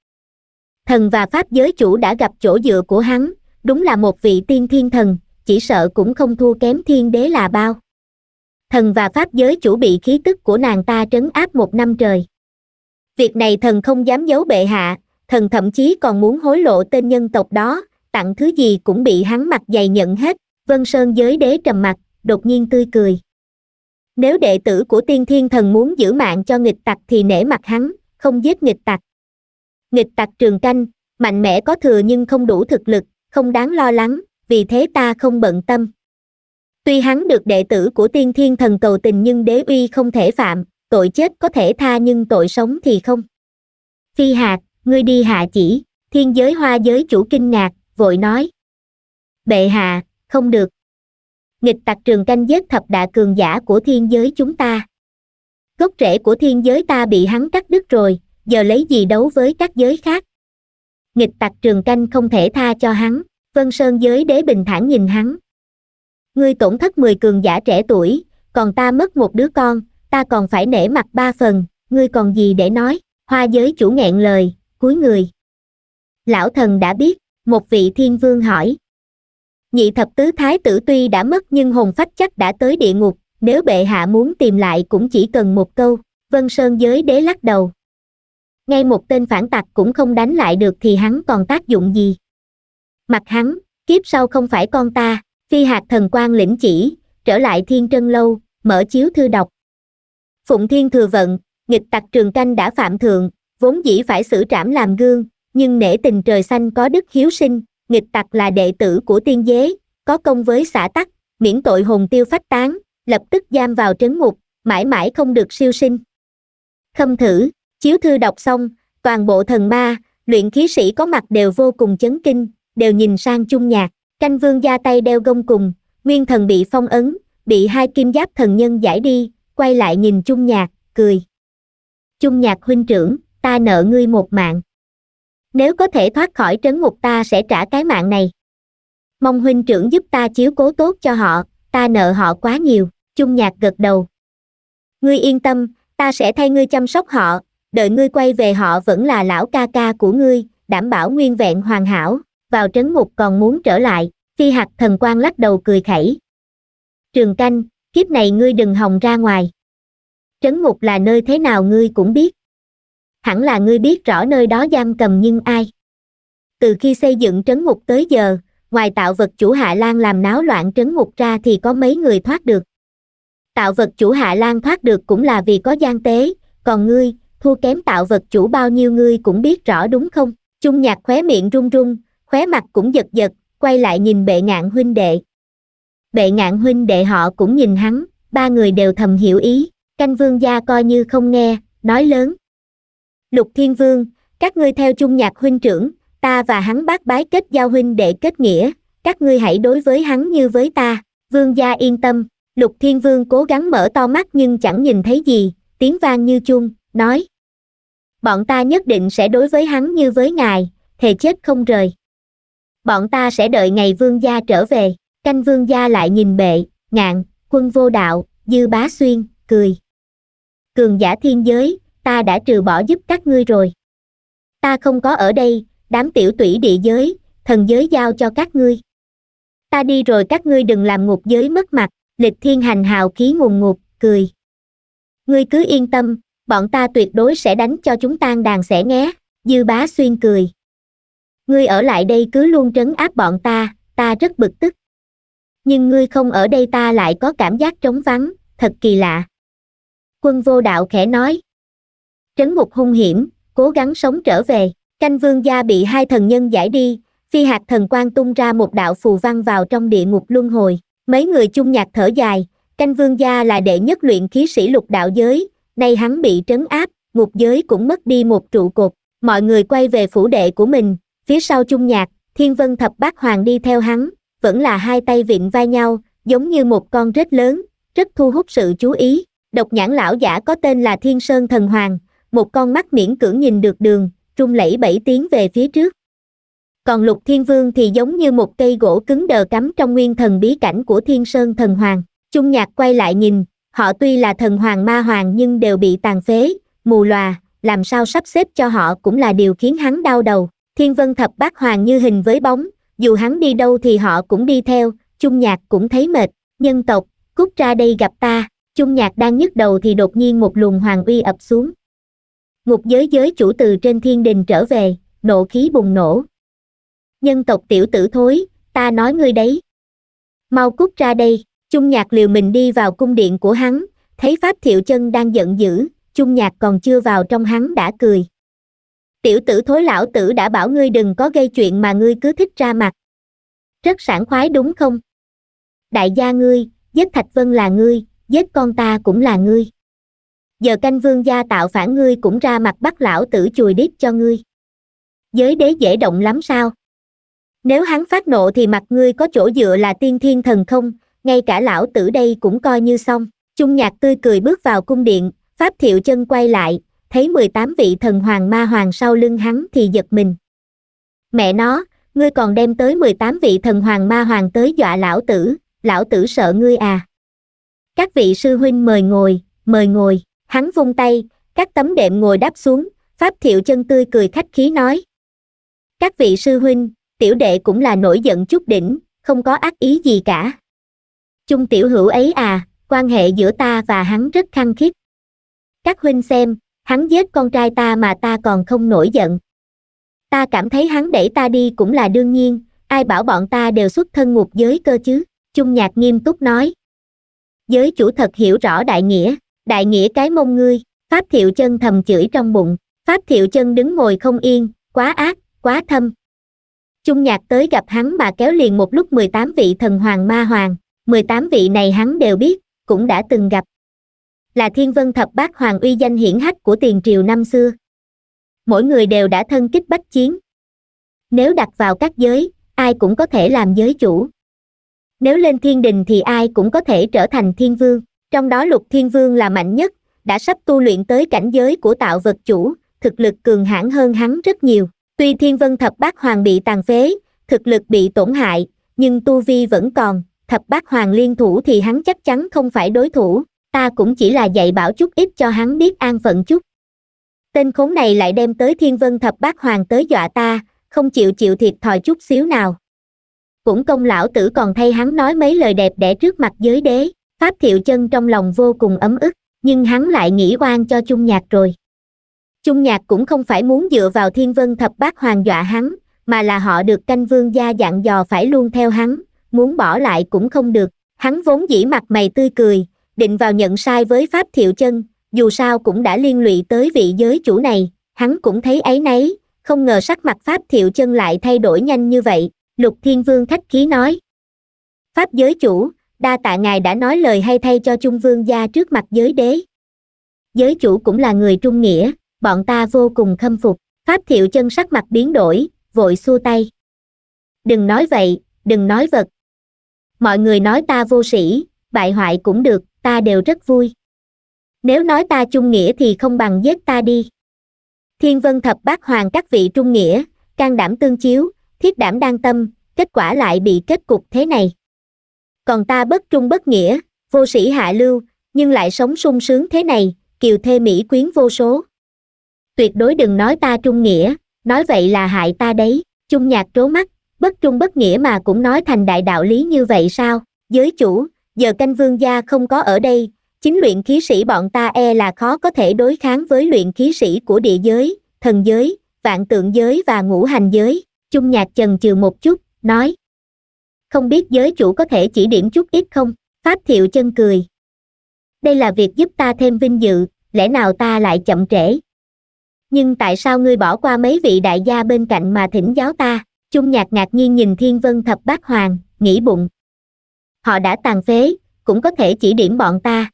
A: thần và pháp giới chủ đã gặp chỗ dựa của hắn đúng là một vị tiên thiên thần chỉ sợ cũng không thua kém thiên đế là bao thần và pháp giới chủ bị khí tức của nàng ta trấn áp một năm trời việc này thần không dám giấu bệ hạ thần thậm chí còn muốn hối lộ tên nhân tộc đó tặng thứ gì cũng bị hắn mặt dày nhận hết vân sơn giới đế trầm mặt đột nhiên tươi cười nếu đệ tử của tiên thiên thần muốn giữ mạng cho nghịch tặc thì nể mặt hắn không giết nghịch tặc nghịch tặc trường canh mạnh mẽ có thừa nhưng không đủ thực lực không đáng lo lắng vì thế ta không bận tâm tuy hắn được đệ tử của tiên thiên thần cầu tình nhưng đế uy không thể phạm tội chết có thể tha nhưng tội sống thì không phi hạt ngươi đi hạ chỉ thiên giới hoa giới chủ kinh ngạc vội nói bệ hạ không được nghịch tặc trường canh giết thập đạ cường giả của thiên giới chúng ta gốc rễ của thiên giới ta bị hắn cắt đứt rồi giờ lấy gì đấu với các giới khác nghịch tặc trường canh không thể tha cho hắn vân sơn giới đế bình thản nhìn hắn ngươi tổn thất mười cường giả trẻ tuổi còn ta mất một đứa con ta còn phải nể mặt ba phần ngươi còn gì để nói hoa giới chủ nghẹn lời cuối người lão thần đã biết một vị thiên vương hỏi nhị thập tứ thái tử tuy đã mất nhưng hồn phách chắc đã tới địa ngục nếu bệ hạ muốn tìm lại cũng chỉ cần một câu vân sơn giới đế lắc đầu ngay một tên phản tặc cũng không đánh lại được thì hắn còn tác dụng gì mặt hắn kiếp sau không phải con ta phi hạt thần quan lĩnh chỉ trở lại thiên trân lâu mở chiếu thư đọc phụng thiên thừa vận nghịch tặc trường canh đã phạm thượng vốn dĩ phải xử trảm làm gương, nhưng nể tình trời xanh có đức hiếu sinh, nghịch tặc là đệ tử của tiên giới có công với xã tắc, miễn tội hồn tiêu phách tán, lập tức giam vào trấn ngục, mãi mãi không được siêu sinh. Khâm thử, chiếu thư đọc xong, toàn bộ thần ma, luyện khí sĩ có mặt đều vô cùng chấn kinh, đều nhìn sang chung nhạc, canh vương ra tay đeo gông cùng, nguyên thần bị phong ấn, bị hai kim giáp thần nhân giải đi, quay lại nhìn chung nhạc, cười. Chung nhạc huynh trưởng, ta nợ ngươi một mạng nếu có thể thoát khỏi trấn ngục ta sẽ trả cái mạng này mong huynh trưởng giúp ta chiếu cố tốt cho họ ta nợ họ quá nhiều chung nhạc gật đầu ngươi yên tâm ta sẽ thay ngươi chăm sóc họ đợi ngươi quay về họ vẫn là lão ca ca của ngươi đảm bảo nguyên vẹn hoàn hảo vào trấn ngục còn muốn trở lại phi hạt thần quan lắc đầu cười khẩy trường canh kiếp này ngươi đừng hòng ra ngoài trấn ngục là nơi thế nào ngươi cũng biết hẳn là ngươi biết rõ nơi đó giam cầm nhưng ai. Từ khi xây dựng trấn ngục tới giờ, ngoài tạo vật chủ Hạ Lan làm náo loạn trấn ngục ra thì có mấy người thoát được. Tạo vật chủ Hạ Lan thoát được cũng là vì có gian tế, còn ngươi, thua kém tạo vật chủ bao nhiêu ngươi cũng biết rõ đúng không? Trung nhạc khóe miệng run run, khóe mặt cũng giật giật, quay lại nhìn bệ ngạn huynh đệ. Bệ ngạn huynh đệ họ cũng nhìn hắn, ba người đều thầm hiểu ý, canh vương gia coi như không nghe, nói lớn, lục thiên vương các ngươi theo chung nhạc huynh trưởng ta và hắn bác bái kết giao huynh để kết nghĩa các ngươi hãy đối với hắn như với ta vương gia yên tâm lục thiên vương cố gắng mở to mắt nhưng chẳng nhìn thấy gì tiếng vang như chuông nói bọn ta nhất định sẽ đối với hắn như với ngài thề chết không rời bọn ta sẽ đợi ngày vương gia trở về canh vương gia lại nhìn bệ ngạn quân vô đạo dư bá xuyên cười cường giả thiên giới ta đã trừ bỏ giúp các ngươi rồi ta không có ở đây đám tiểu tủy địa giới thần giới giao cho các ngươi ta đi rồi các ngươi đừng làm ngục giới mất mặt lịch thiên hành hào khí ngùng ngụt cười ngươi cứ yên tâm bọn ta tuyệt đối sẽ đánh cho chúng tan đàn sẽ nghe dư bá xuyên cười ngươi ở lại đây cứ luôn trấn áp bọn ta ta rất bực tức nhưng ngươi không ở đây ta lại có cảm giác trống vắng thật kỳ lạ quân vô đạo khẽ nói trấn ngục hung hiểm cố gắng sống trở về canh vương gia bị hai thần nhân giải đi phi hạt thần quan tung ra một đạo phù văn vào trong địa ngục luân hồi mấy người chung nhạc thở dài canh vương gia là đệ nhất luyện khí sĩ lục đạo giới nay hắn bị trấn áp ngục giới cũng mất đi một trụ cột mọi người quay về phủ đệ của mình phía sau chung nhạc thiên vân thập bát hoàng đi theo hắn vẫn là hai tay vịn vai nhau giống như một con rết lớn rất thu hút sự chú ý độc nhãn lão giả có tên là thiên sơn thần hoàng một con mắt miễn cưỡng nhìn được đường trung lẫy bảy tiếng về phía trước còn lục thiên vương thì giống như một cây gỗ cứng đờ cắm trong nguyên thần bí cảnh của thiên sơn thần hoàng trung nhạc quay lại nhìn họ tuy là thần hoàng ma hoàng nhưng đều bị tàn phế mù lòa làm sao sắp xếp cho họ cũng là điều khiến hắn đau đầu thiên vân thập bát hoàng như hình với bóng dù hắn đi đâu thì họ cũng đi theo trung nhạc cũng thấy mệt nhân tộc cút ra đây gặp ta trung nhạc đang nhức đầu thì đột nhiên một luồng hoàng uy ập xuống ngục giới giới chủ từ trên thiên đình trở về, nộ khí bùng nổ. Nhân tộc tiểu tử thối, ta nói ngươi đấy. Mau cút ra đây, chung nhạc liều mình đi vào cung điện của hắn, thấy Pháp Thiệu Chân đang giận dữ, chung nhạc còn chưa vào trong hắn đã cười. Tiểu tử thối lão tử đã bảo ngươi đừng có gây chuyện mà ngươi cứ thích ra mặt. Rất sảng khoái đúng không? Đại gia ngươi, giết Thạch Vân là ngươi, giết con ta cũng là ngươi giờ canh vương gia tạo phản ngươi cũng ra mặt bắt lão tử chùi đít cho ngươi giới đế dễ động lắm sao nếu hắn phát nộ thì mặt ngươi có chỗ dựa là tiên thiên thần không ngay cả lão tử đây cũng coi như xong trung nhạc tươi cười bước vào cung điện pháp thiệu chân quay lại thấy mười tám vị thần hoàng ma hoàng sau lưng hắn thì giật mình mẹ nó ngươi còn đem tới mười tám vị thần hoàng ma hoàng tới dọa lão tử lão tử sợ ngươi à các vị sư huynh mời ngồi mời ngồi hắn vung tay các tấm đệm ngồi đáp xuống pháp thiệu chân tươi cười khách khí nói các vị sư huynh tiểu đệ cũng là nổi giận chút đỉnh không có ác ý gì cả chung tiểu hữu ấy à quan hệ giữa ta và hắn rất khăng khít các huynh xem hắn giết con trai ta mà ta còn không nổi giận ta cảm thấy hắn đẩy ta đi cũng là đương nhiên ai bảo bọn ta đều xuất thân ngục giới cơ chứ chung nhạc nghiêm túc nói giới chủ thật hiểu rõ đại nghĩa đại nghĩa cái mông ngươi pháp thiệu chân thầm chửi trong bụng pháp thiệu chân đứng ngồi không yên quá ác quá thâm trung nhạc tới gặp hắn mà kéo liền một lúc mười tám vị thần hoàng ma hoàng mười tám vị này hắn đều biết cũng đã từng gặp là thiên vân thập bát hoàng uy danh hiển hách của tiền triều năm xưa mỗi người đều đã thân kích bách chiến nếu đặt vào các giới ai cũng có thể làm giới chủ nếu lên thiên đình thì ai cũng có thể trở thành thiên vương trong đó lục thiên vương là mạnh nhất, đã sắp tu luyện tới cảnh giới của tạo vật chủ, thực lực cường hãn hơn hắn rất nhiều. Tuy thiên vân thập bát hoàng bị tàn phế, thực lực bị tổn hại, nhưng tu vi vẫn còn, thập bát hoàng liên thủ thì hắn chắc chắn không phải đối thủ, ta cũng chỉ là dạy bảo chút ít cho hắn biết an phận chút. Tên khốn này lại đem tới thiên vân thập bát hoàng tới dọa ta, không chịu chịu thiệt thòi chút xíu nào. Cũng công lão tử còn thay hắn nói mấy lời đẹp đẽ trước mặt giới đế pháp thiệu chân trong lòng vô cùng ấm ức nhưng hắn lại nghĩ oan cho chung nhạc rồi chung nhạc cũng không phải muốn dựa vào thiên vân thập bát hoàng dọa hắn mà là họ được canh vương gia dặn dò phải luôn theo hắn muốn bỏ lại cũng không được hắn vốn dĩ mặt mày tươi cười định vào nhận sai với pháp thiệu chân dù sao cũng đã liên lụy tới vị giới chủ này hắn cũng thấy ấy nấy, không ngờ sắc mặt pháp thiệu chân lại thay đổi nhanh như vậy lục thiên vương thách khí nói pháp giới chủ đa tạ ngài đã nói lời hay thay cho Trung vương gia trước mặt giới đế giới chủ cũng là người trung nghĩa bọn ta vô cùng khâm phục pháp thiệu chân sắc mặt biến đổi vội xua tay đừng nói vậy đừng nói vật mọi người nói ta vô sĩ bại hoại cũng được ta đều rất vui nếu nói ta trung nghĩa thì không bằng giết ta đi thiên vân thập bát hoàng các vị trung nghĩa can đảm tương chiếu thiết đảm đan tâm kết quả lại bị kết cục thế này còn ta bất trung bất nghĩa vô sĩ hạ lưu nhưng lại sống sung sướng thế này kiều thê mỹ quyến vô số tuyệt đối đừng nói ta trung nghĩa nói vậy là hại ta đấy chung nhạc trố mắt bất trung bất nghĩa mà cũng nói thành đại đạo lý như vậy sao giới chủ giờ canh vương gia không có ở đây chính luyện khí sĩ bọn ta e là khó có thể đối kháng với luyện khí sĩ của địa giới thần giới vạn tượng giới và ngũ hành giới chung nhạc chần chừ một chút nói không biết giới chủ có thể chỉ điểm chút ít không pháp thiệu chân cười đây là việc giúp ta thêm vinh dự lẽ nào ta lại chậm trễ nhưng tại sao ngươi bỏ qua mấy vị đại gia bên cạnh mà thỉnh giáo ta chung nhạc ngạc nhiên nhìn thiên vân thập bát hoàng nghĩ bụng họ đã tàn phế cũng có thể chỉ điểm bọn ta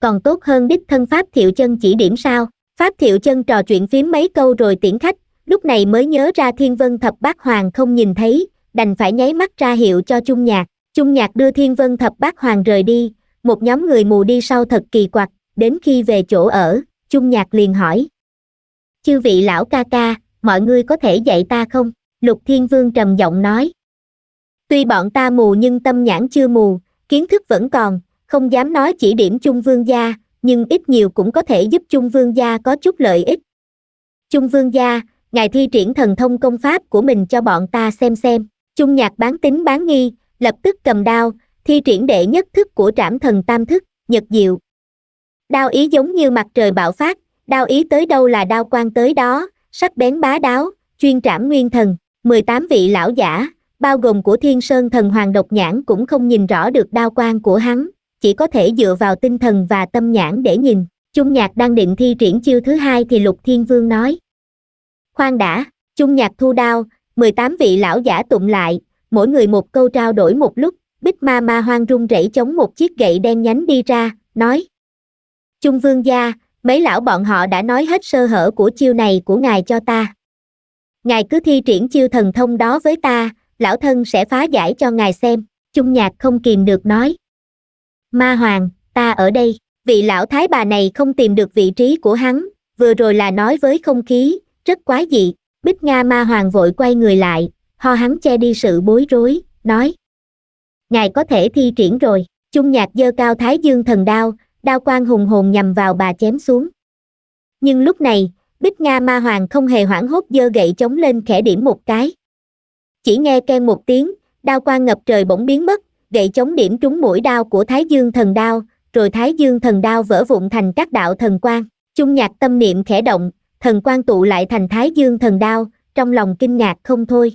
A: còn tốt hơn đích thân pháp thiệu chân chỉ điểm sao pháp thiệu chân trò chuyện phím mấy câu rồi tiễn khách lúc này mới nhớ ra thiên vân thập bát hoàng không nhìn thấy đành phải nháy mắt ra hiệu cho chung nhạc chung nhạc đưa thiên vân thập bát hoàng rời đi một nhóm người mù đi sau thật kỳ quặc đến khi về chỗ ở chung nhạc liền hỏi chư vị lão ca ca mọi người có thể dạy ta không lục thiên vương trầm giọng nói tuy bọn ta mù nhưng tâm nhãn chưa mù kiến thức vẫn còn không dám nói chỉ điểm chung vương gia nhưng ít nhiều cũng có thể giúp chung vương gia có chút lợi ích chung vương gia ngài thi triển thần thông công pháp của mình cho bọn ta xem xem chung nhạc bán tính bán nghi lập tức cầm đao thi triển đệ nhất thức của trảm thần tam thức nhật diệu đao ý giống như mặt trời bạo phát đao ý tới đâu là đao quan tới đó sắc bén bá đáo chuyên trảm nguyên thần 18 vị lão giả bao gồm của thiên sơn thần hoàng độc nhãn cũng không nhìn rõ được đao quan của hắn chỉ có thể dựa vào tinh thần và tâm nhãn để nhìn Trung nhạc đang định thi triển chiêu thứ hai thì lục thiên vương nói khoan đã Trung nhạc thu đao mười tám vị lão giả tụng lại mỗi người một câu trao đổi một lúc bích ma ma hoang rung rẩy chống một chiếc gậy đen nhánh đi ra nói Trung vương gia mấy lão bọn họ đã nói hết sơ hở của chiêu này của ngài cho ta ngài cứ thi triển chiêu thần thông đó với ta lão thân sẽ phá giải cho ngài xem Trung nhạc không kìm được nói ma hoàng ta ở đây vị lão thái bà này không tìm được vị trí của hắn vừa rồi là nói với không khí rất quái dị Bích Nga Ma Hoàng vội quay người lại, ho hắn che đi sự bối rối, nói. Ngài có thể thi triển rồi, chung nhạc dơ cao thái dương thần đao, đao quang hùng hồn nhằm vào bà chém xuống. Nhưng lúc này, Bích Nga Ma Hoàng không hề hoảng hốt dơ gậy chống lên khẽ điểm một cái. Chỉ nghe ken một tiếng, đao quang ngập trời bỗng biến mất, gậy chống điểm trúng mũi đao của Thái Dương thần đao, rồi Thái Dương thần đao vỡ vụn thành các đạo thần quang. Chung nhạc tâm niệm khẽ động, thần quan tụ lại thành thái dương thần đao, trong lòng kinh ngạc không thôi.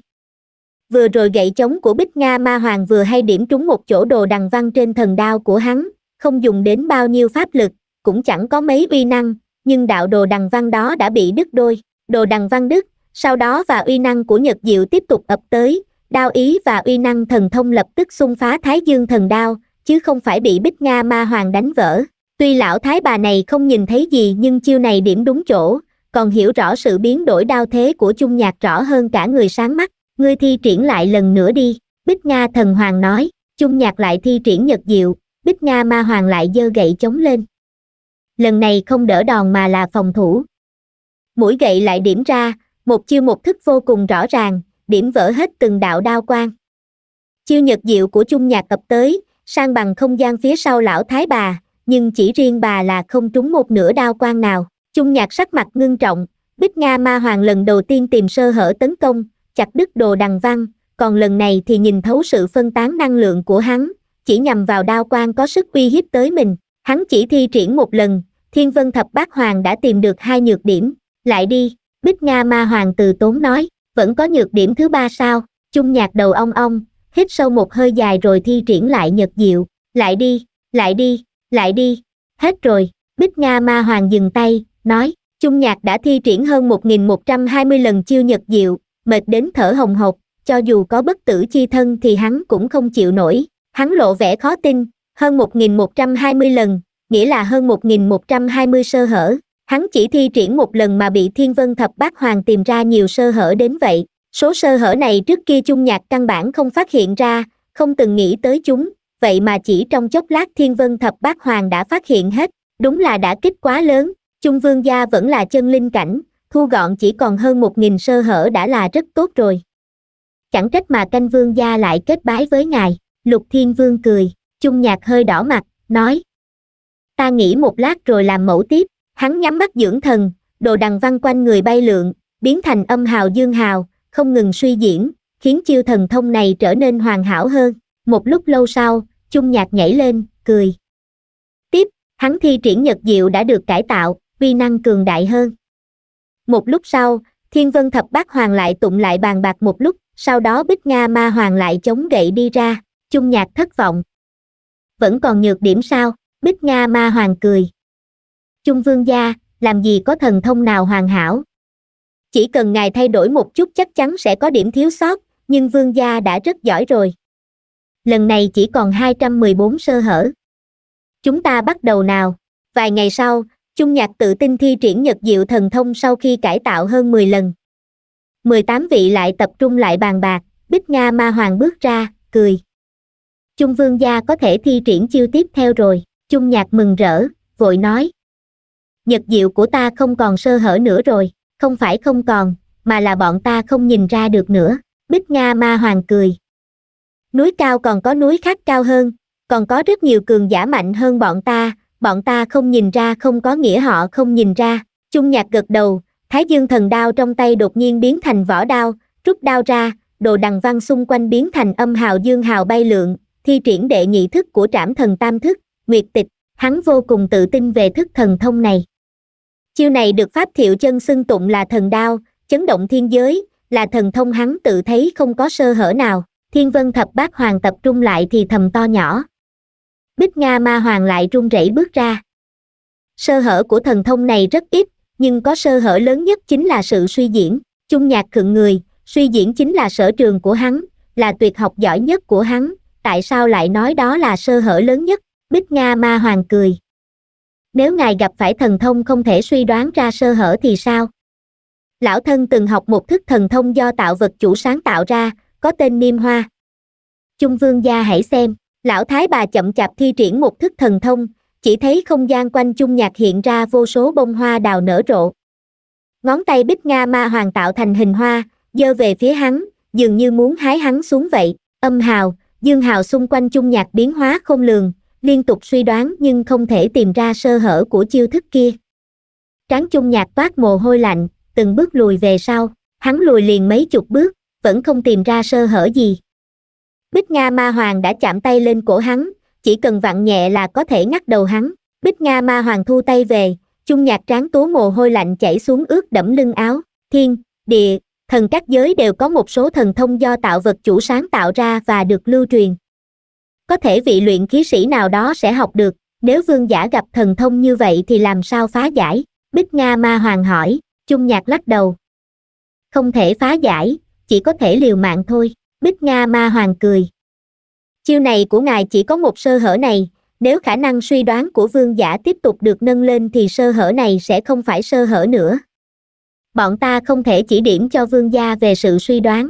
A: Vừa rồi gậy chống của Bích Nga Ma Hoàng vừa hay điểm trúng một chỗ đồ đằng văn trên thần đao của hắn, không dùng đến bao nhiêu pháp lực, cũng chẳng có mấy uy năng, nhưng đạo đồ đằng văn đó đã bị đứt đôi. Đồ đằng văn đứt, sau đó và uy năng của Nhật Diệu tiếp tục ập tới, đao ý và uy năng thần thông lập tức xung phá Thái Dương thần đao, chứ không phải bị Bích Nga Ma Hoàng đánh vỡ. Tuy lão thái bà này không nhìn thấy gì nhưng chiêu này điểm đúng chỗ, còn hiểu rõ sự biến đổi đao thế của chung nhạc rõ hơn cả người sáng mắt ngươi thi triển lại lần nữa đi bích nga thần hoàng nói chung nhạc lại thi triển nhật diệu bích nga ma hoàng lại giơ gậy chống lên lần này không đỡ đòn mà là phòng thủ mũi gậy lại điểm ra một chiêu một thức vô cùng rõ ràng điểm vỡ hết từng đạo đao quang chiêu nhật diệu của chung nhạc cập tới sang bằng không gian phía sau lão thái bà nhưng chỉ riêng bà là không trúng một nửa đao quang nào Chung nhạc sắc mặt ngưng trọng, Bích Nga Ma Hoàng lần đầu tiên tìm sơ hở tấn công, chặt đứt đồ đằng văn, còn lần này thì nhìn thấu sự phân tán năng lượng của hắn, chỉ nhằm vào đao quan có sức uy hiếp tới mình. Hắn chỉ thi triển một lần, Thiên Vân Thập Bát Hoàng đã tìm được hai nhược điểm, lại đi, Bích Nga Ma Hoàng từ tốn nói, vẫn có nhược điểm thứ ba sao, chung nhạc đầu ong ong, hít sâu một hơi dài rồi thi triển lại nhật diệu, lại đi, lại đi, lại đi, hết rồi, Bích Nga Ma Hoàng dừng tay, nói chung nhạc đã thi triển hơn 1.120 lần chiêu nhật diệu mệt đến thở hồng hộc cho dù có bất tử chi thân thì hắn cũng không chịu nổi hắn lộ vẻ khó tin hơn 1.120 lần nghĩa là hơn 1.120 sơ hở hắn chỉ thi triển một lần mà bị thiên vân thập bát hoàng tìm ra nhiều sơ hở đến vậy số sơ hở này trước kia chung nhạc căn bản không phát hiện ra không từng nghĩ tới chúng vậy mà chỉ trong chốc lát thiên vân thập bát hoàng đã phát hiện hết đúng là đã kích quá lớn Trung Vương Gia vẫn là chân linh cảnh, thu gọn chỉ còn hơn một nghìn sơ hở đã là rất tốt rồi. Chẳng trách mà canh Vương Gia lại kết bái với ngài, Lục Thiên Vương cười, Trung Nhạc hơi đỏ mặt, nói. Ta nghĩ một lát rồi làm mẫu tiếp, hắn nhắm mắt dưỡng thần, đồ đằng văn quanh người bay lượn, biến thành âm hào dương hào, không ngừng suy diễn, khiến chiêu thần thông này trở nên hoàn hảo hơn. Một lúc lâu sau, Trung Nhạc nhảy lên, cười. Tiếp, hắn thi triển nhật diệu đã được cải tạo, vi năng cường đại hơn. Một lúc sau, Thiên Vân Thập Bát Hoàng lại tụng lại bàn bạc một lúc, sau đó Bích Nga Ma Hoàng lại chống gậy đi ra, chung nhạc thất vọng. Vẫn còn nhược điểm sao, Bích Nga Ma Hoàng cười. Trung Vương gia, làm gì có thần thông nào hoàn hảo. Chỉ cần ngài thay đổi một chút chắc chắn sẽ có điểm thiếu sót, nhưng Vương gia đã rất giỏi rồi. Lần này chỉ còn 214 sơ hở. Chúng ta bắt đầu nào. Vài ngày sau, Trung nhạc tự tin thi triển nhật diệu thần thông sau khi cải tạo hơn mười lần mười tám vị lại tập trung lại bàn bạc bích nga ma hoàng bước ra cười Trung vương gia có thể thi triển chiêu tiếp theo rồi Trung nhạc mừng rỡ vội nói nhật diệu của ta không còn sơ hở nữa rồi không phải không còn mà là bọn ta không nhìn ra được nữa bích nga ma hoàng cười núi cao còn có núi khác cao hơn còn có rất nhiều cường giả mạnh hơn bọn ta bọn ta không nhìn ra không có nghĩa họ không nhìn ra chung nhạc gật đầu thái dương thần đao trong tay đột nhiên biến thành vỏ đao rút đao ra đồ đằng văn xung quanh biến thành âm hào dương hào bay lượn thi triển đệ nhị thức của trảm thần tam thức nguyệt tịch hắn vô cùng tự tin về thức thần thông này chiêu này được pháp thiệu chân xưng tụng là thần đao chấn động thiên giới là thần thông hắn tự thấy không có sơ hở nào thiên vân thập bát hoàng tập trung lại thì thầm to nhỏ Bích Nga Ma Hoàng lại run rẩy bước ra. Sơ hở của thần thông này rất ít, nhưng có sơ hở lớn nhất chính là sự suy diễn, chung nhạc khựng người, suy diễn chính là sở trường của hắn, là tuyệt học giỏi nhất của hắn, tại sao lại nói đó là sơ hở lớn nhất? Bích Nga Ma Hoàng cười. Nếu ngài gặp phải thần thông không thể suy đoán ra sơ hở thì sao? Lão thân từng học một thức thần thông do tạo vật chủ sáng tạo ra, có tên Niêm Hoa. Trung Vương gia hãy xem lão thái bà chậm chạp thi triển một thức thần thông chỉ thấy không gian quanh chung nhạc hiện ra vô số bông hoa đào nở rộ ngón tay bích nga ma hoàng tạo thành hình hoa dơ về phía hắn dường như muốn hái hắn xuống vậy âm hào dương hào xung quanh chung nhạc biến hóa không lường liên tục suy đoán nhưng không thể tìm ra sơ hở của chiêu thức kia tráng chung nhạc toát mồ hôi lạnh từng bước lùi về sau hắn lùi liền mấy chục bước vẫn không tìm ra sơ hở gì Bích Nga Ma Hoàng đã chạm tay lên cổ hắn, chỉ cần vặn nhẹ là có thể ngắt đầu hắn. Bích Nga Ma Hoàng thu tay về, chung nhạc tráng tú mồ hôi lạnh chảy xuống ướt đẫm lưng áo. Thiên, địa, thần các giới đều có một số thần thông do tạo vật chủ sáng tạo ra và được lưu truyền. Có thể vị luyện khí sĩ nào đó sẽ học được, nếu vương giả gặp thần thông như vậy thì làm sao phá giải? Bích Nga Ma Hoàng hỏi, chung nhạc lắc đầu. Không thể phá giải, chỉ có thể liều mạng thôi bích nga ma hoàng cười chiêu này của ngài chỉ có một sơ hở này nếu khả năng suy đoán của vương giả tiếp tục được nâng lên thì sơ hở này sẽ không phải sơ hở nữa bọn ta không thể chỉ điểm cho vương gia về sự suy đoán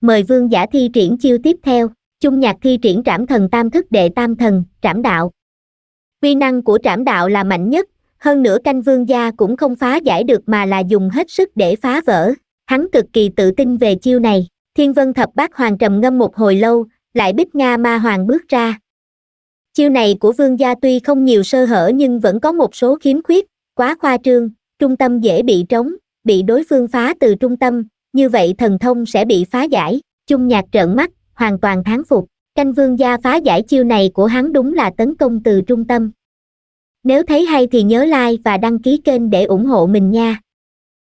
A: mời vương giả thi triển chiêu tiếp theo chung nhạc thi triển trảm thần tam thức đệ tam thần trảm đạo Quy năng của trảm đạo là mạnh nhất hơn nữa canh vương gia cũng không phá giải được mà là dùng hết sức để phá vỡ hắn cực kỳ tự tin về chiêu này thiên vân thập bát hoàng trầm ngâm một hồi lâu lại bích nga ma hoàng bước ra chiêu này của vương gia tuy không nhiều sơ hở nhưng vẫn có một số khiếm khuyết quá khoa trương trung tâm dễ bị trống bị đối phương phá từ trung tâm như vậy thần thông sẽ bị phá giải chung nhạc trợn mắt hoàn toàn thán phục canh vương gia phá giải chiêu này của hắn đúng là tấn công từ trung tâm nếu thấy hay thì nhớ like và đăng ký kênh để ủng hộ mình nha